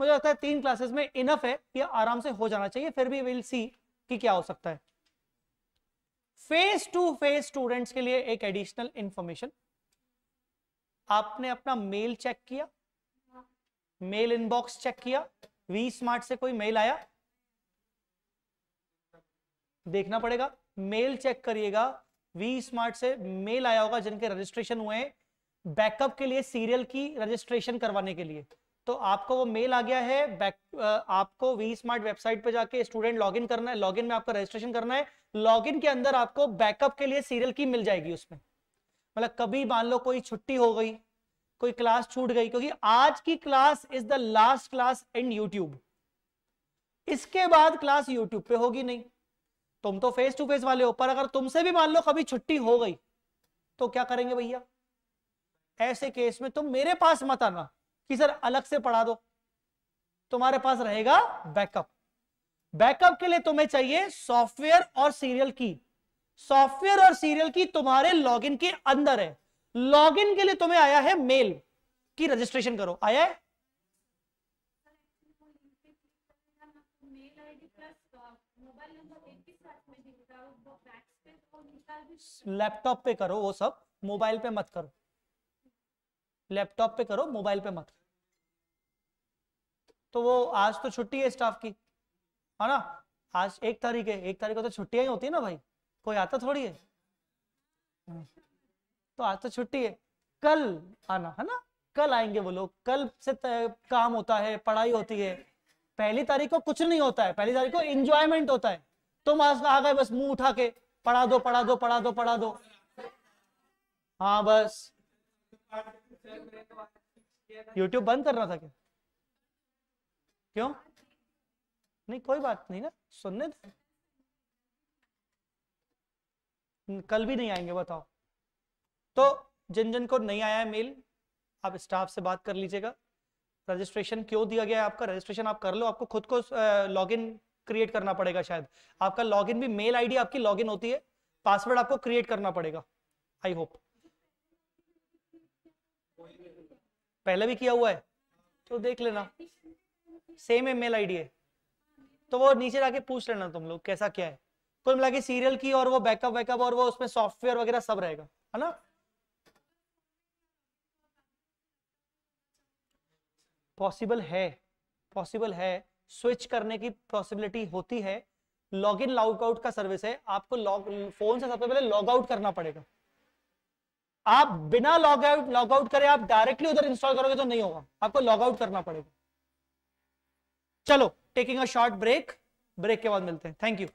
मुझे लगता है तीन क्लासेस में इनफ है ये आराम से हो जाना चाहिए फिर भी विल सी कि क्या हो सकता है फेस टू फेस स्टूडेंट्स के लिए एक एडिशनल इंफॉर्मेशन आपने अपना मेल चेक किया मेल इनबॉक्स चेक किया वी स्मार्ट से कोई मेल आया देखना पड़ेगा मेल चेक करिएगा वी स्मार्ट से मेल आया होगा जिनके रजिस्ट्रेशन हुए हैं बैकअप के लिए सीरियल की रजिस्ट्रेशन करवाने के लिए तो आपको वो मेल आ गया है बैक आपको वी स्मार्ट वेबसाइट पे जाके स्टूडेंट लॉगिन करना है लॉगिन में आपका रजिस्ट्रेशन करना है लॉगिन के अंदर आपको बैकअप के लिए सीरियल की मिल जाएगी उसमें मतलब कभी मान लो कोई छुट्टी हो गई कोई क्लास छूट गई क्योंकि आज की class is the last class in YouTube इसके बाद क्लास यूट्यूब पे होगी नहीं तुम तो फेस टू फेस वाले हो पर अगर तुमसे भी मान लो कभी छुट्टी हो गई तो क्या करेंगे भैया ऐसे केस में तुम मेरे पास मत आना कि सर अलग से पढ़ा दो तुम्हारे पास रहेगा बैकअप बैकअप के लिए तुम्हें चाहिए सॉफ्टवेयर और सीरियल की सॉफ्टवेयर और सीरियल की तुम्हारे लॉगिन के अंदर है लॉगिन के लिए तुम्हें आया है मेल की रजिस्ट्रेशन करो आया है लैपटॉप पे करो वो सब मोबाइल पे मत करो लैपटॉप पे करो मोबाइल पे मत करो तो वो आज तो छुट्टी है स्टाफ की है ना आज एक तारीख है एक तारीख को तो छुट्टियां ही होती है ना भाई कोई आता थोड़ी है तो आज तो छुट्टी है कल आना है ना कल आएंगे वो लोग कल से काम होता है पढ़ाई होती है पहली तारीख को कुछ नहीं होता है पहली तारीख को एंजॉयमेंट होता है तुम आज आ गए बस मुंह उठा के पढ़ा दो पढ़ा दो पढ़ा दो पढ़ा दो हाँ बस यूट्यूब बंद करना था क्या क्यों नहीं कोई बात नहीं ना सुनने दे कल भी नहीं आएंगे बताओ तो जिन जिन को नहीं आया है मेल आप स्टाफ से बात कर लीजिएगा रजिस्ट्रेशन क्यों दिया गया है आपका रजिस्ट्रेशन आप कर लो आपको खुद को लॉगिन क्रिएट करना पड़ेगा शायद आपका लॉगिन भी मेल आईडी आपकी लॉगिन होती है पासवर्ड आपको क्रिएट करना पड़ेगा आई होप पहले भी किया हुआ है तो देख लेना सेम है मेल आईडी है तो वो नीचे जाके पूछ लेना तुम लोग कैसा क्या है कुल मिला सीरियल की और वो बैकअप बैकअप और वो उसमें सॉफ्टवेयर वगैरह सब रहेगा है ना पॉसिबल है पॉसिबल है स्विच करने की पॉसिबिलिटी होती है लॉग इन लॉग आउट का सर्विस है आपको लॉग फोन से सबसे पहले लॉग आउट करना पड़ेगा आप बिना लॉग आउट लॉग आउट करें आप डायरेक्टली उधर इंस्टॉल करोगे तो नहीं होगा आपको लॉग आउट करना पड़ेगा चलो taking a short break break के बाद मिलते हैं थैंक यू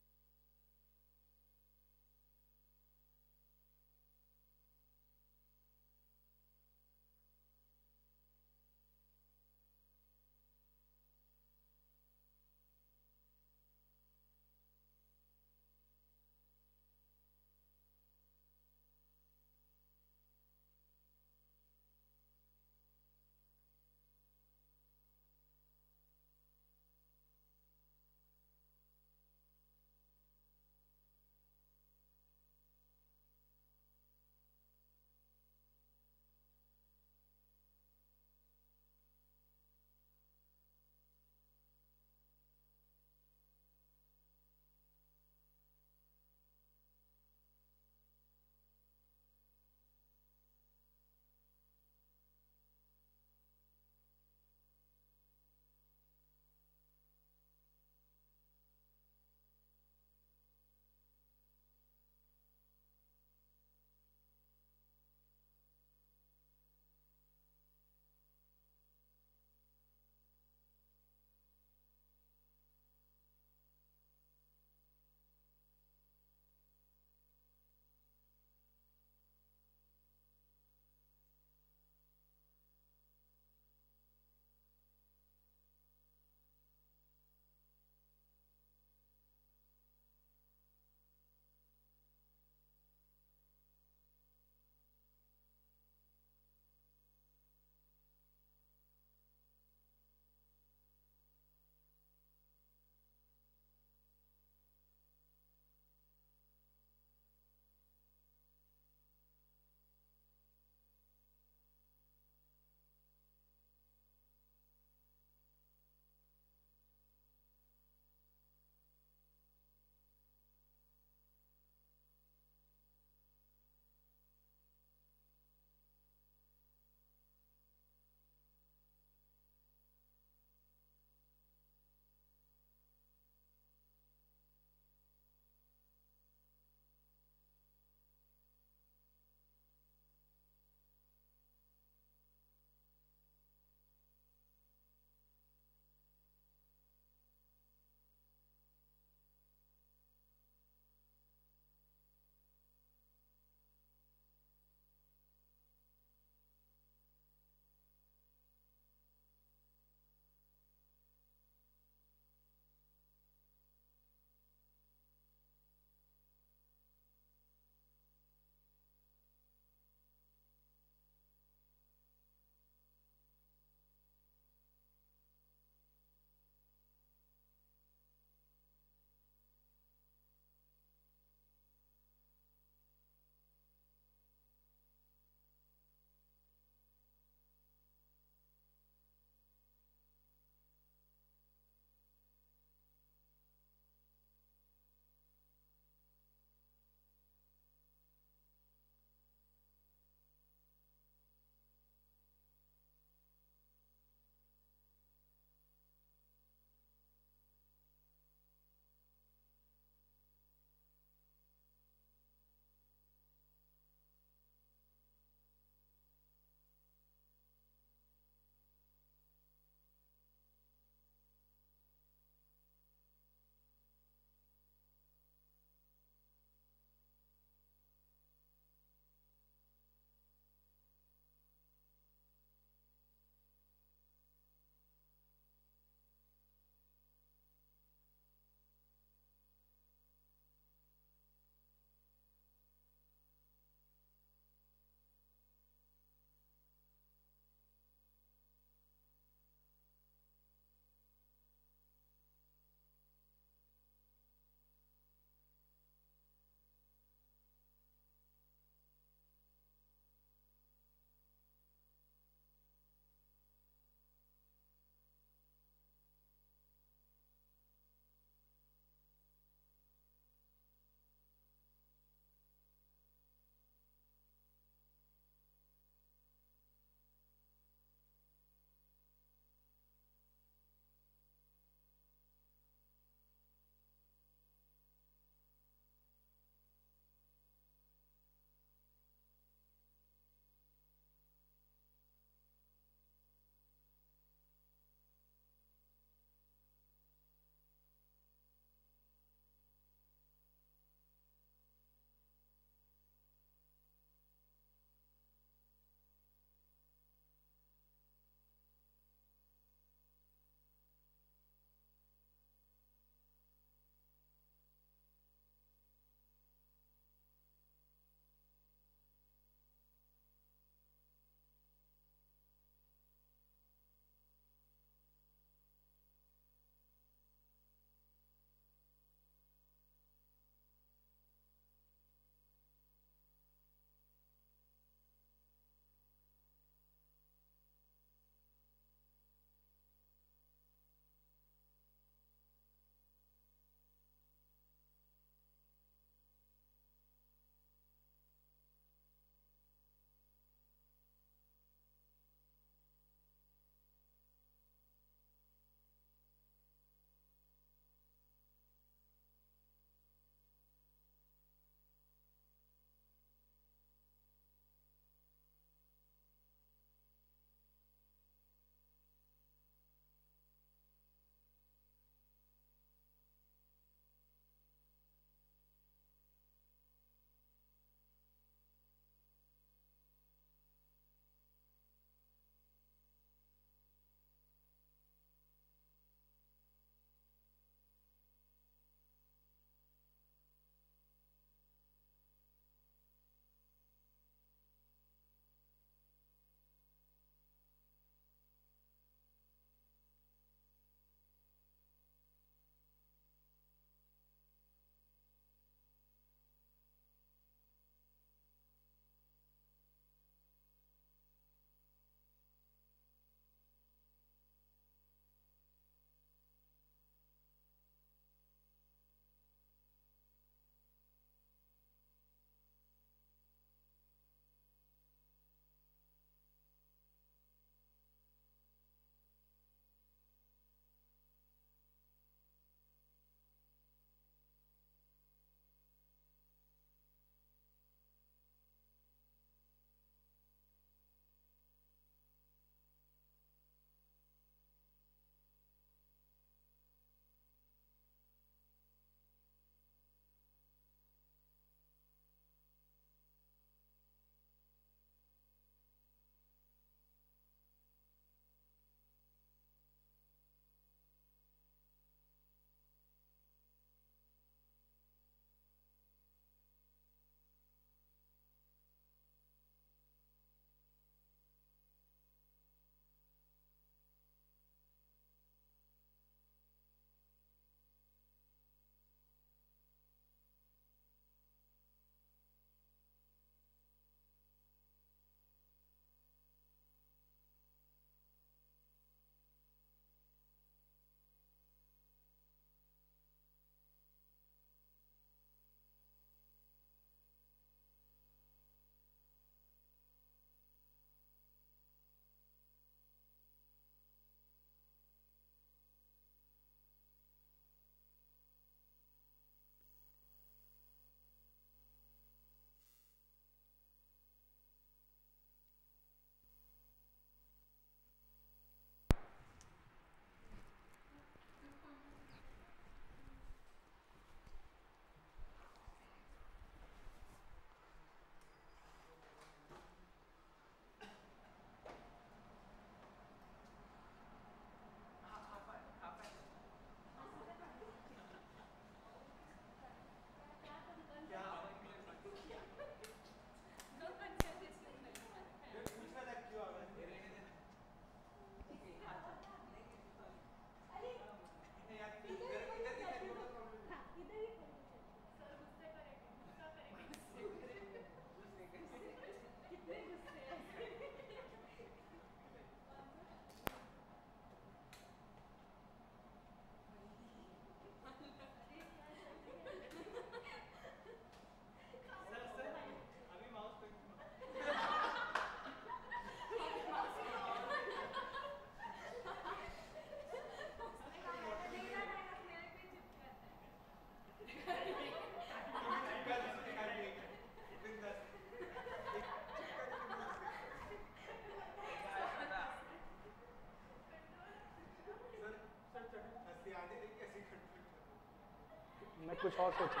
कुछ और सोचो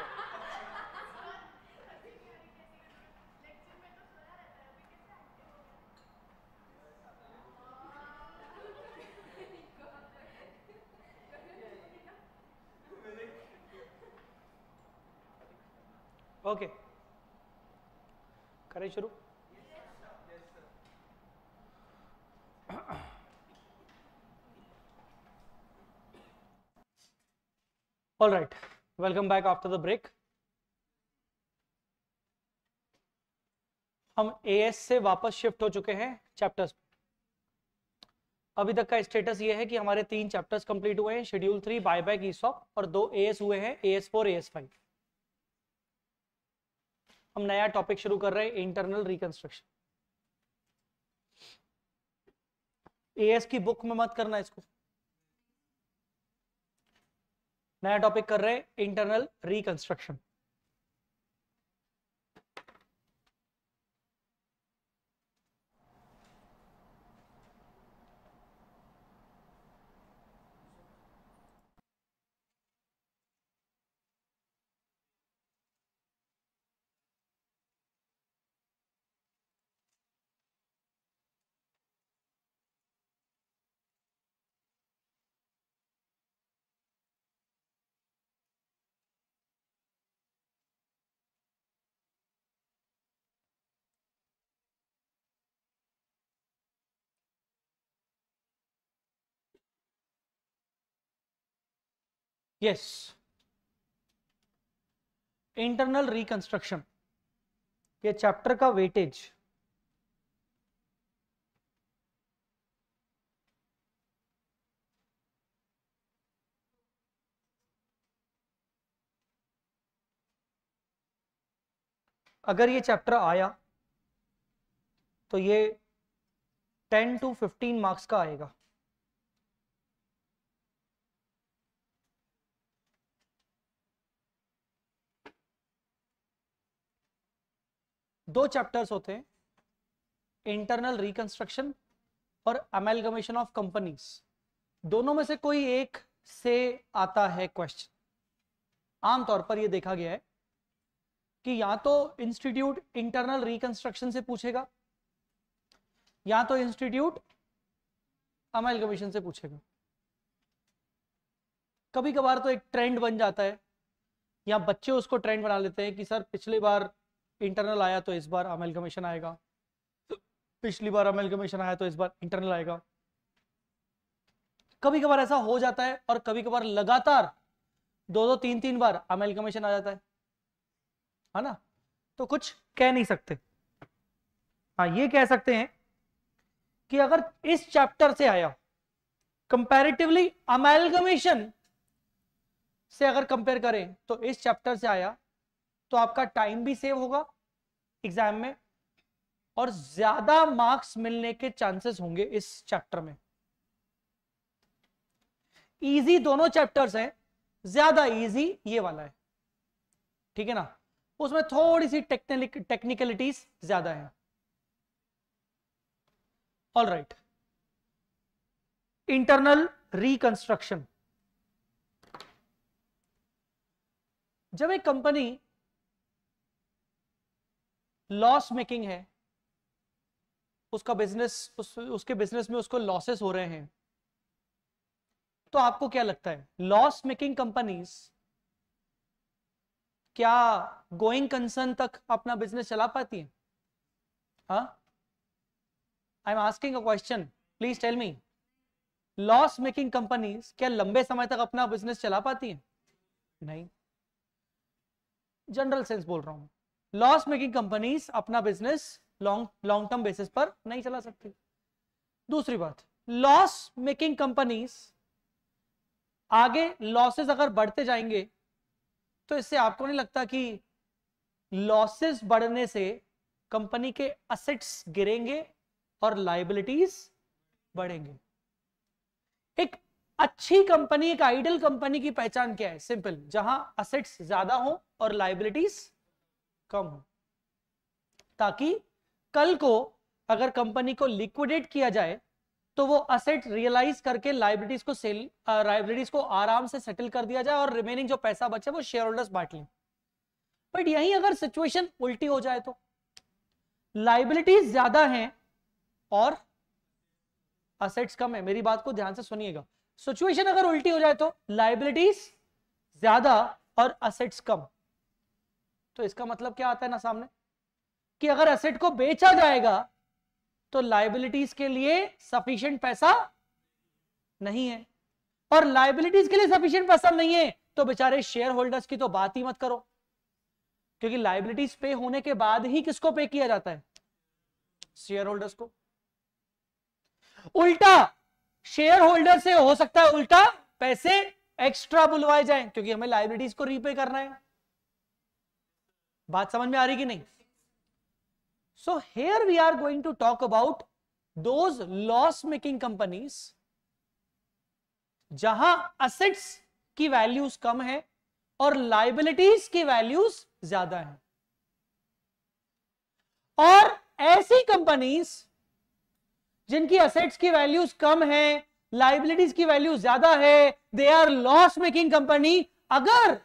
ओके करें शुरू all right right. Welcome back after the break हम ए एस से वापस शिफ्ट हो चुके हैं चैप्टर्स अभी तक का स्टेटस ये है कि हमारे तीन चैप्टर्स कंप्लीट हुए हैं schedule three buy back ESOP और दो ए एस हुए हैं A S four A S five हम नया टॉपिक शुरू कर रहे हैं इंटरनल रिकंस्ट्रक्शन ए एस की बुक में मत करना इसको नया टॉपिक कर रहे हैं internal reconstruction yes internal reconstruction ये चैप्टर का वेटेज अगर ये चैप्टर आया तो ये टेन टू फिफ्टीन मार्क्स का आएगा दो चैप्टर्स होते हैं इंटरनल रिकंस्ट्रक्शन और अमेलगमेशन ऑफ कंपनीज दोनों में से कोई एक से आता है क्वेश्चन आमतौर पर यह देखा गया है कि या तो इंस्टीट्यूट इंटरनल रिकंस्ट्रक्शन से पूछेगा या तो इंस्टीट्यूट अमेलगमेशन से पूछेगा कभी कभार तो एक ट्रेंड बन जाता है या बच्चे उसको ट्रेंड बना लेते हैं कि सर पिछली बार इंटरनल आया तो इस बार अमेलगमेशन आएगा पिछली बार अमेलगमेशन आया तो इस बार इंटरनल आएगा कभी कभार ऐसा हो जाता है और कभी कभार लगातार दो दो तीन तीन बार अमेलगमेशन आ जाता है है ना तो कुछ कह नहीं सकते हाँ ये कह सकते हैं कि अगर इस चैप्टर से आया कंपैरेटिवली अमेलगमेशन से अगर कंपेयर करें तो इस चैप्टर से आया तो आपका टाइम भी सेव होगा एग्जाम में और ज्यादा मार्क्स मिलने के चांसेस होंगे इस चैप्टर में इजी दोनों चैप्टर्स हैं ज्यादा इजी ये वाला है ठीक है ना उसमें थोड़ी सी टेक्निक टेक्निकलिटीज ज्यादा है ऑल राइट इंटरनल रिकंस्ट्रक्शन जब एक कंपनी लॉस मेकिंग है उसका बिजनेस उस, उसके बिजनेस में उसको लॉसेस हो रहे हैं तो आपको क्या लगता है लॉस मेकिंग कंपनीज क्या गोइंग कंसर्न तक अपना बिजनेस चला पाती है I am asking a question please tell me loss making companies क्या लंबे समय तक अपना बिजनेस चला पाती है नहीं जनरल सेंस बोल रहा हूं लॉस मेकिंग कंपनीज अपना business long long term basis पर नहीं चला सकती दूसरी बात लॉस मेकिंग कंपनीज आगे लॉसेस अगर बढ़ते जाएंगे तो इससे आपको नहीं लगता कि लॉसेस बढ़ने से कंपनी के असेट्स गिरेंगे और लाइबिलिटीज बढ़ेंगे एक अच्छी कंपनी एक आइडियल कंपनी की पहचान क्या है सिंपल जहां असेट्स ज्यादा हो और लाइबिलिटीज कम हो ताकि कल को अगर कंपनी को लिक्विडेट किया जाए तो वो असेट रियलाइज करके लाइब्रेटीज को सेल लाइब्रेटीज को आराम से सेटल कर दिया जाए और रिमेनिंग जो पैसा बचे वो शेयर होल्डर्स बांट लें बट यही अगर सिचुएशन उल्टी हो जाए तो लाइबिलिटीज ज्यादा हैं और असेट्स कम है मेरी बात को ध्यान से सुनिएगा सिचुएशन अगर उल्टी हो जाए तो लाइबिलिटीज ज्यादा और असेट्स कम तो इसका मतलब क्या आता है ना सामने कि अगर एसेट को बेचा जाएगा तो लाइबिलिटीज के लिए सफिशियंट पैसा नहीं है और लाइबिलिटीज के लिए सफिशियंट पैसा नहीं है तो बेचारे शेयर होल्डर्स की तो बात ही मत करो क्योंकि लाइबिलिटीज पे होने के बाद ही किसको पे किया जाता है शेयर होल्डर्स को उल्टा शेयर होल्डर से हो सकता है उल्टा पैसे एक्स्ट्रा बुलवाए जाएं क्योंकि हमें लाइबिलिटीज को रीपे करना है बात समझ में आ रही कि नहीं so here we are going to talk about those loss making companies जहां असेट्स की वैल्यूज कम है और लाइबिलिटीज की वैल्यूज ज्यादा है और ऐसी कंपनीज जिनकी असेट्स की वैल्यूज कम है लाइबिलिटीज की वैल्यू ज्यादा है they are loss making company अगर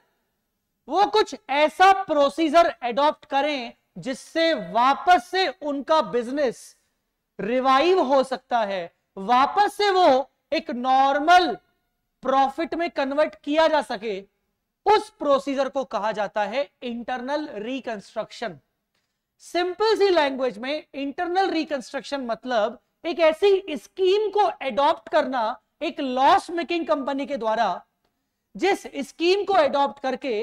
वो कुछ ऐसा प्रोसीजर एडॉप्ट करें जिससे वापस से उनका बिजनेस रिवाइव हो सकता है वापस से वो एक नॉर्मल प्रॉफिट में कन्वर्ट किया जा सके उस प्रोसीजर को कहा जाता है इंटरनल रिकंस्ट्रक्शन सिंपल सी लैंग्वेज में इंटरनल रिकंस्ट्रक्शन मतलब एक ऐसी स्कीम को एडॉप्ट करना एक लॉस मेकिंग कंपनी के द्वारा जिस स्कीम को एडॉप्ट करके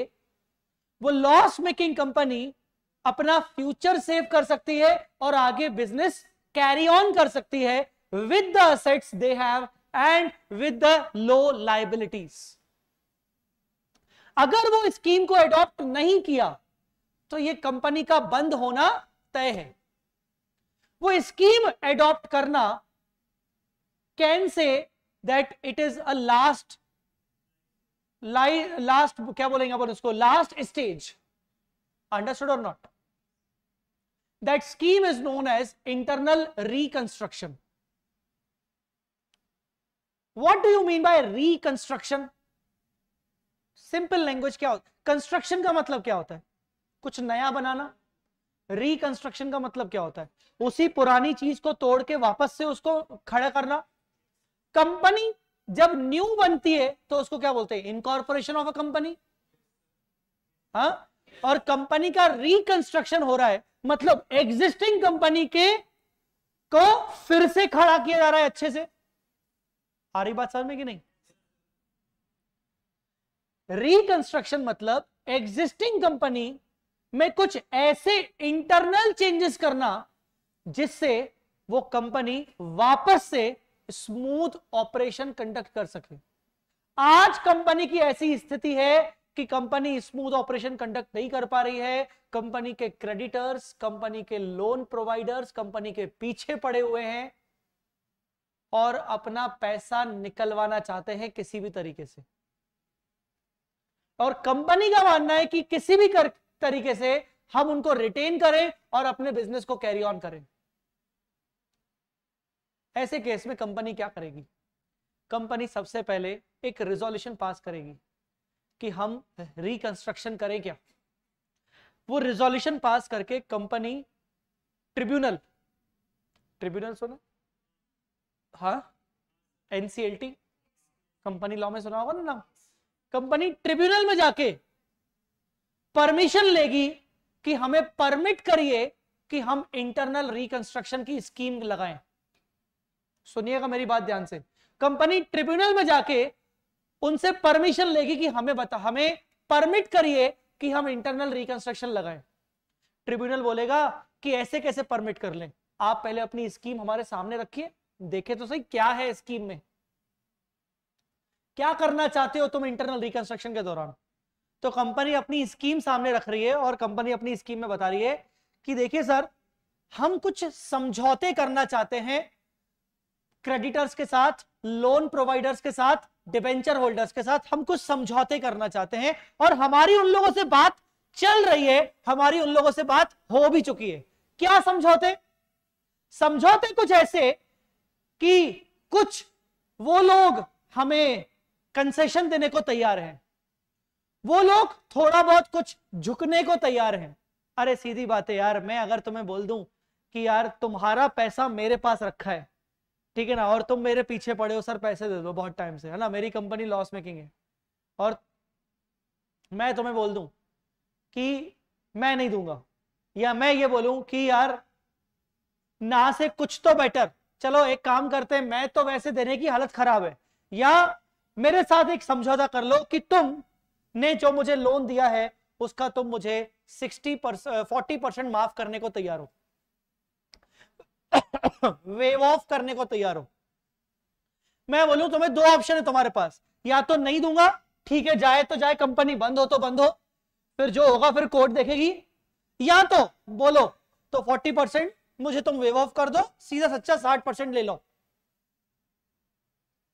वो लॉस मेकिंग कंपनी अपना फ्यूचर सेव कर सकती है और आगे बिजनेस कैरी ऑन कर सकती है with the assets they have and with the low liabilities अगर वो स्कीम को एडॉप्ट नहीं किया तो ये कंपनी का बंद होना तय है वो स्कीम एडॉप्ट करना can say that it is a last last क्या बोलेंगे अपन उसको लास्ट स्टेज अंडरस्टूड और not that scheme is known as internal reconstruction what do you mean by reconstruction simple language क्या होता है कंस्ट्रक्शन का मतलब क्या होता है कुछ नया बनाना रिकंस्ट्रक्शन का मतलब क्या होता है उसी पुरानी चीज को तोड़ के वापस से उसको खड़ा करना कंपनी जब न्यू बनती है तो उसको क्या बोलते हैं इनकॉर्पोरेशन ऑफ अ कंपनी हाँ और कंपनी का रिकंस्ट्रक्शन हो रहा है मतलब एग्जिस्टिंग कंपनी के को फिर से खड़ा किया जा रहा है अच्छे से आ रही बात समझ में कि नहीं रिकंस्ट्रक्शन मतलब एग्जिस्टिंग कंपनी में कुछ ऐसे इंटरनल चेंजेस करना जिससे वो कंपनी वापस से स्मूथ ऑपरेशन कंडक्ट कर सके आज कंपनी की ऐसी स्थिति है कि कंपनी स्मूथ ऑपरेशन कंडक्ट नहीं कर पा रही है कंपनी के क्रेडिटर्स कंपनी के लोन प्रोवाइडर्स कंपनी के पीछे पड़े हुए हैं और अपना पैसा निकलवाना चाहते हैं किसी भी तरीके से और कंपनी का मानना है कि किसी भी तरीके से हम उनको रिटेन करें और अपने बिजनेस को कैरी ऑन करें ऐसे केस में कंपनी क्या करेगी कंपनी सबसे पहले एक रिजोल्यूशन पास करेगी कि हम रिकंस्ट्रक्शन करें क्या वो रिजोल्यूशन पास करके कंपनी ट्रिब्यूनल ट्रिब्यूनल सुना हा एनसीएलटी कंपनी लॉ में सुना होगा ना नाम कंपनी ट्रिब्यूनल में जाके परमिशन लेगी कि हमें परमिट करिए कि हम इंटरनल रिकंस्ट्रक्शन की स्कीम लगाएं सुनिएगा मेरी बात ध्यान से कंपनी ट्रिब्यूनल में जाके उनसे परमिशन लेगी कि हमें बता हमें परमिट करिए कि हम इंटरनल रिकंस्ट्रक्शन लगाएं ट्रिब्यूनल बोलेगा कि ऐसे कैसे परमिट कर लें आप पहले अपनी स्कीम हमारे सामने रखिए देखे तो सही क्या है स्कीम में क्या करना चाहते हो तुम इंटरनल रिकंस्ट्रक्शन के दौरान तो कंपनी अपनी स्कीम सामने रख रही है और कंपनी अपनी स्कीम में बता रही है कि देखिए सर हम कुछ समझौते करना चाहते हैं क्रेडिटर्स के साथ लोन प्रोवाइडर्स के साथ डिबेंचर होल्डर्स के साथ हम कुछ समझौते करना चाहते हैं और हमारी उन लोगों से बात चल रही है हमारी उन लोगों से बात हो भी चुकी है क्या समझौते समझौते कुछ ऐसे कि कुछ वो लोग हमें कंसेशन देने को तैयार हैं वो लोग थोड़ा बहुत कुछ झुकने को तैयार हैं अरे सीधी बात है यार मैं अगर तुम्हें बोल दूं कि यार तुम्हारा पैसा मेरे पास रखा है ठीक है ना और तुम मेरे पीछे पड़े हो सर पैसे दे दो बहुत टाइम से है ना मेरी कंपनी लॉस मेकिंग है और मैं तुम्हें बोल दूं कि मैं नहीं दूंगा या मैं ये बोलूं कि यार ना से कुछ तो बेटर चलो एक काम करते हैं मैं तो वैसे देने की हालत खराब है या मेरे साथ एक समझौता कर लो कि तुम ने जो मुझे लोन दिया है उसका तुम मुझे सिक्सटी परसेंट फोर्टी परसेंट माफ करने को तैयार हो वेव ऑफ करने को तैयार हो मैं बोलूं तुम्हें दो ऑप्शन है तुम्हारे पास या तो नहीं दूंगा ठीक है जाए तो जाए कंपनी बंद हो तो बंद हो फिर जो होगा फिर कोर्ट देखेगी या तो बोलो तो 40 परसेंट मुझे तुम वेव ऑफ कर दो सीधा सच्चा 60 परसेंट ले लो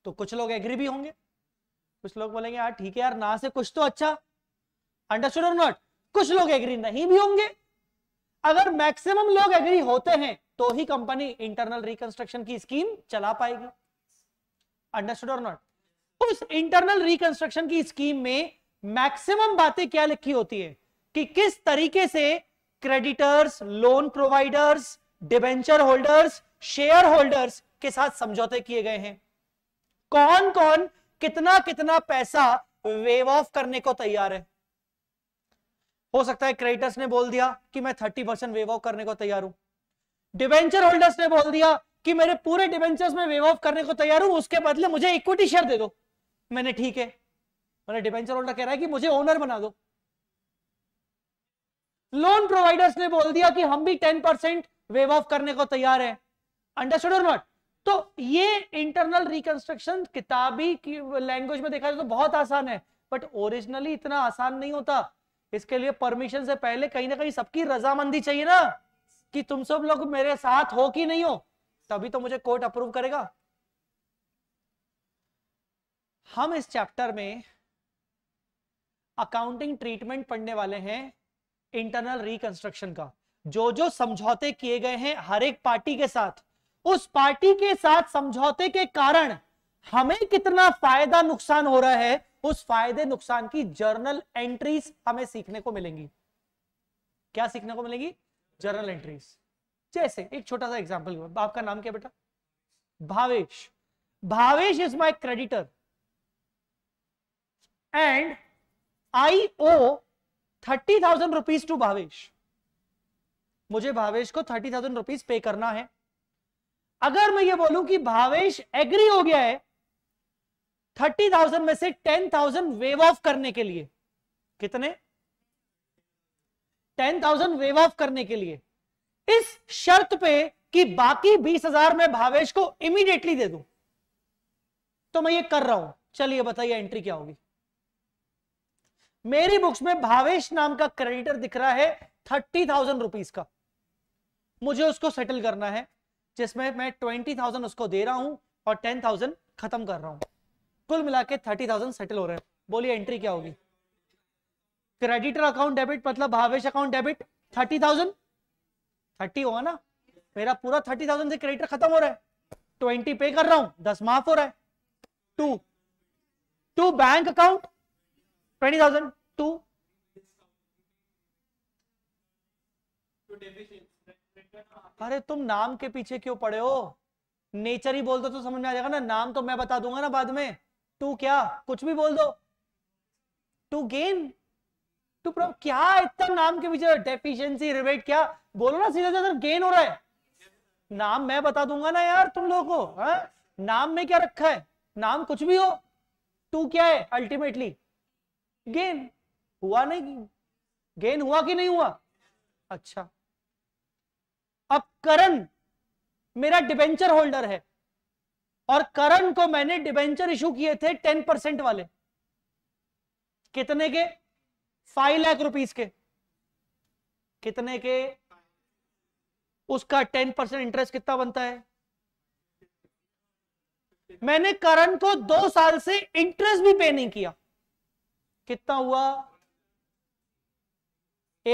तो कुछ लोग एग्री भी होंगे कुछ लोग बोलेंगे यार हाँ, ठीक है यार ना से कुछ तो अच्छा अंडरस्टूड और नॉट कुछ लोग एग्री नहीं भी होंगे अगर मैक्सिमम लोग एग्री होते हैं तो ही कंपनी इंटरनल रिकंस्ट्रक्शन की स्कीम चला पाएगी अंडरस्टूड और नॉट उस इंटरनल रिकंस्ट्रक्शन की स्कीम में मैक्सिमम बातें क्या लिखी होती है कि किस तरीके से creditors loan providers debenture holders share holders के साथ समझौते किए गए हैं कौन कौन कितना कितना पैसा वेव ऑफ करने को तैयार है हो सकता है क्रेडिटर्स ने बोल दिया कि मैं थर्टी परसेंट वेव ऑफ करने को तैयार हूं डिवेंचर होल्डर्स ने बोल दिया कि मेरे पूरे डिवेंचर्स में वेव ऑफ करने को तैयार हूं उसके बदले मुझे इक्विटी शेयर दे दो मैंने ठीक है मैंने डिवेंचर होल्डर कह रहा है कि मुझे ओनर बना दो लोन प्रोवाइडर्स ने बोल दिया कि हम भी टेन परसेंट वेव ऑफ करने को तैयार है अंडरस्टूड और नॉट तो ये इंटरनल रिकंस्ट्रक्शन किताबी की लैंग्वेज में देखा जाए तो बहुत आसान है बट ओरिजिनली इतना आसान नहीं होता इसके लिए परमिशन से पहले कहीं ना कहीं सबकी रजामंदी चाहिए ना कि तुम सब लोग मेरे साथ हो कि नहीं हो तभी तो मुझे कोर्ट अप्रूव करेगा हम इस चैप्टर में अकाउंटिंग ट्रीटमेंट पढ़ने वाले हैं इंटरनल रिकंस्ट्रक्शन का जो जो समझौते किए गए हैं हर एक पार्टी के साथ उस पार्टी के साथ समझौते के कारण हमें कितना फायदा नुकसान हो रहा है उस फायदे नुकसान की जर्नल एंट्रीज हमें सीखने को मिलेंगी क्या सीखने को मिलेगी जर्नल एंट्रीज जैसे एक छोटा सा एग्जाम्पल आपका नाम क्या बेटा Bhavesh Bhavesh is my creditor and I owe thirty thousand rupees to Bhavesh मुझे भावेश को थर्टी थाउजेंड रुपीज पे करना है अगर मैं ये बोलूं कि भावेश एग्री हो गया है थर्टी थाउजेंड में से टेन थाउजेंड वेव ऑफ करने के लिए कितने टेन थाउजेंड वेव ऑफ करने के लिए इस शर्त पे कि बाकी बीस हजार में भावेश को इमीडिएटली दे दू तो मैं ये कर रहा हूं चलिए बताइए एंट्री क्या होगी मेरी बुक्स में भावेश नाम का क्रेडिटर दिख रहा है थर्टी थाउजेंड रुपीज का मुझे उसको सेटल करना है जिसमें मैं ट्वेंटी थाउजेंड उसको दे रहा हूं और टेन थाउजेंड खत्म कर रहा हूं कुल मिला के थर्टी थाउजेंड सेटल हो रहे हैं बोलिए एंट्री क्या होगी क्रेडिटर अकाउंट डेबिट मतलब Bhavesh account debit thirty thousand thirty होगा ना मेरा पूरा थर्टी थाउजेंड से क्रेडिटर खत्म हो रहा है ट्वेंटी पे कर रहा हूं दस माफ हो रहा है to to bank account twenty thousand to अरे तुम नाम के पीछे क्यों पड़े हो नेचर ही बोलते तो समझ में आ जाएगा ना नाम तो मैं बता दूंगा ना बाद में टू क्या कुछ भी बोल दो टू गेन टू प्रॉम क्या इतना नाम के पीछे डेफिशिएंसी रिबेट क्या बोलो ना सीधा सीधा गेन हो रहा है नाम मैं बता दूंगा ना यार तुम लोगों को हा? नाम में क्या रखा है नाम कुछ भी हो टू क्या है अल्टीमेटली गेन हुआ नहीं गेन हुआ कि नहीं हुआ अच्छा अब करण मेरा डिबेंचर होल्डर है और करण को मैंने डिबेंचर इशू किए थे टेन परसेंट वाले कितने के फाइव लाख रुपीस के कितने के उसका टेन परसेंट इंटरेस्ट कितना बनता है मैंने करण को दो साल से इंटरेस्ट भी पे नहीं किया कितना हुआ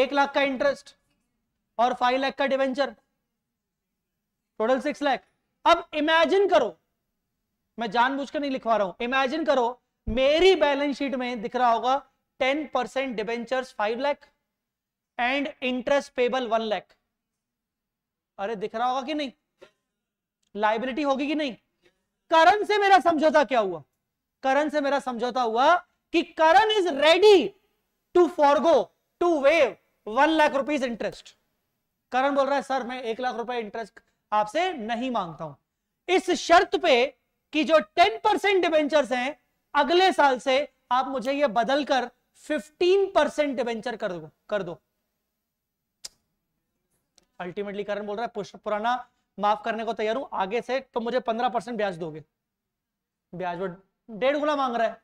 एक लाख का इंटरेस्ट और फाइव लाख का डिवेंचर टोटल सिक्स लाख अब इमेजिन करो मैं जानबूझकर नहीं लिखवा रहा हूं इमेजिन करो मेरी बैलेंस शीट में दिख रहा होगा ten percent debenture five lakh and interest payable one lakh अरे दिख रहा होगा कि नहीं लाइबिलिटी होगी कि नहीं करण से मेरा समझौता क्या हुआ करण से मेरा समझौता हुआ कि Karan is ready to forgo to waive one lakh rupees interest Karan बोल रहा है सर मैं एक लाख रुपए इंटरेस्ट आपसे नहीं मांगता हूं इस शर्त पे कि जो 10 परसेंट डिवेंचर्स हैं अगले साल से आप मुझे ये बदल कर 15 परसेंट डिवेंचर कर दो कर दो अल्टीमेटली करण बोल रहा है पुराना माफ करने को तैयार हूं आगे से तो मुझे 15 परसेंट ब्याज दोगे ब्याज वो डेढ़ गुना मांग रहा है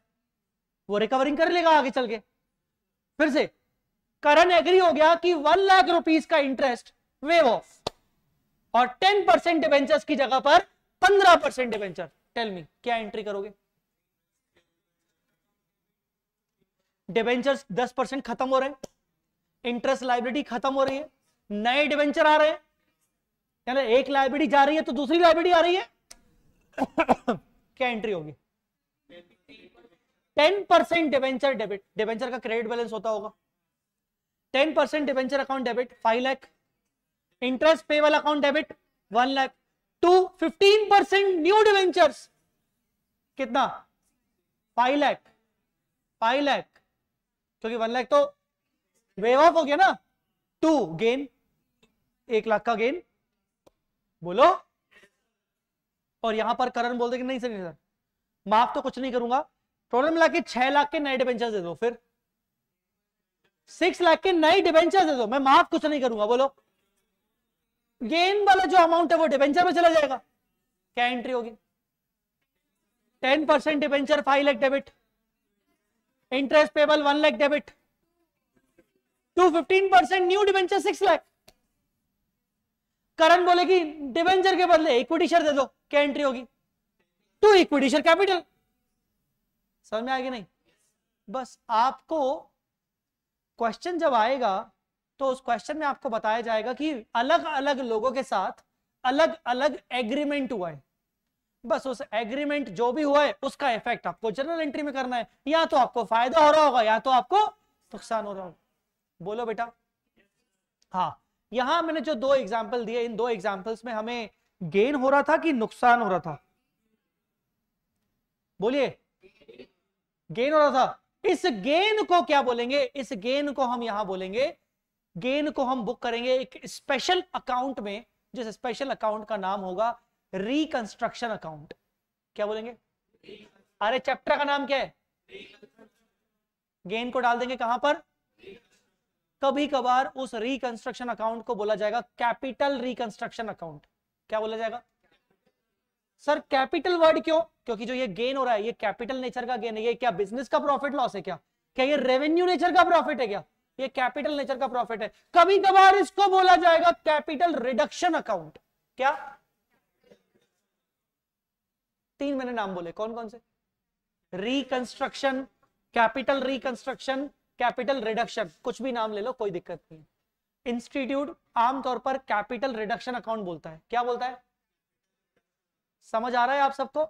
वो रिकवरिंग कर लेगा आगे चल के फिर से करण एग्री हो गया कि वन लाख रुपीज का इंटरेस्ट वेव ऑफ और टेन परसेंट डिवेंचर की जगह पर पंद्रह परसेंट डिवेंचर टेल मी क्या एंट्री करोगे डिवेंचर दस परसेंट खत्म हो रहे हैं इंटरेस्ट लाइब्रेरी खत्म हो रही है नए डिवेंचर आ रहे हैं यानी एक लाइब्रेरी जा रही है तो दूसरी लाइब्रेरी आ रही है क्या एंट्री होगी ten percent debenture debit debenture का क्रेडिट बैलेंस होता होगा ten percent debenture account debit five lakh interest pay वाला account debit one lakh to fifteen percent new debentures कितना फाइव लैख फाइव लैख क्योंकि वन लैख तो वे ऑफ हो गया ना टू गेन एक लाख का गेन बोलो और यहां पर करण बोलते कि नहीं सर नहीं सर माफ तो कुछ नहीं करूंगा टोटल मिला के छह लाख के नए डिवेंचर दे दो फिर सिक्स लाख के नए डिवेंचर दे दो मैं माफ कुछ नहीं करूंगा बोलो गेन वाला जो अमाउंट है वो डिवेंचर में चला जाएगा क्या एंट्री होगी ten percent debenture five lakh debit interest payable one lakh debit to fifteen percent new debenture six lakh Karan बोलेगी डिवेंचर के बदले इक्विटी शेयर दे दो क्या एंट्री होगी टू इक्विटी शेयर कैपिटल समझ में आएगी नहीं बस आपको क्वेश्चन जब आएगा तो उस क्वेश्चन में आपको बताया जाएगा कि अलग अलग लोगों के साथ अलग अलग एग्रीमेंट हुआ है बस उस एग्रीमेंट जो भी हुआ है उसका इफेक्ट आपको जनरल एंट्री में करना है या तो आपको फायदा हो रहा होगा या तो आपको नुकसान हो रहा होगा बोलो बेटा हाँ यहां मैंने जो दो एग्जाम्पल दिए इन दो एग्जाम्पल्स में हमें गेन हो रहा था कि नुकसान हो रहा था बोलिए गेन हो रहा था इस गेन को क्या बोलेंगे इस गेन को हम यहां बोलेंगे गेन को हम बुक करेंगे एक स्पेशल अकाउंट में जिस स्पेशल अकाउंट का नाम होगा रिकंस्ट्रक्शन अकाउंट क्या बोलेंगे अरे चैप्टर का नाम क्या है गेन को डाल देंगे कहां पर कभी कभार उस रिकंस्ट्रक्शन अकाउंट को बोला जाएगा कैपिटल रिकंस्ट्रक्शन अकाउंट क्या बोला जाएगा सर कैपिटल वर्ड क्यों क्योंकि जो ये गेन हो रहा है ये कैपिटल नेचर का गेन है ये क्या बिजनेस का प्रॉफिट लॉस है क्या क्या ये रेवेन्यू नेचर का प्रॉफिट है क्या ये कैपिटल नेचर का प्रॉफिट है कभी कभार इसको बोला जाएगा कैपिटल रिडक्शन अकाउंट क्या तीन मैंने नाम बोले कौन कौन से reconstruction capital reconstruction capital reduction कुछ भी नाम ले लो कोई दिक्कत नहीं इंस्टीट्यूट आमतौर पर कैपिटल रिडक्शन अकाउंट बोलता है क्या बोलता है समझ आ रहा है आप सबको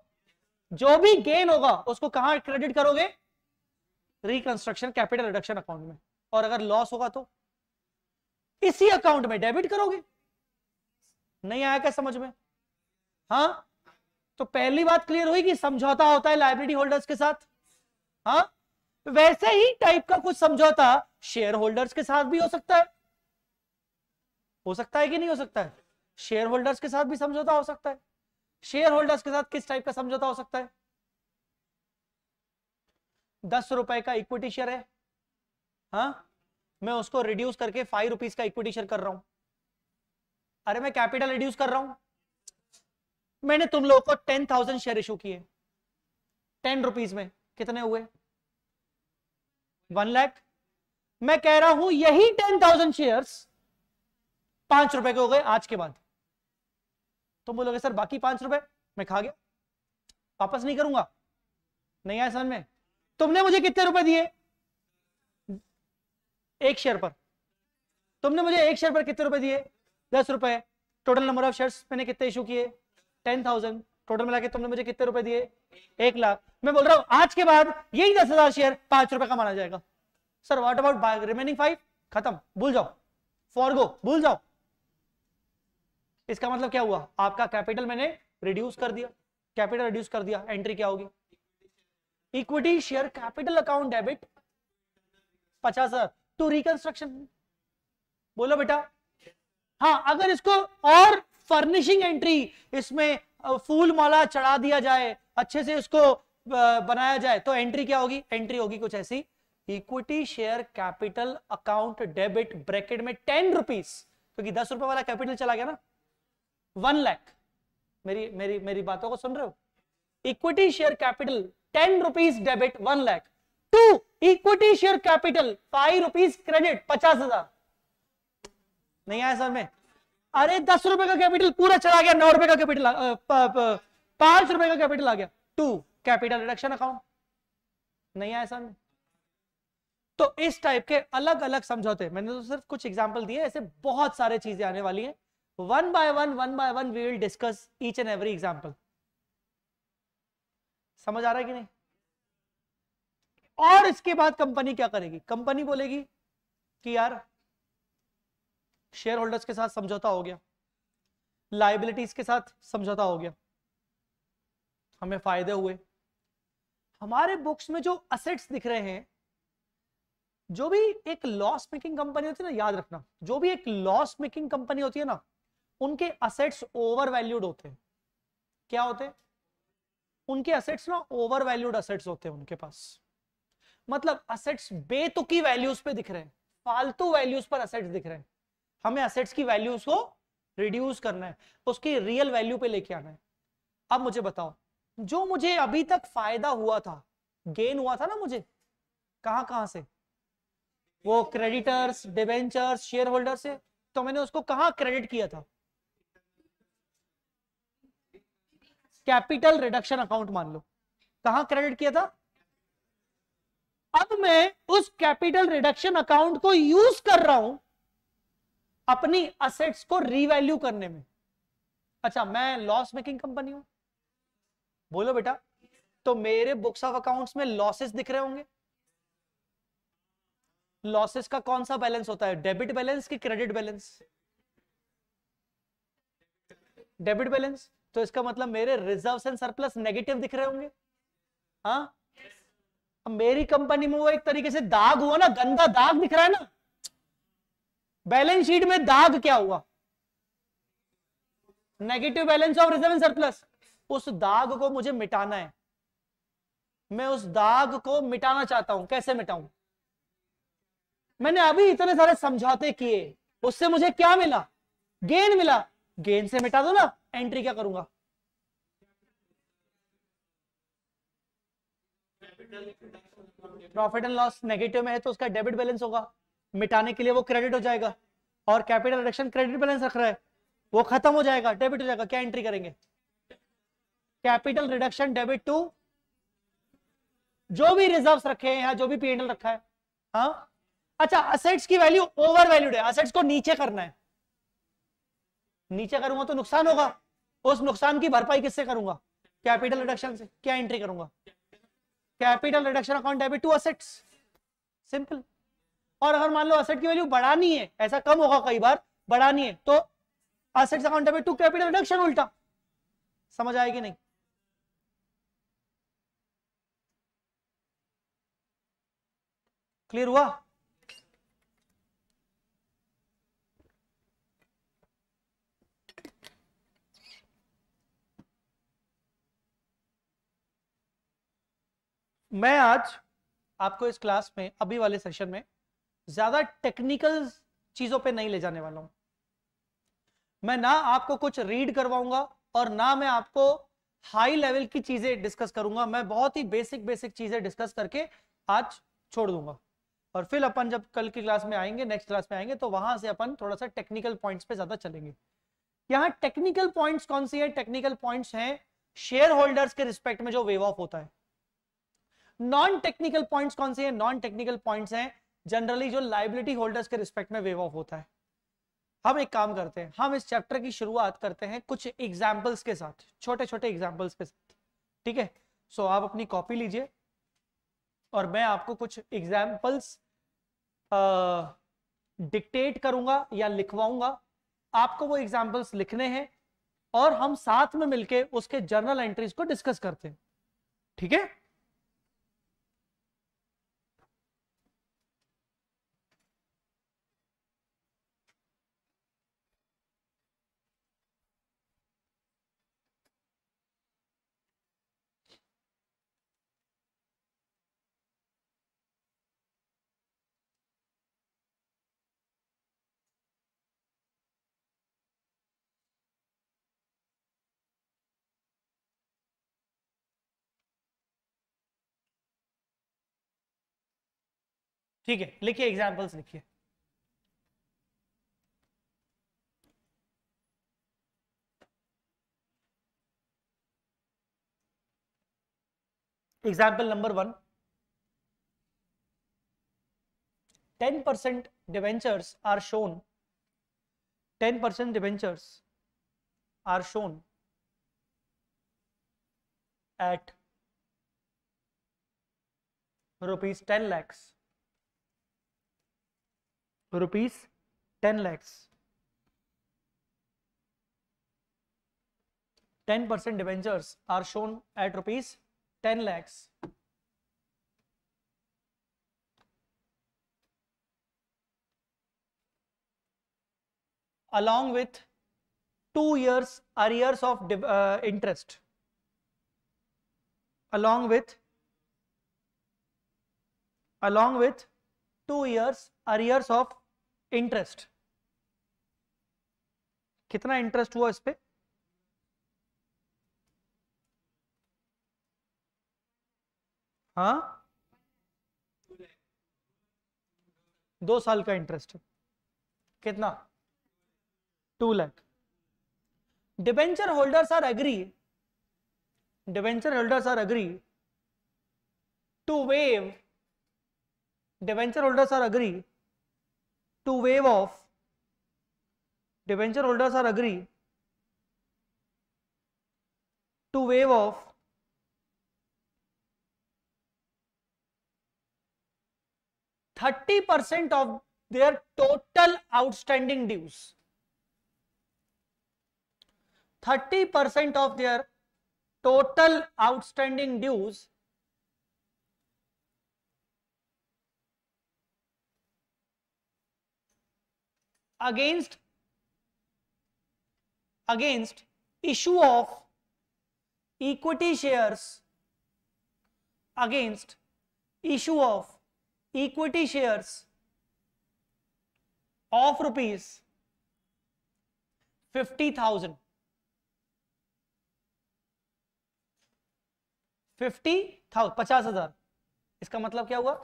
जो भी गेन होगा उसको कहां क्रेडिट करोगे रिकंस्ट्रक्शन कैपिटल रिडक्शन अकाउंट में और अगर लॉस होगा तो इसी अकाउंट में डेबिट करोगे नहीं आया क्या समझ में हाँ तो पहली बात क्लियर हुई कि समझौता होता है लाइब्रेरी होल्डर्स के साथ हाँ वैसे ही टाइप का कुछ समझौता शेयर होल्डर्स के साथ भी हो सकता है हो सकता है कि नहीं हो सकता है शेयर होल्डर्स के साथ भी समझौता हो सकता है शेयर होल्डर्स के साथ किस टाइप का समझौता हो सकता है दस रुपए का इक्विटी शेयर है हा? मैं उसको रिड्यूस करके फाइव रुपीज का इक्विटी शेयर कर रहा हूं अरे मैं कैपिटल रिड्यूस कर रहा हूं मैंने तुम लोगों को टेन थाउजेंड शेयर इशू किए टेन रुपीज में कितने हुए वन लाख मैं कह रहा हूं यही टेन थाउजेंड शेयर पांच रुपए के हो गए आज के बाद तुम बोलोगे सर बाकी पांच रुपए मैं खा गया वापस नहीं करूंगा नहीं आया समझ में तुमने मुझे कितने रुपए दिए एक शेयर पर तुमने मुझे एक शेयर पर कितने रुपए दिए दस रुपए टोटल नंबर ऑफ शेयर्स मैंने कितने इशू किए टेन थाउजेंड टोटल मिला के तुमने मुझे कितने रुपए दिए एक लाख मैं बोल रहा हूं आज के बाद यही दस हजार शेयर पांच रुपए का माना जाएगा sir what about remaining five खत्म भूल जाओ फॉर गो भूल जाओ इसका मतलब क्या हुआ आपका कैपिटल मैंने रिड्यूस कर दिया कैपिटल रिड्यूस कर दिया एंट्री क्या होगी equity share capital account debit पचास हजार तो रिकंस्ट्रक्शन बोलो बेटा हाँ अगर इसको और फर्निशिंग एंट्री इसमें फूल माला चढ़ा दिया जाए अच्छे से इसको बनाया जाए तो एंट्री क्या होगी एंट्री होगी कुछ ऐसी equity share capital account debit bracket में टेन रुपीज क्योंकि दस रुपए वाला कैपिटल चला गया ना वन लाख मेरी मेरी मेरी बातों को सुन रहे हो equity share capital ten rupees debit one lakh to equity share capital five rupees credit पचास हजार नहीं आया सर में अरे दस रुपए का कैपिटल पूरा चला गया नौ रुपए का कैपिटल पांच रुपए का कैपिटल आ गया टू कैपिटल रिडक्शन अकाउंट नहीं आया सर में तो इस टाइप के अलग अलग समझौते मैंने तो सिर्फ कुछ एग्जाम्पल दिए ऐसे बहुत सारे चीजें आने वाली है one by one one by one we will discuss each and every example समझ आ रहा है कि नहीं और इसके बाद कंपनी क्या करेगी कंपनी बोलेगी कि यार शेयर होल्डर्स के साथ समझौता हो गया लाइबिलिटीज के साथ समझौता हो गया हमें फायदे हुए हमारे बुक्स में जो असेट्स दिख रहे हैं जो भी एक लॉस मेकिंग कंपनी होती है ना याद रखना जो भी एक लॉस मेकिंग कंपनी होती है ना उनके असेट्स ओवर वैल्यूड होते हैं क्या होते हैं उनके असेट्स ना ओवर वैल्यूड असेट्स होते हैं उनके पास मतलब असेट्स बेतुकी वैल्यूज पे दिख रहे हैं फालतू वैल्यूज पर असेट्स दिख रहे हैं हमें असेट्स की वैल्यूज को रिड्यूस करना है उसकी रियल वैल्यू पे लेके आना है अब मुझे बताओ जो मुझे अभी तक फायदा हुआ था गेन हुआ था ना मुझे कहां कहां से वो क्रेडिटर्स डिवेंचर्स शेयर होल्डर से तो मैंने उसको कहा क्रेडिट किया था कैपिटल रिडक्शन अकाउंट मान लो कहा क्रेडिट किया था अब मैं उस कैपिटल रिडक्शन अकाउंट को यूज कर रहा हूं अपनी असेट्स को रीवैल्यू करने में अच्छा मैं लॉस मेकिंग कंपनी हूं बोलो बेटा तो मेरे बुक्स ऑफ अकाउंट्स में लॉसेस दिख रहे होंगे लॉसेस का कौन सा बैलेंस होता है डेबिट बैलेंस कि क्रेडिट बैलेंस डेबिट बैलेंस तो इसका मतलब मेरे रिजर्व्स एंड सरप्लस नेगेटिव दिख रहे होंगे हाँ मेरी कंपनी में वो एक तरीके से दाग हुआ ना गंदा दाग दिख रहा है ना बैलेंस शीट में दाग क्या हुआ negative balance of reserve surplus उस दाग को मुझे मिटाना है मैं उस दाग को मिटाना चाहता हूं कैसे मिटाऊं मैंने अभी इतने सारे समझौते किए उससे मुझे क्या मिला गेन मिला गेन से मिटा दो ना एंट्री क्या करूंगा प्रॉफिट एंड लॉस नेगेटिव में है तो उसका डेबिट बैलेंस होगा मिटाने के लिए वो क्रेडिट हो जाएगा और कैपिटल रिडक्शन क्रेडिट बैलेंस रख रहा है वो खत्म हो जाएगा डेबिट हो जाएगा क्या एंट्री करेंगे कैपिटल रिडक्शन डेबिट टू जो भी रिजर्व रखे हैं या जो भी पीएनएल रखा है हा? अच्छा असेट्स की वैल्यू ओवर वैल्यूड है असेट्स को नीचे करना है नीचे करूंगा तो नुकसान होगा उस नुकसान की भरपाई किससे करूंगा कैपिटल रिडक्शन से क्या एंट्री करूंगा capital reduction account debit to assets simple और अगर मान लो असेट की वैल्यू बढ़ानी है ऐसा कम होगा कई बार बढ़ानी है तो assets account debit to capital reduction उल्टा समझ आएगी नहीं क्लियर हुआ मैं आज आपको इस क्लास में अभी वाले सेशन में ज्यादा टेक्निकल चीजों पे नहीं ले जाने वाला हूं मैं ना आपको कुछ रीड करवाऊंगा और ना मैं आपको हाई लेवल की चीजें डिस्कस करूंगा मैं बहुत ही बेसिक बेसिक चीजें डिस्कस करके आज छोड़ दूंगा और फिर अपन जब कल की क्लास में आएंगे नेक्स्ट क्लास में आएंगे तो वहां से अपन थोड़ा सा टेक्निकल पॉइंट्स पे ज्यादा चलेंगे यहाँ टेक्निकल पॉइंट्स कौन सी है टेक्निकल पॉइंट्स हैं शेयर होल्डर्स के रिस्पेक्ट में जो वेव ऑफ होता है नॉन टेक्निकल पॉइंट्स कौन से हैं नॉन टेक्निकल पॉइंट्स हैं जनरली जो लाइबिलिटी होल्डर्स के रिस्पेक्ट में वेव ऑफ होता है हम एक काम करते हैं हम इस चैप्टर की शुरुआत करते हैं कुछ एग्जाम्पल्स के साथ छोटे छोटे एग्जाम्पल्स के साथ ठीक है सो आप अपनी कॉपी लीजिए और मैं आपको कुछ एग्जाम्पल्स डिक्टेट करूंगा या लिखवाऊंगा आपको वो एग्जाम्पल्स लिखने हैं और हम साथ में मिलके उसके जर्नल एंट्रीज को डिस्कस करते हैं ठीक है ठीक है लिखिए एग्जाम्पल्स लिखिए example number one ten percent debentures are shown ten percent debentures are shown at rupees ten lakhs rupees 10 lakhs. 10% debentures are shown at rupees 10 lakhs. along with 2 years arrears of uh, interest along with along with 2 years arrears of interest कितना इंटरेस्ट हुआ इस पर हाँ दो साल का इंटरेस्ट कितना two lakh debenture holders are agree debenture holders are agree to waive debenture holders are agree to waive off debenture holders are agreed to waive off thirty percent of their total outstanding dues. Thirty percent of their total outstanding dues against against issue of equity shares against issue of equity shares of rupees 50000 50,000 50,000 50,000 इसका मतलब क्या हुआ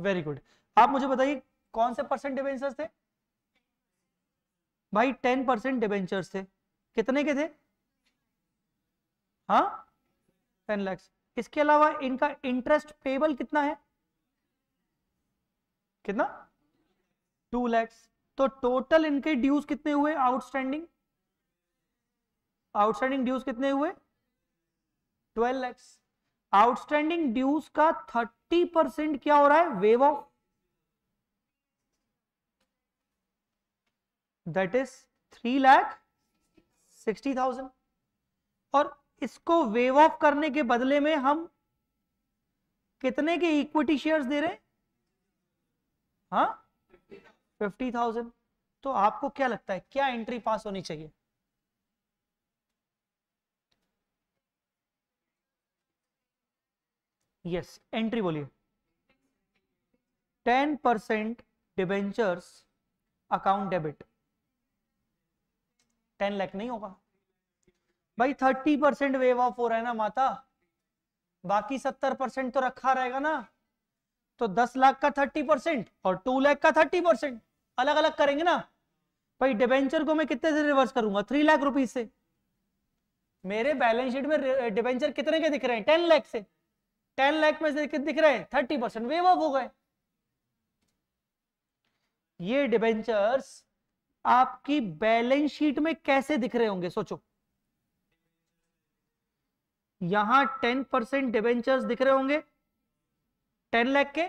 वेरी गुड आप मुझे बताइए कौन से परसेंट डिबेंचर थे भाई टेन परसेंट डिबेंचर थे कितने के थे हाँ टेन लैक्स इसके अलावा इनका इंटरेस्ट पेबल कितना है कितना टू लैक्स तो टोटल इनके ड्यूज कितने हुए आउटस्टैंडिंग आउटस्टैंडिंग ड्यूज कितने हुए ट्वेल्व लैक्स आउटस्टैंडिंग ड्यूज का थर्ट फिफ्टी परसेंट क्या हो रहा है waive off that is three lakh sixty thousand और इसको वेव ऑफ करने के बदले में हम कितने के इक्विटी शेयर्स दे रहे हैं फिफ्टी हाँ? थाउजेंड तो आपको क्या लगता है क्या एंट्री पास होनी चाहिए यस एंट्री बोलिए ten percent debentures account debit ten lakh नहीं होगा भाई थर्टी परसेंट वेव ऑफ हो रहा है ना माता बाकी सत्तर परसेंट तो रखा रहेगा ना तो दस लाख का थर्टी परसेंट और टू लाख का थर्टी परसेंट अलग अलग करेंगे ना भाई डिबेंचर को मैं कितने से रिवर्स करूंगा थ्री लाख रुपीज से मेरे बैलेंस शीट में डिबेंचर कितने के दिख रहे हैं टेन लाख से टेन लाख में से कितने दिख रहे हैं थर्टी परसेंट वेव ऑफ हो गए ये डिबेंचर्स आपकी बैलेंस शीट में कैसे दिख रहे होंगे सोचो यहां टेन परसेंट डिबेंचर्स दिख रहे होंगे टेन लाख के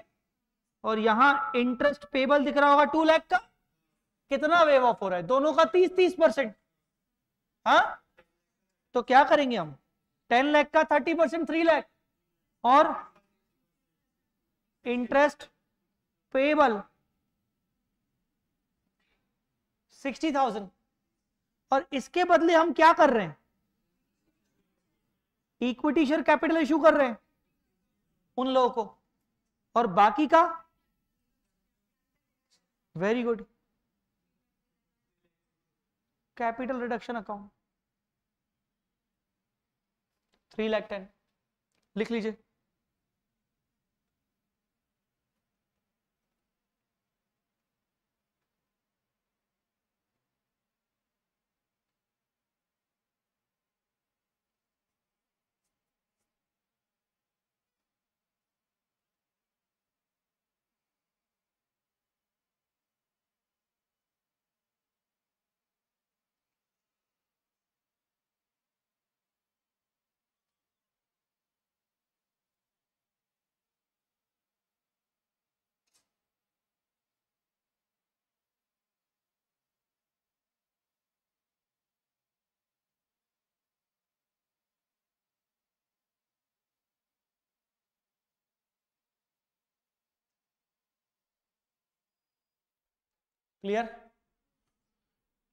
और यहां इंटरेस्ट पेबल दिख रहा होगा टू लाख का कितना वेव ऑफ हो रहा है दोनों का तीस तीस परसेंट हाँ तो क्या करेंगे हम टेन लाख का थर्टी परसेंट थ्री लाख और इंटरेस्ट पेबल सिक्सटी थाउजेंड और इसके बदले हम क्या कर रहे हैं इक्विटी शेयर कैपिटल इशू कर रहे हैं उन लोगों को और बाकी का very good capital reduction account three lakh ten लिख लीजिए clear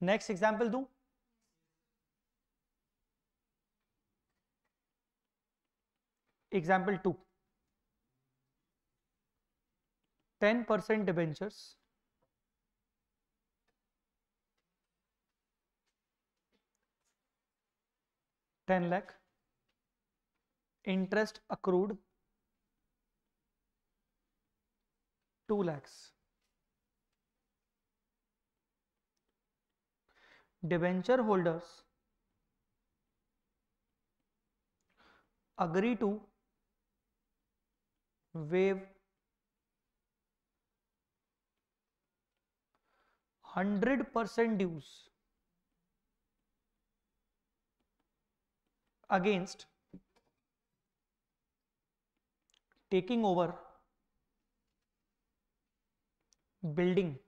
next example two example two ten percent debentures ten lakh interest accrued two lakhs debenture holders agree to waive 100% dues against taking over building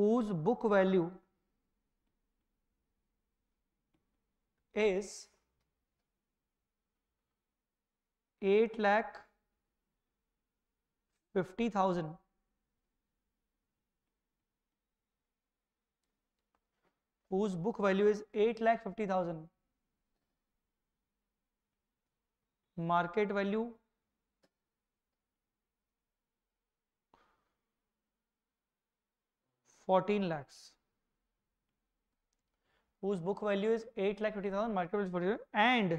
whose book value is 8 lakh 50,000 whose book value is 8 lakh 50,000 market value 14 lakhs whose book value is 8 lakh 50 thousand market value is 40000 and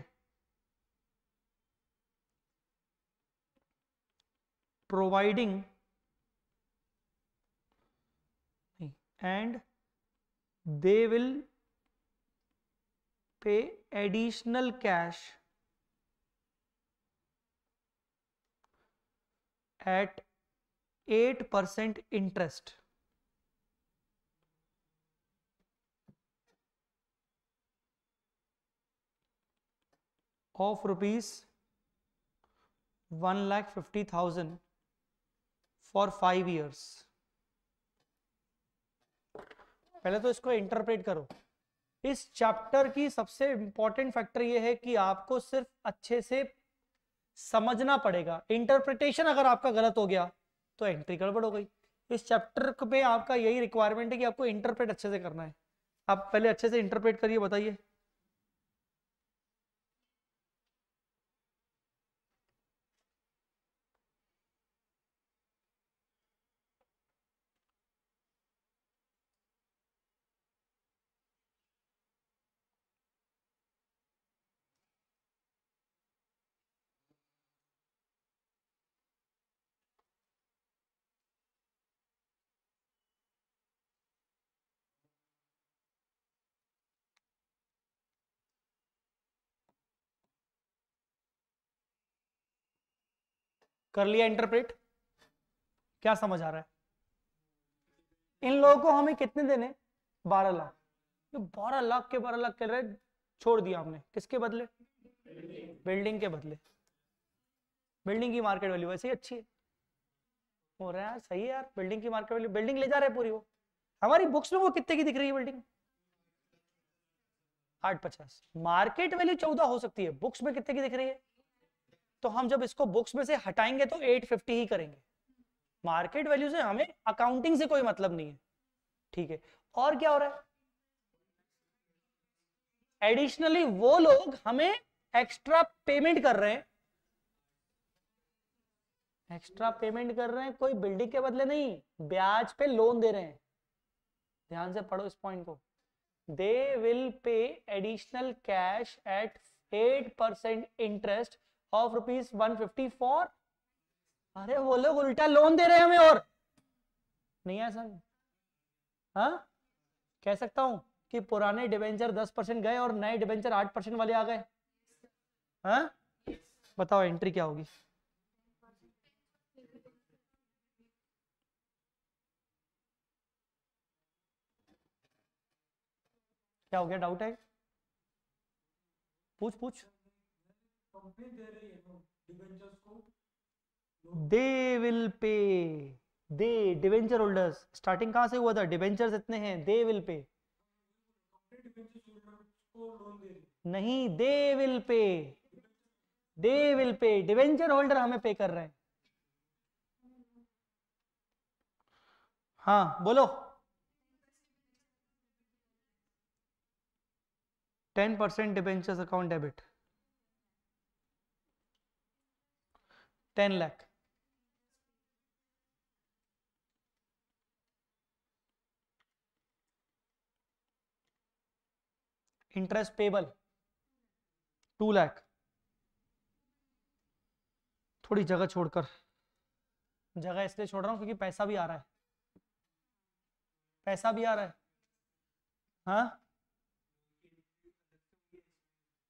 providing and they will pay additional cash at 8% interest 8% of rupees 1 lakh 50,000 for 5 years. पहले तो इसको इंटरप्रेट करो इस चैप्टर की सबसे इंपॉर्टेंट फैक्टर यह है कि आपको सिर्फ अच्छे से समझना पड़ेगा इंटरप्रिटेशन अगर आपका गलत हो गया तो एंट्री गड़बड़ हो गई इस चैप्टर में आपका यही रिक्वायरमेंट है कि आपको इंटरप्रेट अच्छे से करना है आप पहले अच्छे से इंटरप्रेट करिए बताइए कर लिया इंटरप्रेट क्या समझ आ रहा है इन लोगों को हमें कितने देने बारह लाख ये बारह लाख के बारह लाख के रहे छोड़ दिया हमने किसके बदले बिल्डिंग के बदले बिल्डिंग की मार्केट वैल्यू वैसे ही अच्छी है हो रहा है सही है यार बिल्डिंग की मार्केट वैल्यू बिल्डिंग ले जा रहे हैं पूरी वो हमारी बुक्स में वो कितने की दिख रही है बिल्डिंग आठ पचास मार्केट वैल्यू चौदह हो सकती है बुक्स में कितने की दिख रही है तो हम जब इसको बुक्स में से हटाएंगे तो 850 ही करेंगे मार्केट वैल्यू से हमें अकाउंटिंग से कोई मतलब नहीं है ठीक है और क्या हो रहा है एडिशनली वो लोग हमें एक्स्ट्रा पेमेंट कर रहे हैं एक्स्ट्रा पेमेंट कर रहे हैं कोई बिल्डिंग के बदले नहीं ब्याज पे लोन दे रहे हैं ध्यान से पढ़ो इस पॉइंट को they will pay additional cash at eight percent interest of rupees one fifty four अरे वो लोग उल्टा लोन दे रहे हैं हमें और नहीं ऐसा हाँ कह सकता हूं कि पुराने डिवेंचर दस परसेंट गए और नए डिवेंचर आठ परसेंट वाले आ गए हाँ बताओ एंट्री क्या होगी क्या हो गया डाउट है पूछ पूछ दे will pay they debenture holders starting कहां से हुआ था डिवेंचर्स इतने हैं दे विल पे नहीं they will pay they will pay debenture holder हमें पे कर रहे हैं हाँ बोलो ten percent debentures account debit ten lakh interest payable two lakh थोड़ी जगह छोड़कर जगह इसलिए छोड़ रहा हूं क्योंकि पैसा भी आ रहा है पैसा भी आ रहा है हाँ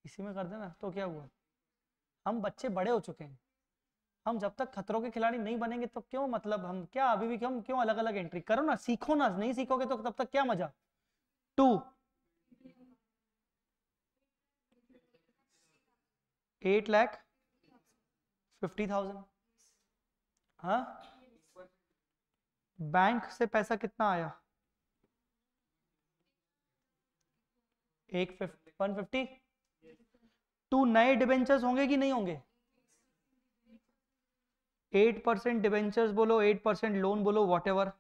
इसी में कर देना तो क्या हुआ हम बच्चे बड़े हो चुके हैं हम जब तक खतरों के खिलाड़ी नहीं बनेंगे तो क्यों मतलब हम क्या अभी भी हम क्यों अलग अलग एंट्री करो ना सीखो ना नहीं सीखोगे तो तब तक क्या मजा two eight lakh fifty thousand हाँ बैंक से पैसा कितना आया एक वन फिफ्टी टू नए डिबेंचर्स होंगे कि नहीं होंगे एट परसेंट डिवेंचर्स बोलो एट परसेंट लोन बोलो वॉट एवर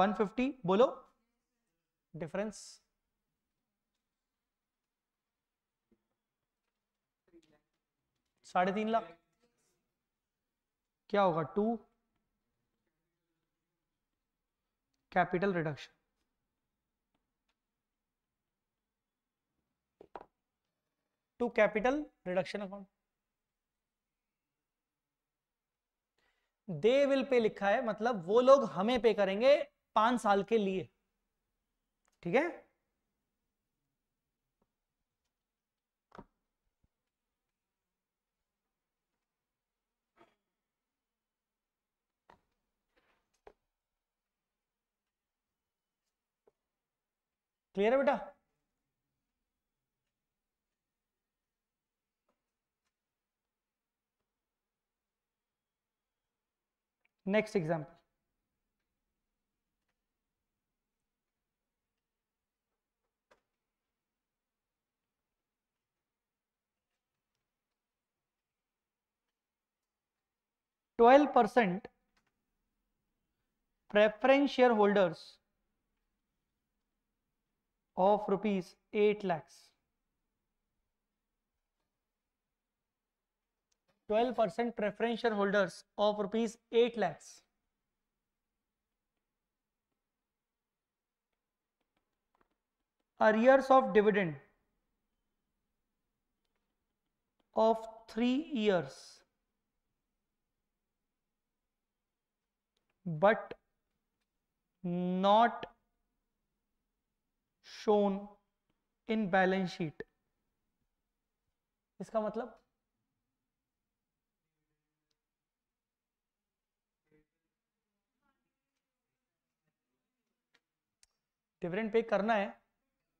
वन फिफ्टी बोलो डिफरेंस साढ़े तीन लाख क्या होगा to capital reduction to capital reduction account they will pay लिखा है मतलब वो लोग हमें पे करेंगे पांच साल के लिए ठीक है क्लियर है बेटा Next example. Twelve percent preference shareholders of rupees 8 lakhs 12 percent preferential holders of rupees eight lakhs arrears of dividend of three years but not shown in balance sheet इसका मतलब डिविडेंड पे करना है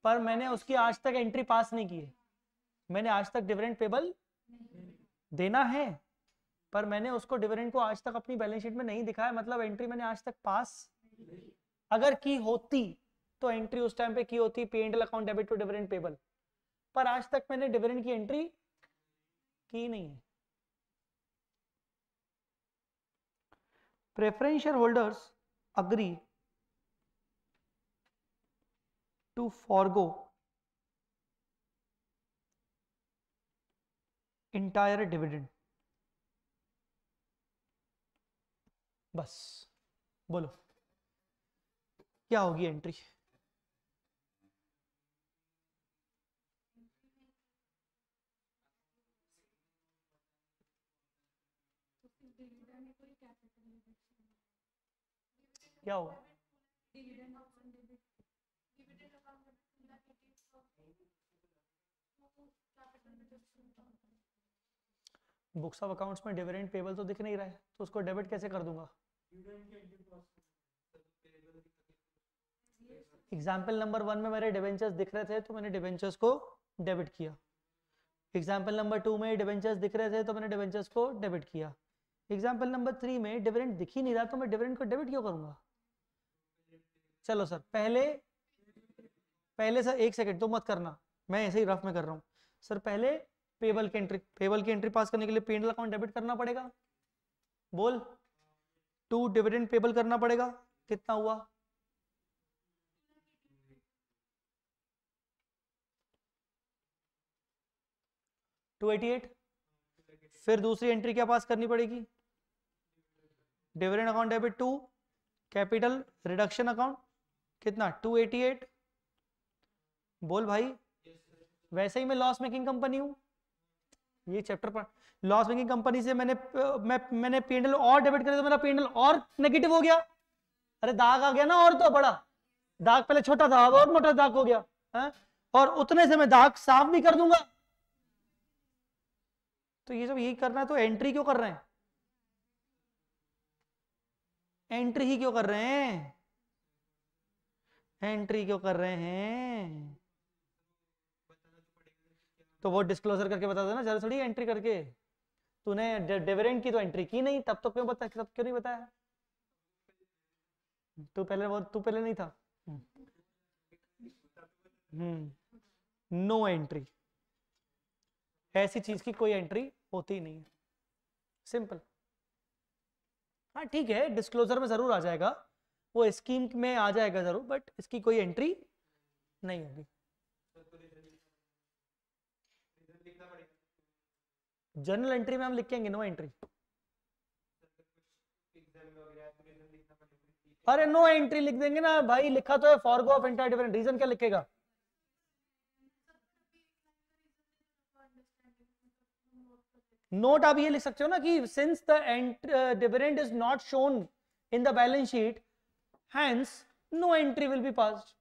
पर मैंने उसकी आज तक एंट्री पास नहीं की है मैंने आज तक डिविडेंड पेबल देना है पर मैंने उसको डिविडेंड को आज तक अपनी बैलेंस शीट में नहीं दिखाया मतलब एंट्री मैंने आज तक पास अगर की होती तो एंट्री उस टाइम पे की होती P and L account debit to dividend payable पर आज तक मैंने डिविडेंड की एंट्री की नहीं है preferential holders agree to forego entire dividend बस बोलो क्या होगी एंट्री क्या होगा बुक्स ऑफ अकाउंट्स में डिविडेंड पेबल तो दिख नहीं रहा है तो उसको डेबिट कैसे कर दूंगा एग्जाम्पल नंबर वन में मेरे डिवेंचर्स दिख रहे थे तो मैंने डिवेंचर्स को डेबिट किया एग्जाम्पल नंबर टू में डिवेंचर्स दिख रहे थे तो मैंने डिवेंचर्स को डेबिट किया एग्जाम्पल नंबर थ्री में डिविडेंड दिख ही नहीं रहा तो मैं डिविडेंड को डेबिट क्यों करूंगा चलो सर पहले पहले सर एक सेकंड तो मत करना मैं ऐसे ही रफ में कर रहा हूँ सर पहले पेबल की एंट्री पेबल की एंट्री पास करने के लिए पेंडल अकाउंट डेबिट करना पड़ेगा बोल टू डिविडेंड पेबल करना पड़ेगा कितना हुआ टू एटी एट फिर दूसरी एंट्री क्या पास करनी पड़ेगी dividend account debit to capital reduction account कितना टू एटी एट बोल भाई yes, वैसे ही मैं लॉस मेकिंग कंपनी हूं ये चैप्टर पर लॉस मेकिंग कंपनी से मैंने मैं मैंने पेंडल और डेबिट करे तो मेरा पेंडल और नेगेटिव हो गया अरे दाग आ गया ना और तो बड़ा दाग पहले छोटा था और मोटा दाग हो गया है? और उतने से मैं दाग साफ भी कर दूंगा तो ये जब यही करना है तो एंट्री क्यों कर रहे हैं एंट्री ही क्यों कर रहे हैं एंट्री क्यों कर रहे हैं तो वो डिस्क्लोजर करके बता देना जरा थोड़ी एंट्री करके तूने डेवरेंट की तो एंट्री की नहीं तब तो क्यों बता तब क्यों नहीं बताया तू पहले वो तू पहले नहीं था हम्म नो हम्म। एंट्री ऐसी चीज की कोई एंट्री होती नहीं है सिंपल हाँ ठीक है डिस्क्लोजर में जरूर आ जाएगा वो स्कीम में आ जाएगा जरूर बट इसकी कोई एंट्री नहीं होगी जर्नल एंट्री में हम लिखेंगे नो एंट्री अरे नो एंट्री लिख देंगे ना भाई लिखा तो है forego of entire different reason क्या लिखेगा नोट आप ये लिख सकते हो ना कि since the dividend is not shown in the balance sheet hence no entry will be passed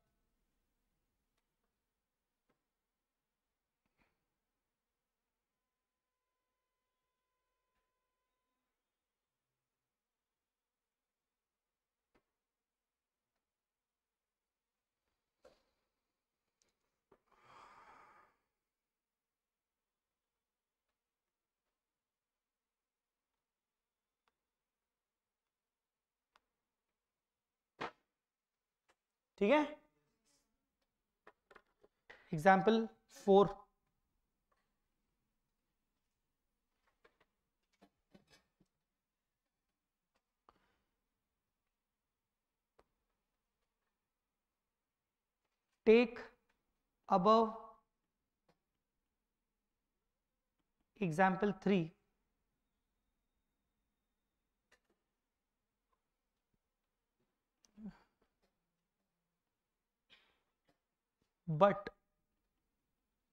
ठीक है example four take above example three But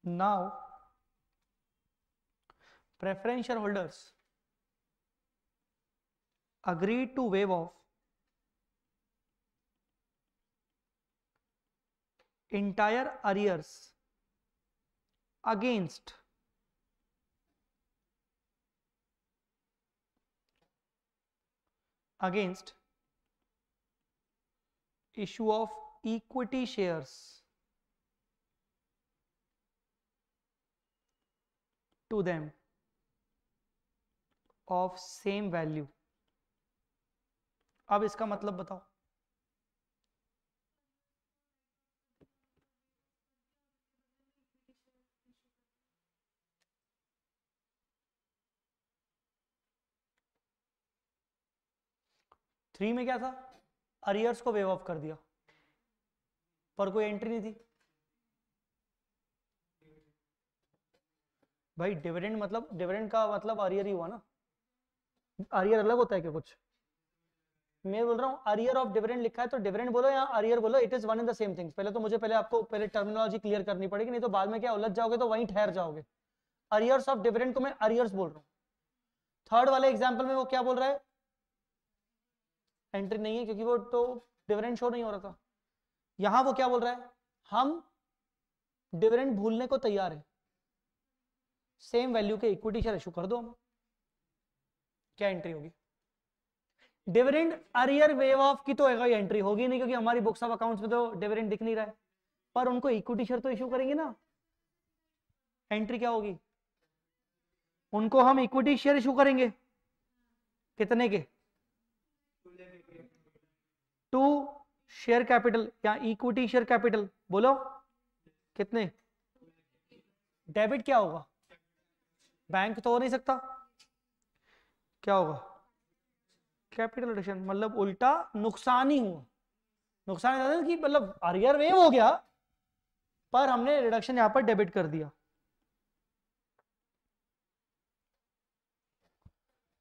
now preferential holders agreed to waive off entire arrears against against issue of equity shares to them of same value अब इसका मतलब बताओ थ्री में क्या था अरियर्स को वेव ऑफ कर दिया पर कोई एंट्री नहीं थी भाई डिविडेंड मतलब डिविडेंड का मतलब अरियर ही हुआ ना अरियर अलग होता है क्या कुछ मैं बोल रहा हूँ अरियर ऑफ डिविडेंड लिखा है तो डिविडेंड बोलो या अरियर बोलो it is one in the same things पहले तो मुझे पहले आपको पहले टर्मिनोलॉजी क्लियर करनी पड़ेगी नहीं तो बाद में क्या उलझ जाओगे तो वहीं ठहर जाओगे अरियर्स ऑफ डिविडेंड को मैं अरियर्स बोल रहा हूँ थर्ड वाले एग्जाम्पल में वो क्या बोल रहा है एंट्री नहीं है क्योंकि वो तो डिविडेंड शो नहीं हो रहा था यहां वो क्या बोल रहा है हम डिविडेंड भूलने को तैयार है सेम वैल्यू के इक्विटी शेयर इशू कर दो क्या एंट्री होगी डिविडेंड अरियर वेव ऑफ की तो एंट्री होगी नहीं क्योंकि हमारी बुक्स ऑफ अकाउंट्स में तो डिविडेंड दिख नहीं रहा है पर उनको इक्विटी शेयर तो इशू करेंगे ना एंट्री क्या होगी उनको हम इक्विटी शेयर इशू करेंगे कितने के टू शेयर कैपिटल या इक्विटी शेयर कैपिटल बोलो कितने डेबिट क्या होगा बैंक तो हो नहीं सकता क्या होगा कैपिटल रिडक्शन मतलब उल्टा नुकसान ही हुआ नुकसान कि मतलब अरियर वेव हो गया पर हमने रिडक्शन यहां पर डेबिट कर दिया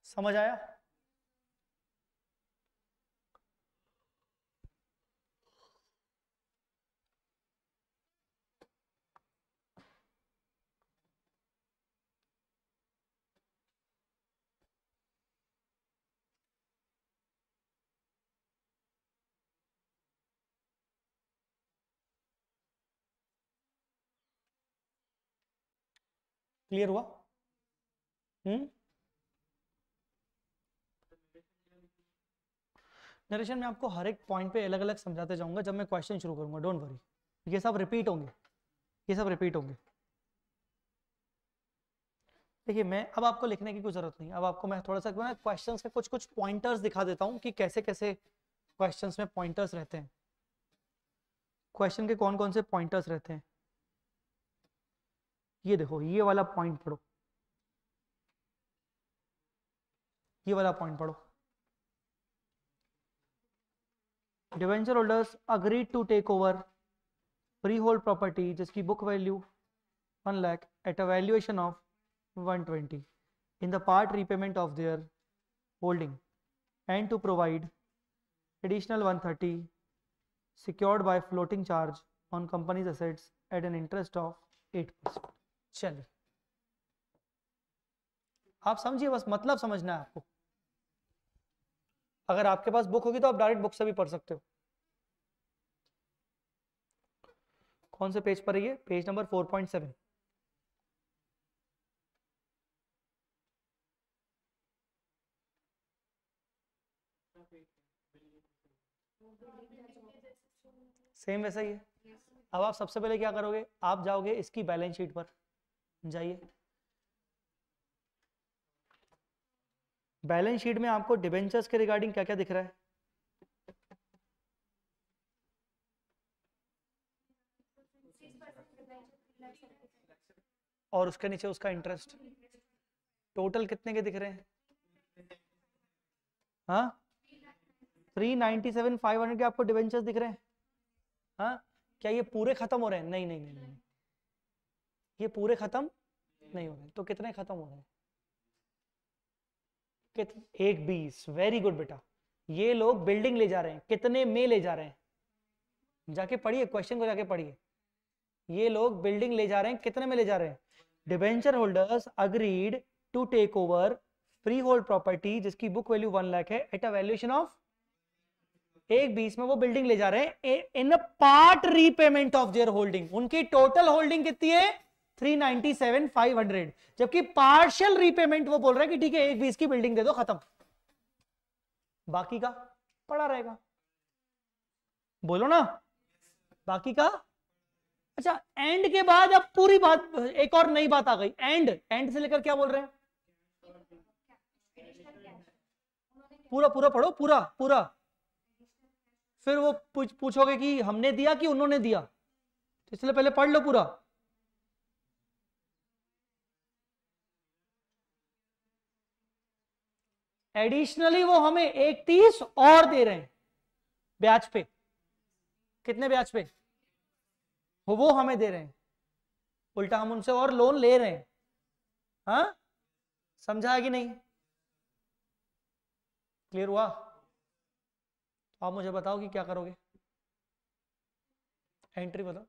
समझ आया क्लियर हुआ नरेशन हम्म? मैं आपको हर एक पॉइंट पे अलग अलग समझाते जाऊंगा जब मैं क्वेश्चन शुरू करूंगा डोंट वरी ये सब रिपीट होंगे ये सब रिपीट होंगे देखिए मैं अब आपको लिखने की कोई जरूरत नहीं अब आपको मैं थोड़ा सा क्वेश्चन के कुछ कुछ पॉइंटर्स दिखा देता हूँ कि कैसे कैसे क्वेश्चन में पॉइंटर्स रहते हैं क्वेश्चन के कौन कौन से पॉइंटर्स रहते हैं ये देखो ये वाला पॉइंट पढ़ो ये वाला पॉइंट पढ़ो debenture holders agree to take over free hold property जिसकी book value one lakh at a valuation of 120 in the part repayment of their holding and to provide additional one thirty secured by floating charge on company's assets at an interest of eight percent चलिए आप समझिए बस मतलब समझना है आपको अगर आपके पास बुक होगी तो आप डायरेक्ट बुक से भी पढ़ सकते हो कौन से पेज पर है ये page number four point seven same वैसा ही है अब आप सबसे पहले क्या करोगे आप जाओगे इसकी बैलेंस शीट पर जाइए बैलेंस शीट में आपको डिबेंचर्स के रिगार्डिंग क्या क्या दिख रहा है और उसके नीचे उसका इंटरेस्ट टोटल कितने के दिख रहे हैं हाँ three ninety seven five hundred के आपको डिवेंचर दिख रहे हैं हाँ क्या ये पूरे खत्म हो रहे हैं नहीं नहीं नहीं, नहीं। ये पूरे खत्म नहीं हो रहे तो कितने खत्म हो रहे एक बीस वेरी गुड बेटा ये लोग बिल्डिंग ले जा रहे हैं कितने में ले जा रहे हैं जाके पढ़िए क्वेश्चन को जाके पढ़िए ये लोग बिल्डिंग ले जा रहे हैं कितने में ले जा रहे हैं debenture holders agreed to take over free hold property जिसकी बुक वैल्यू वन लाख है एट अ वैल्यूएशन ऑफ एक बीस में वो बिल्डिंग ले जा रहे हैं in part repayment of their holding उनकी टोटल होल्डिंग कितनी है three ninety seven five hundred जबकि पार्शियल रीपेमेंट वो बोल रहा है कि ठीक है एक बीस की बिल्डिंग दे दो खत्म बाकी का पड़ा रहेगा बोलो ना बाकी का अच्छा एंड के बाद अब पूरी बात एक और नई बात आ गई एंड एंड से लेकर क्या बोल रहे हैं पूरा पूरा पढ़ो पूरा पूरा फिर वो पूछ, पूछोगे कि हमने दिया कि उन्होंने दिया तो इसलिए पहले पढ़ लो पूरा एडिशनली वो हमें एक तीस और दे रहे हैं ब्याज पे कितने ब्याज पे वो हमें दे रहे हैं उल्टा हम उनसे और लोन ले रहे हैं हा? समझा कि नहीं क्लियर हुआ तो आप मुझे बताओ कि क्या करोगे एंट्री बताओ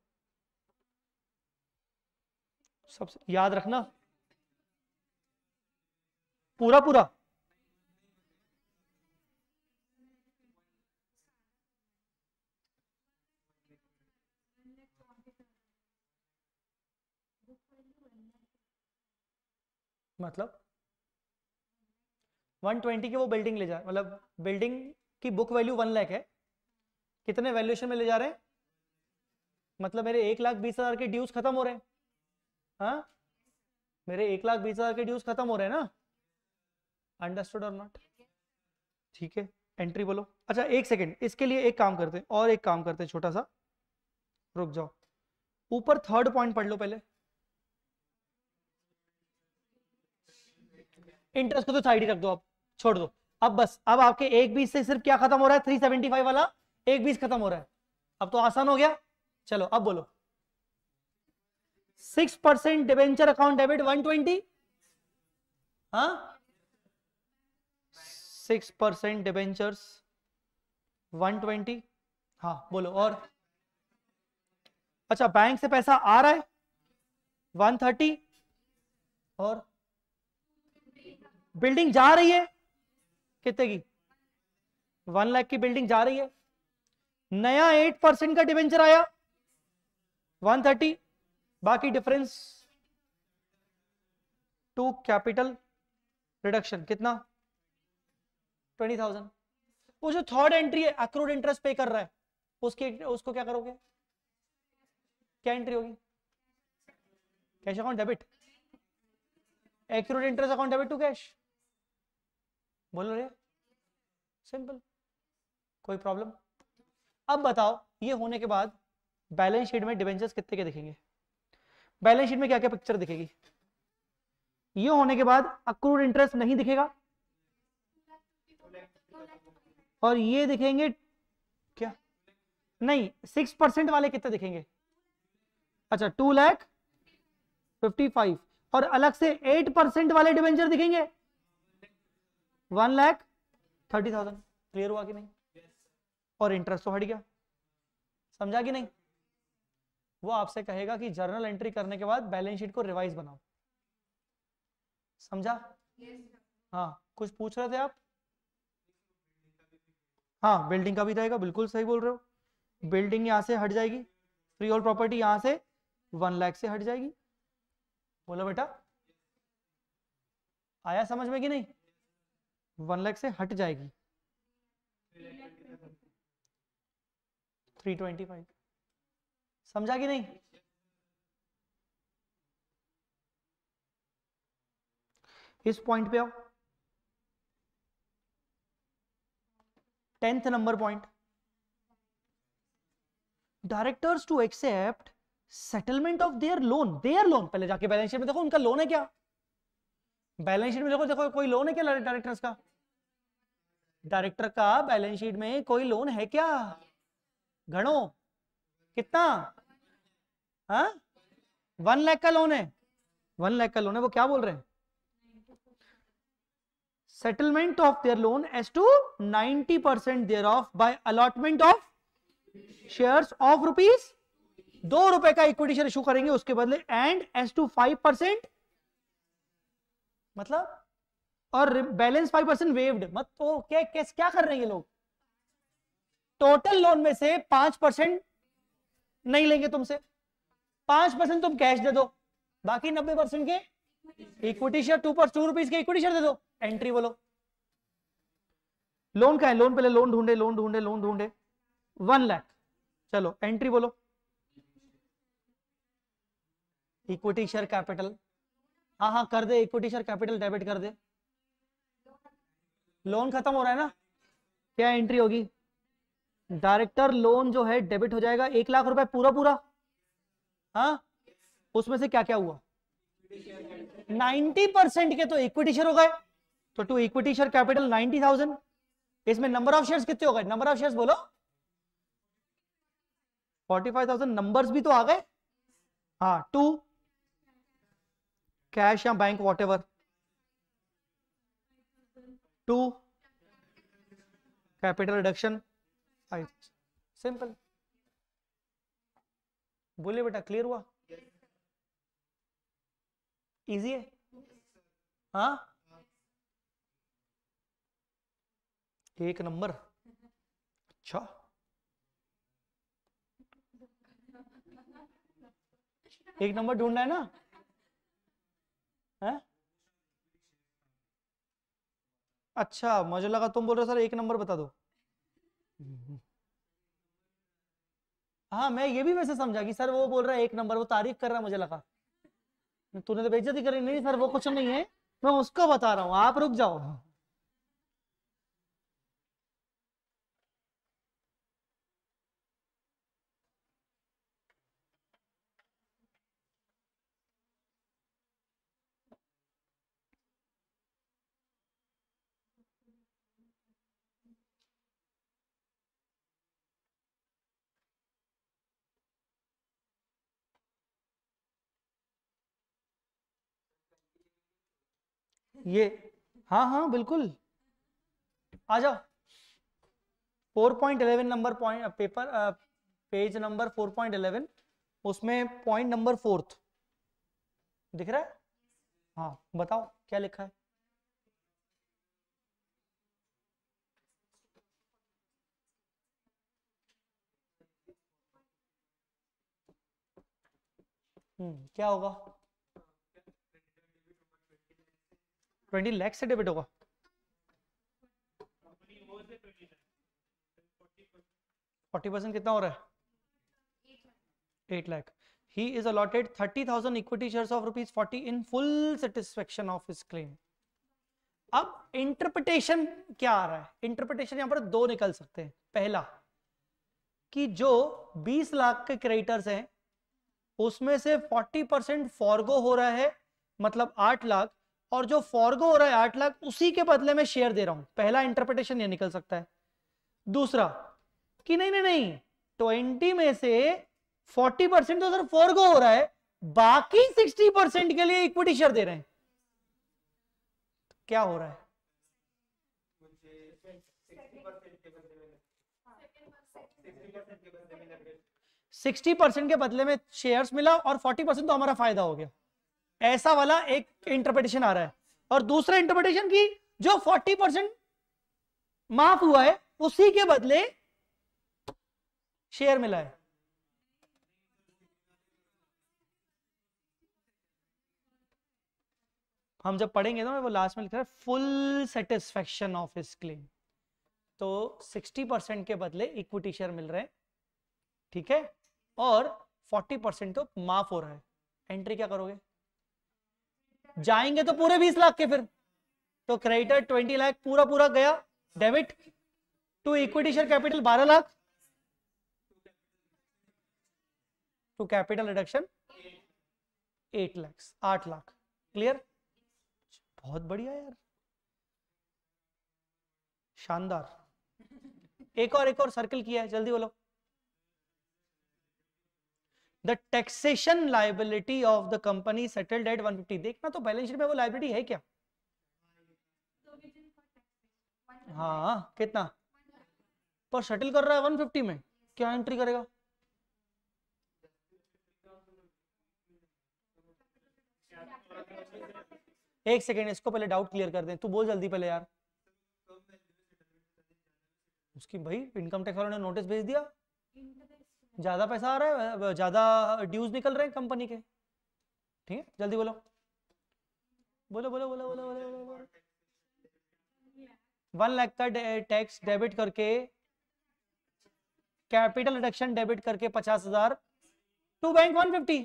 सबसे याद रखना पूरा पूरा मतलब 120 की वो बिल्डिंग ले जा मतलब बिल्डिंग की बुक वैल्यू वन लाख है कितने वैल्यूएशन में ले जा रहे हैं मतलब मेरे एक लाख बीस हजार के ड्यूज खत्म हो रहे हैं हाँ? मेरे एक लाख बीस हजार के ड्यूज खत्म हो रहे हैं ना अंडरस्टूड और नॉट ठीक है एंट्री बोलो अच्छा एक सेकेंड इसके लिए एक काम करते हैं और एक काम करते हैं छोटा सा रुक जाओ ऊपर थर्ड पॉइंट पढ़ लो पहले इंटरेस्ट को तो साइड ही रख दो आप छोड़ दो अब बस अब आपके एक बीस से सिर्फ क्या खत्म हो रहा है थ्री सेवेंटी फाइव वाला एक बीस खत्म हो रहा है अब तो आसान हो गया चलो अब बोलो six percent debenture account debit one twenty हाँ six percent debentures one twenty हाँ बोलो और अच्छा बैंक से पैसा आ रहा है वन थर्टी और बिल्डिंग जा रही है कितने की वन लाख की बिल्डिंग जा रही है नया एट परसेंट का डिवेंचर आया वन थर्टी बाकी डिफरेंस टू कैपिटल रिडक्शन कितना ट्वेंटी थाउजेंड वो जो थर्ड एंट्री है अक्रूड इंटरेस्ट पे कर रहा है उसकी उसको क्या करोगे क्या एंट्री होगी cash account debit accrued interest account debit to cash बोलो रे सिंपल कोई प्रॉब्लम अब बताओ ये होने के बाद बैलेंस शीट में डिवेंचर्स कितने के दिखेंगे बैलेंस शीट में क्या क्या पिक्चर दिखेगी ये होने के बाद अक्रूड इंटरेस्ट नहीं दिखेगा और ये दिखेंगे क्या नहीं सिक्स परसेंट वाले कितने दिखेंगे अच्छा टू लैख फिफ्टी फाइव और अलग से एट परसेंट वाले डिवेंचर दिखेंगे one lakh thirty thousand clear हुआ कि नहीं yes. और इंटरेस्ट तो हट गया समझा कि नहीं वो आपसे कहेगा कि जर्नल एंट्री करने के बाद बैलेंस शीट को रिवाइज बनाओ समझा yes. हाँ कुछ पूछ रहे थे आप हाँ बिल्डिंग का भी रहेगा तो बिल्कुल सही बोल रहे हो बिल्डिंग यहाँ से हट जाएगी फ्री ऑल प्रॉपर्टी यहाँ से वन लैख से हट जाएगी बोलो बेटा आया समझ में कि नहीं वन लाख से हट जाएगी थ्री ट्वेंटी फाइव समझा कि नहीं इस पॉइंट पे आओ tenth number point directors to accept settlement of their loan their loan पहले जाके बैलेंस शीट में देखो उनका लोन है क्या बैलेंस शीट में देखो देखो कोई लोन है क्या डायरेक्टर्स का डायरेक्टर का बैलेंस शीट में कोई लोन है क्या घड़ो कितना हा? वन लाख का लोन है वन लाख का लोन है वो क्या बोल रहे हैं their loan as to ninety percent thereof by allotment of shares of rupees दो रुपए का इक्विटी शेयर इशू करेंगे उसके बदले and as to five percent मतलब और बैलेंस फाइव परसेंट वेव्ड मत तो क्या कैसे क्या कर रहे हैं ये लोग टोटल लोन में से पांच परसेंट नहीं लेंगे तुमसे पांच परसेंट तुम कैश दे दो बाकी नब्बे परसेंट के इक्विटी शेयर टू पर टू रुपीज के इक्विटी शेयर दे दो एंट्री बोलो लोन का है लोन पहले लोन ढूंढे लोन ढूंढे लोन ढूंढे वन लाख चलो एंट्री बोलो इक्विटी शेयर कैपिटल हाँ हाँ कर दे इक्विटी शेयर कैपिटल डेबिट कर दे लोन खत्म हो रहा है ना क्या एंट्री होगी डायरेक्टर लोन जो है डेबिट हो जाएगा एक लाख रुपए पूरा पूरा हाँ उसमें से क्या क्या हुआ नाइन्टी परसेंट के तो इक्विटी शेयर हो गए तो to equity share capital ninety thousand इसमें नंबर ऑफ शेयर्स कितने हो गए नंबर ऑफ शेयर्स बोलो फोर्टी फाइव थाउजेंड नंबर भी तो आ गए हाँ टू कैश या bank whatever to capital reduction five simple बोलिए बेटा क्लियर हुआ इजी है हाँ एक नंबर अच्छा एक नंबर ढूंढना है ना है अच्छा मुझे लगा तुम बोल रहे हो सर एक नंबर बता दो हाँ मैं ये भी वैसे समझा कि सर वो बोल रहा है एक नंबर वो तारीफ कर रहा है मुझे लगा तूने तो बेइज्जती करी नहीं सर वो कुछ नहीं है मैं उसको बता रहा हूँ आप रुक जाओ ये हाँ हाँ बिल्कुल आ जाओ four point eleven number point paper page number four point eleven उसमें पॉइंट नंबर फोर्थ दिख रहा है हाँ बताओ क्या लिखा है हम्म क्या होगा ट्वेंटी लैख से डेबिट होगा फोर्टी परसेंट कितना हो रहा है eight lakh he is allotted thirty thousand equity share of rupees forty in full satisfaction of his claim अब इंटरप्रिटेशन क्या आ रहा है इंटरप्रिटेशन यहां पर दो निकल सकते हैं पहला कि जो 20 लाख के क्रेडिटर्स हैं उसमें से 40 परसेंट फॉरगो हो रहा है मतलब 8 लाख और जो फॉरगो हो रहा है आठ लाख उसी के बदले में शेयर दे रहा हूं पहला इंटरप्रिटेशन ये निकल सकता है दूसरा कि नहीं नहीं नहीं ट्वेंटी में से फोर्टी परसेंट तो सर फॉरगो हो रहा है बाकी सिक्सटी परसेंट के लिए इक्विटी शेयर दे रहे हैं क्या हो रहा है सिक्सटी परसेंट के बदले में शेयर्स मिला और फोर्टी परसेंट तो हमारा फायदा हो गया ऐसा वाला एक इंटरप्रिटेशन आ रहा है और दूसरा इंटरप्रिटेशन की जो 40 परसेंट माफ हुआ है उसी के बदले शेयर मिला है हम जब पढ़ेंगे ना वो लास्ट में लिखा है full satisfaction of his claim तो 60 परसेंट के बदले इक्विटी शेयर मिल रहे हैं ठीक है और 40 परसेंट तो माफ हो रहा है एंट्री क्या करोगे जाएंगे तो पूरे बीस लाख के फिर तो क्रेडिटर ट्वेंटी लाख पूरा पूरा गया debit to equity share capital बारह lakh to capital reduction eight lakh आठ लाख क्लियर बहुत बढ़िया यार शानदार एक और एक और सर्कल किया है जल्दी बोलो the taxation liability of the company settled at fifty देखना तो बैलेंस शीट में वो लाइबिलिटी है क्या हाँ कितना पर सेटल कर रहा है 150 में क्या एंट्री करेगा एक सेकेंड इसको पहले डाउट क्लियर कर दें तू बोल जल्दी पहले यार उसकी भाई इनकम टैक्स वालों ने नोटिस भेज दिया ज़्यादा पैसा आ रहा है ज़्यादा ड्यूज निकल रहे हैं कंपनी के ठीक है जल्दी बोलो बोलो बोलो बोलो बोलो बोलो वन लाख का टैक्स डेबिट करके कैपिटल रिडक्शन डेबिट करके पचास हजार टू बैंक वन फिफ्टी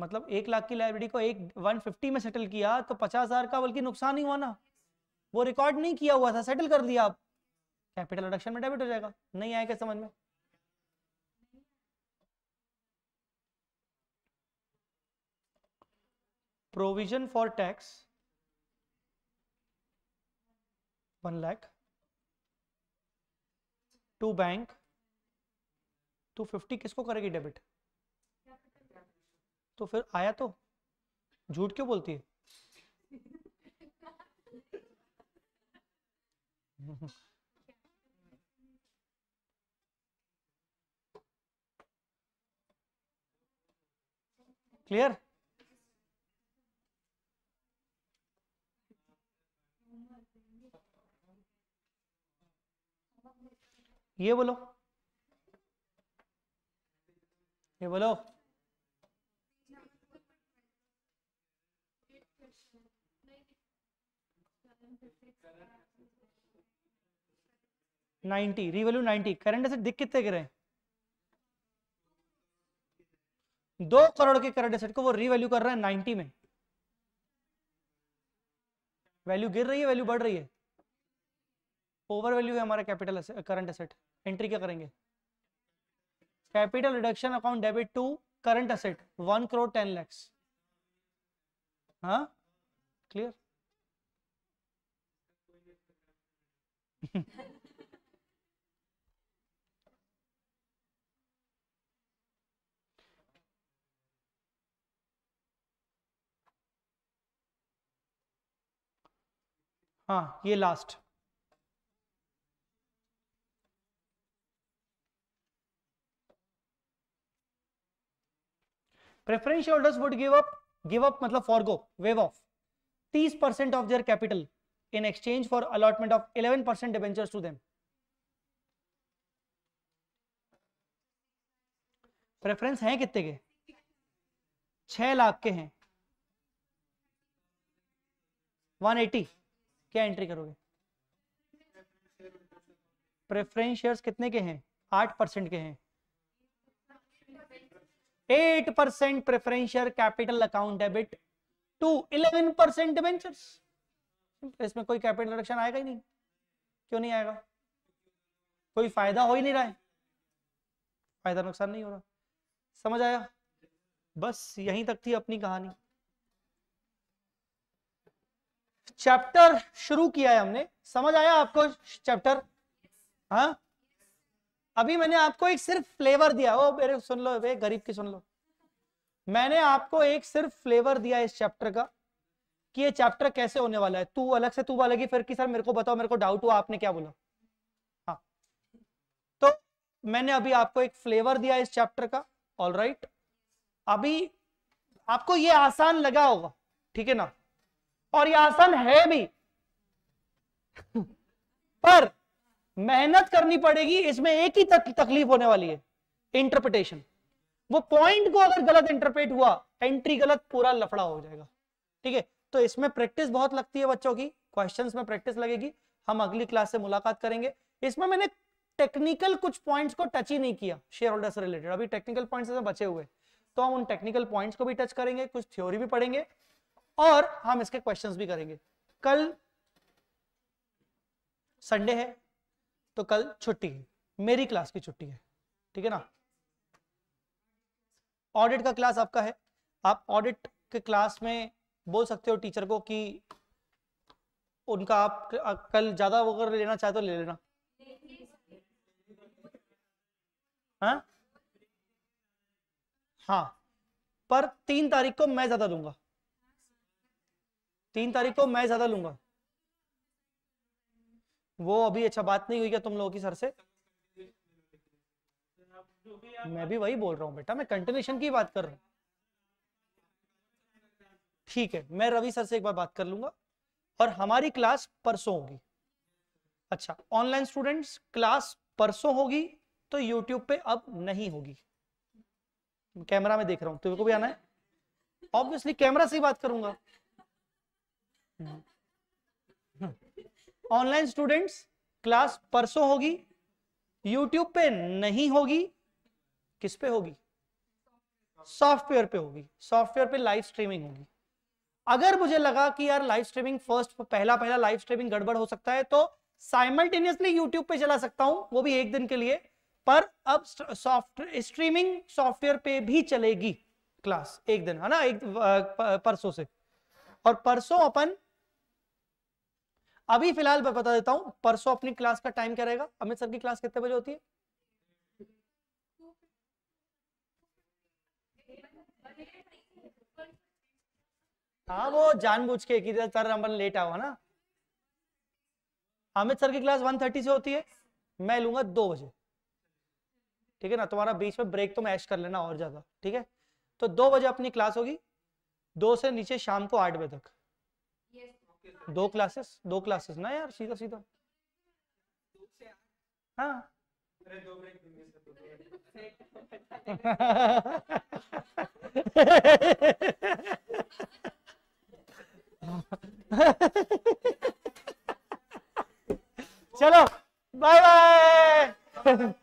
मतलब एक लाख की लाइब्रेरी को एक वन फिफ्टी में सेटल किया तो पचास हजार का बल्कि नुकसान ही हुआ ना वो रिकॉर्ड नहीं किया हुआ था सेटल कर दिया आप कैपिटल रिडक्शन में डेबिट हो जाएगा नहीं आएगा समझ में provision for tax 1 lakh to bank तो फिफ्टी किसको करेगी डेबिट तो फिर आया तो झूठ क्यों बोलती है क्लियर ये बोलो ये बोलो ninety revalue ninety current asset दिख कितने गिरे दो करोड़ के करंट एसेट को वो रीवैल्यू कर रहा है नाइनटी में वैल्यू गिर रही है वैल्यू बढ़ रही है ओवर वैल्यू है हमारा कैपिटल करंट असेट एंट्री क्या करेंगे capital reduction account debit to current asset one crore ten lakhs हाँ क्लियर हाँ ये last preference holders would give up give up मतलब forego waive off 30 percent of their capital in exchange for allotment of 11% debentures to them preference हैं कितने के छह लाख के हैं 180 क्या एंट्री करोगे प्रेफरेंस शेयर्स कितने के हैं 8% परसेंट के हैं eight percent preferential capital account debit to eleven percent debentures इसमें कोई कैपिटल रिडक्शन आएगा ही नहीं क्यों नहीं आएगा कोई फायदा हो ही नहीं रहा है फायदा नुकसान नहीं हो रहा समझ आया बस यहीं तक थी अपनी कहानी चैप्टर शुरू किया है हमने समझ आया आपको चैप्टर हाँ अभी मैंने आपको एक सिर्फ फ्लेवर दिया ओ मेरे सुन लो वे गरीब की सुन लो मैंने आपको एक सिर्फ फ्लेवर दिया इस चैप्टर का कि ये चैप्टर कैसे होने वाला है तू अलग से तू अलग ही फिर की सर मेरे को बताओ मेरे को डाउट हुआ आपने क्या बोला हाँ तो मैंने अभी आपको एक फ्लेवर दिया इस चैप्टर का ऑल राइट अभी आपको ये आसान लगा होगा ठीक है ना और ये आसान है भी पर मेहनत करनी पड़ेगी इसमें एक ही तक, तकलीफ होने वाली है इंटरप्रिटेशन वो पॉइंट को अगर गलत इंटरप्रेट हुआ एंट्री गलत पूरा लफड़ा हो जाएगा ठीक है तो इसमें प्रैक्टिस बहुत लगती है बच्चों की क्वेश्चन में प्रैक्टिस लगेगी हम अगली क्लास से मुलाकात करेंगे इसमें मैंने टेक्निकल कुछ पॉइंट्स को टच ही नहीं किया शेयर होल्डर से रिलेटेड अभी टेक्निकल पॉइंट्स में बचे हुए तो हम उन टेक्निकल पॉइंट्स को भी टच करेंगे कुछ थ्योरी भी पढ़ेंगे और हम इसके क्वेश्चंस भी करेंगे कल संडे है तो कल छुट्टी है मेरी क्लास की छुट्टी है ठीक है ना ऑडिट का क्लास आपका है आप ऑडिट के क्लास में बोल सकते हो टीचर को कि उनका आप कल ज्यादा अगर लेना चाहे तो ले लेना हाँ हाँ पर तीन तारीख को मैं ज्यादा लूंगा तीन तारीख को मैं ज्यादा लूंगा वो अभी अच्छा बात नहीं हुई क्या तुम लोगों की सर से मैं भी वही बोल रहा हूँ बेटा मैं कंटिन्यूशन की बात कर रहा हूँ ठीक है मैं रवि सर से एक बार बात कर लूंगा और हमारी क्लास परसों होगी अच्छा ऑनलाइन स्टूडेंट्स क्लास परसों होगी तो यूट्यूब पे अब नहीं होगी कैमरा में देख रहा हूँ तुमको को भी आना है ऑब्वियसली कैमरा से ही बात करूंगा हम्म। ऑनलाइन स्टूडेंट्स क्लास परसों होगी यूट्यूब पे नहीं होगी किस पे होगी सॉफ्टवेयर पे होगी सॉफ्टवेयर पे लाइव स्ट्रीमिंग होगी अगर मुझे लगा कि यार लाइव स्ट्रीमिंग फर्स्ट पहला पहला लाइव स्ट्रीमिंग गड़बड़ हो सकता है तो साइमल्टेनियसली यूट्यूब पे चला सकता हूं वो भी एक दिन के लिए पर अब सॉफ्टवेयर स्ट्रीमिंग सॉफ्टवेयर पे भी चलेगी क्लास एक दिन है ना एक परसों से और परसों अपन अभी फिलहाल मैं बता देता हूँ परसों अपनी क्लास का टाइम क्या रहेगा अमित सर की क्लास कितने बजे होती है हाँ वो जानबूझ के कि सर अमन लेट आओ है ना अमित सर की क्लास 1:30 से होती है मैं लूंगा दो बजे ठीक है ना तुम्हारा बीच में ब्रेक तो मैश कर लेना और ज्यादा ठीक है तो दो बजे अपनी क्लास होगी दो से नीचे शाम को आठ बजे तक दो क्लासेस दो क्लासेस ना यार सीधा सीधा हाँ चलो बाय बाय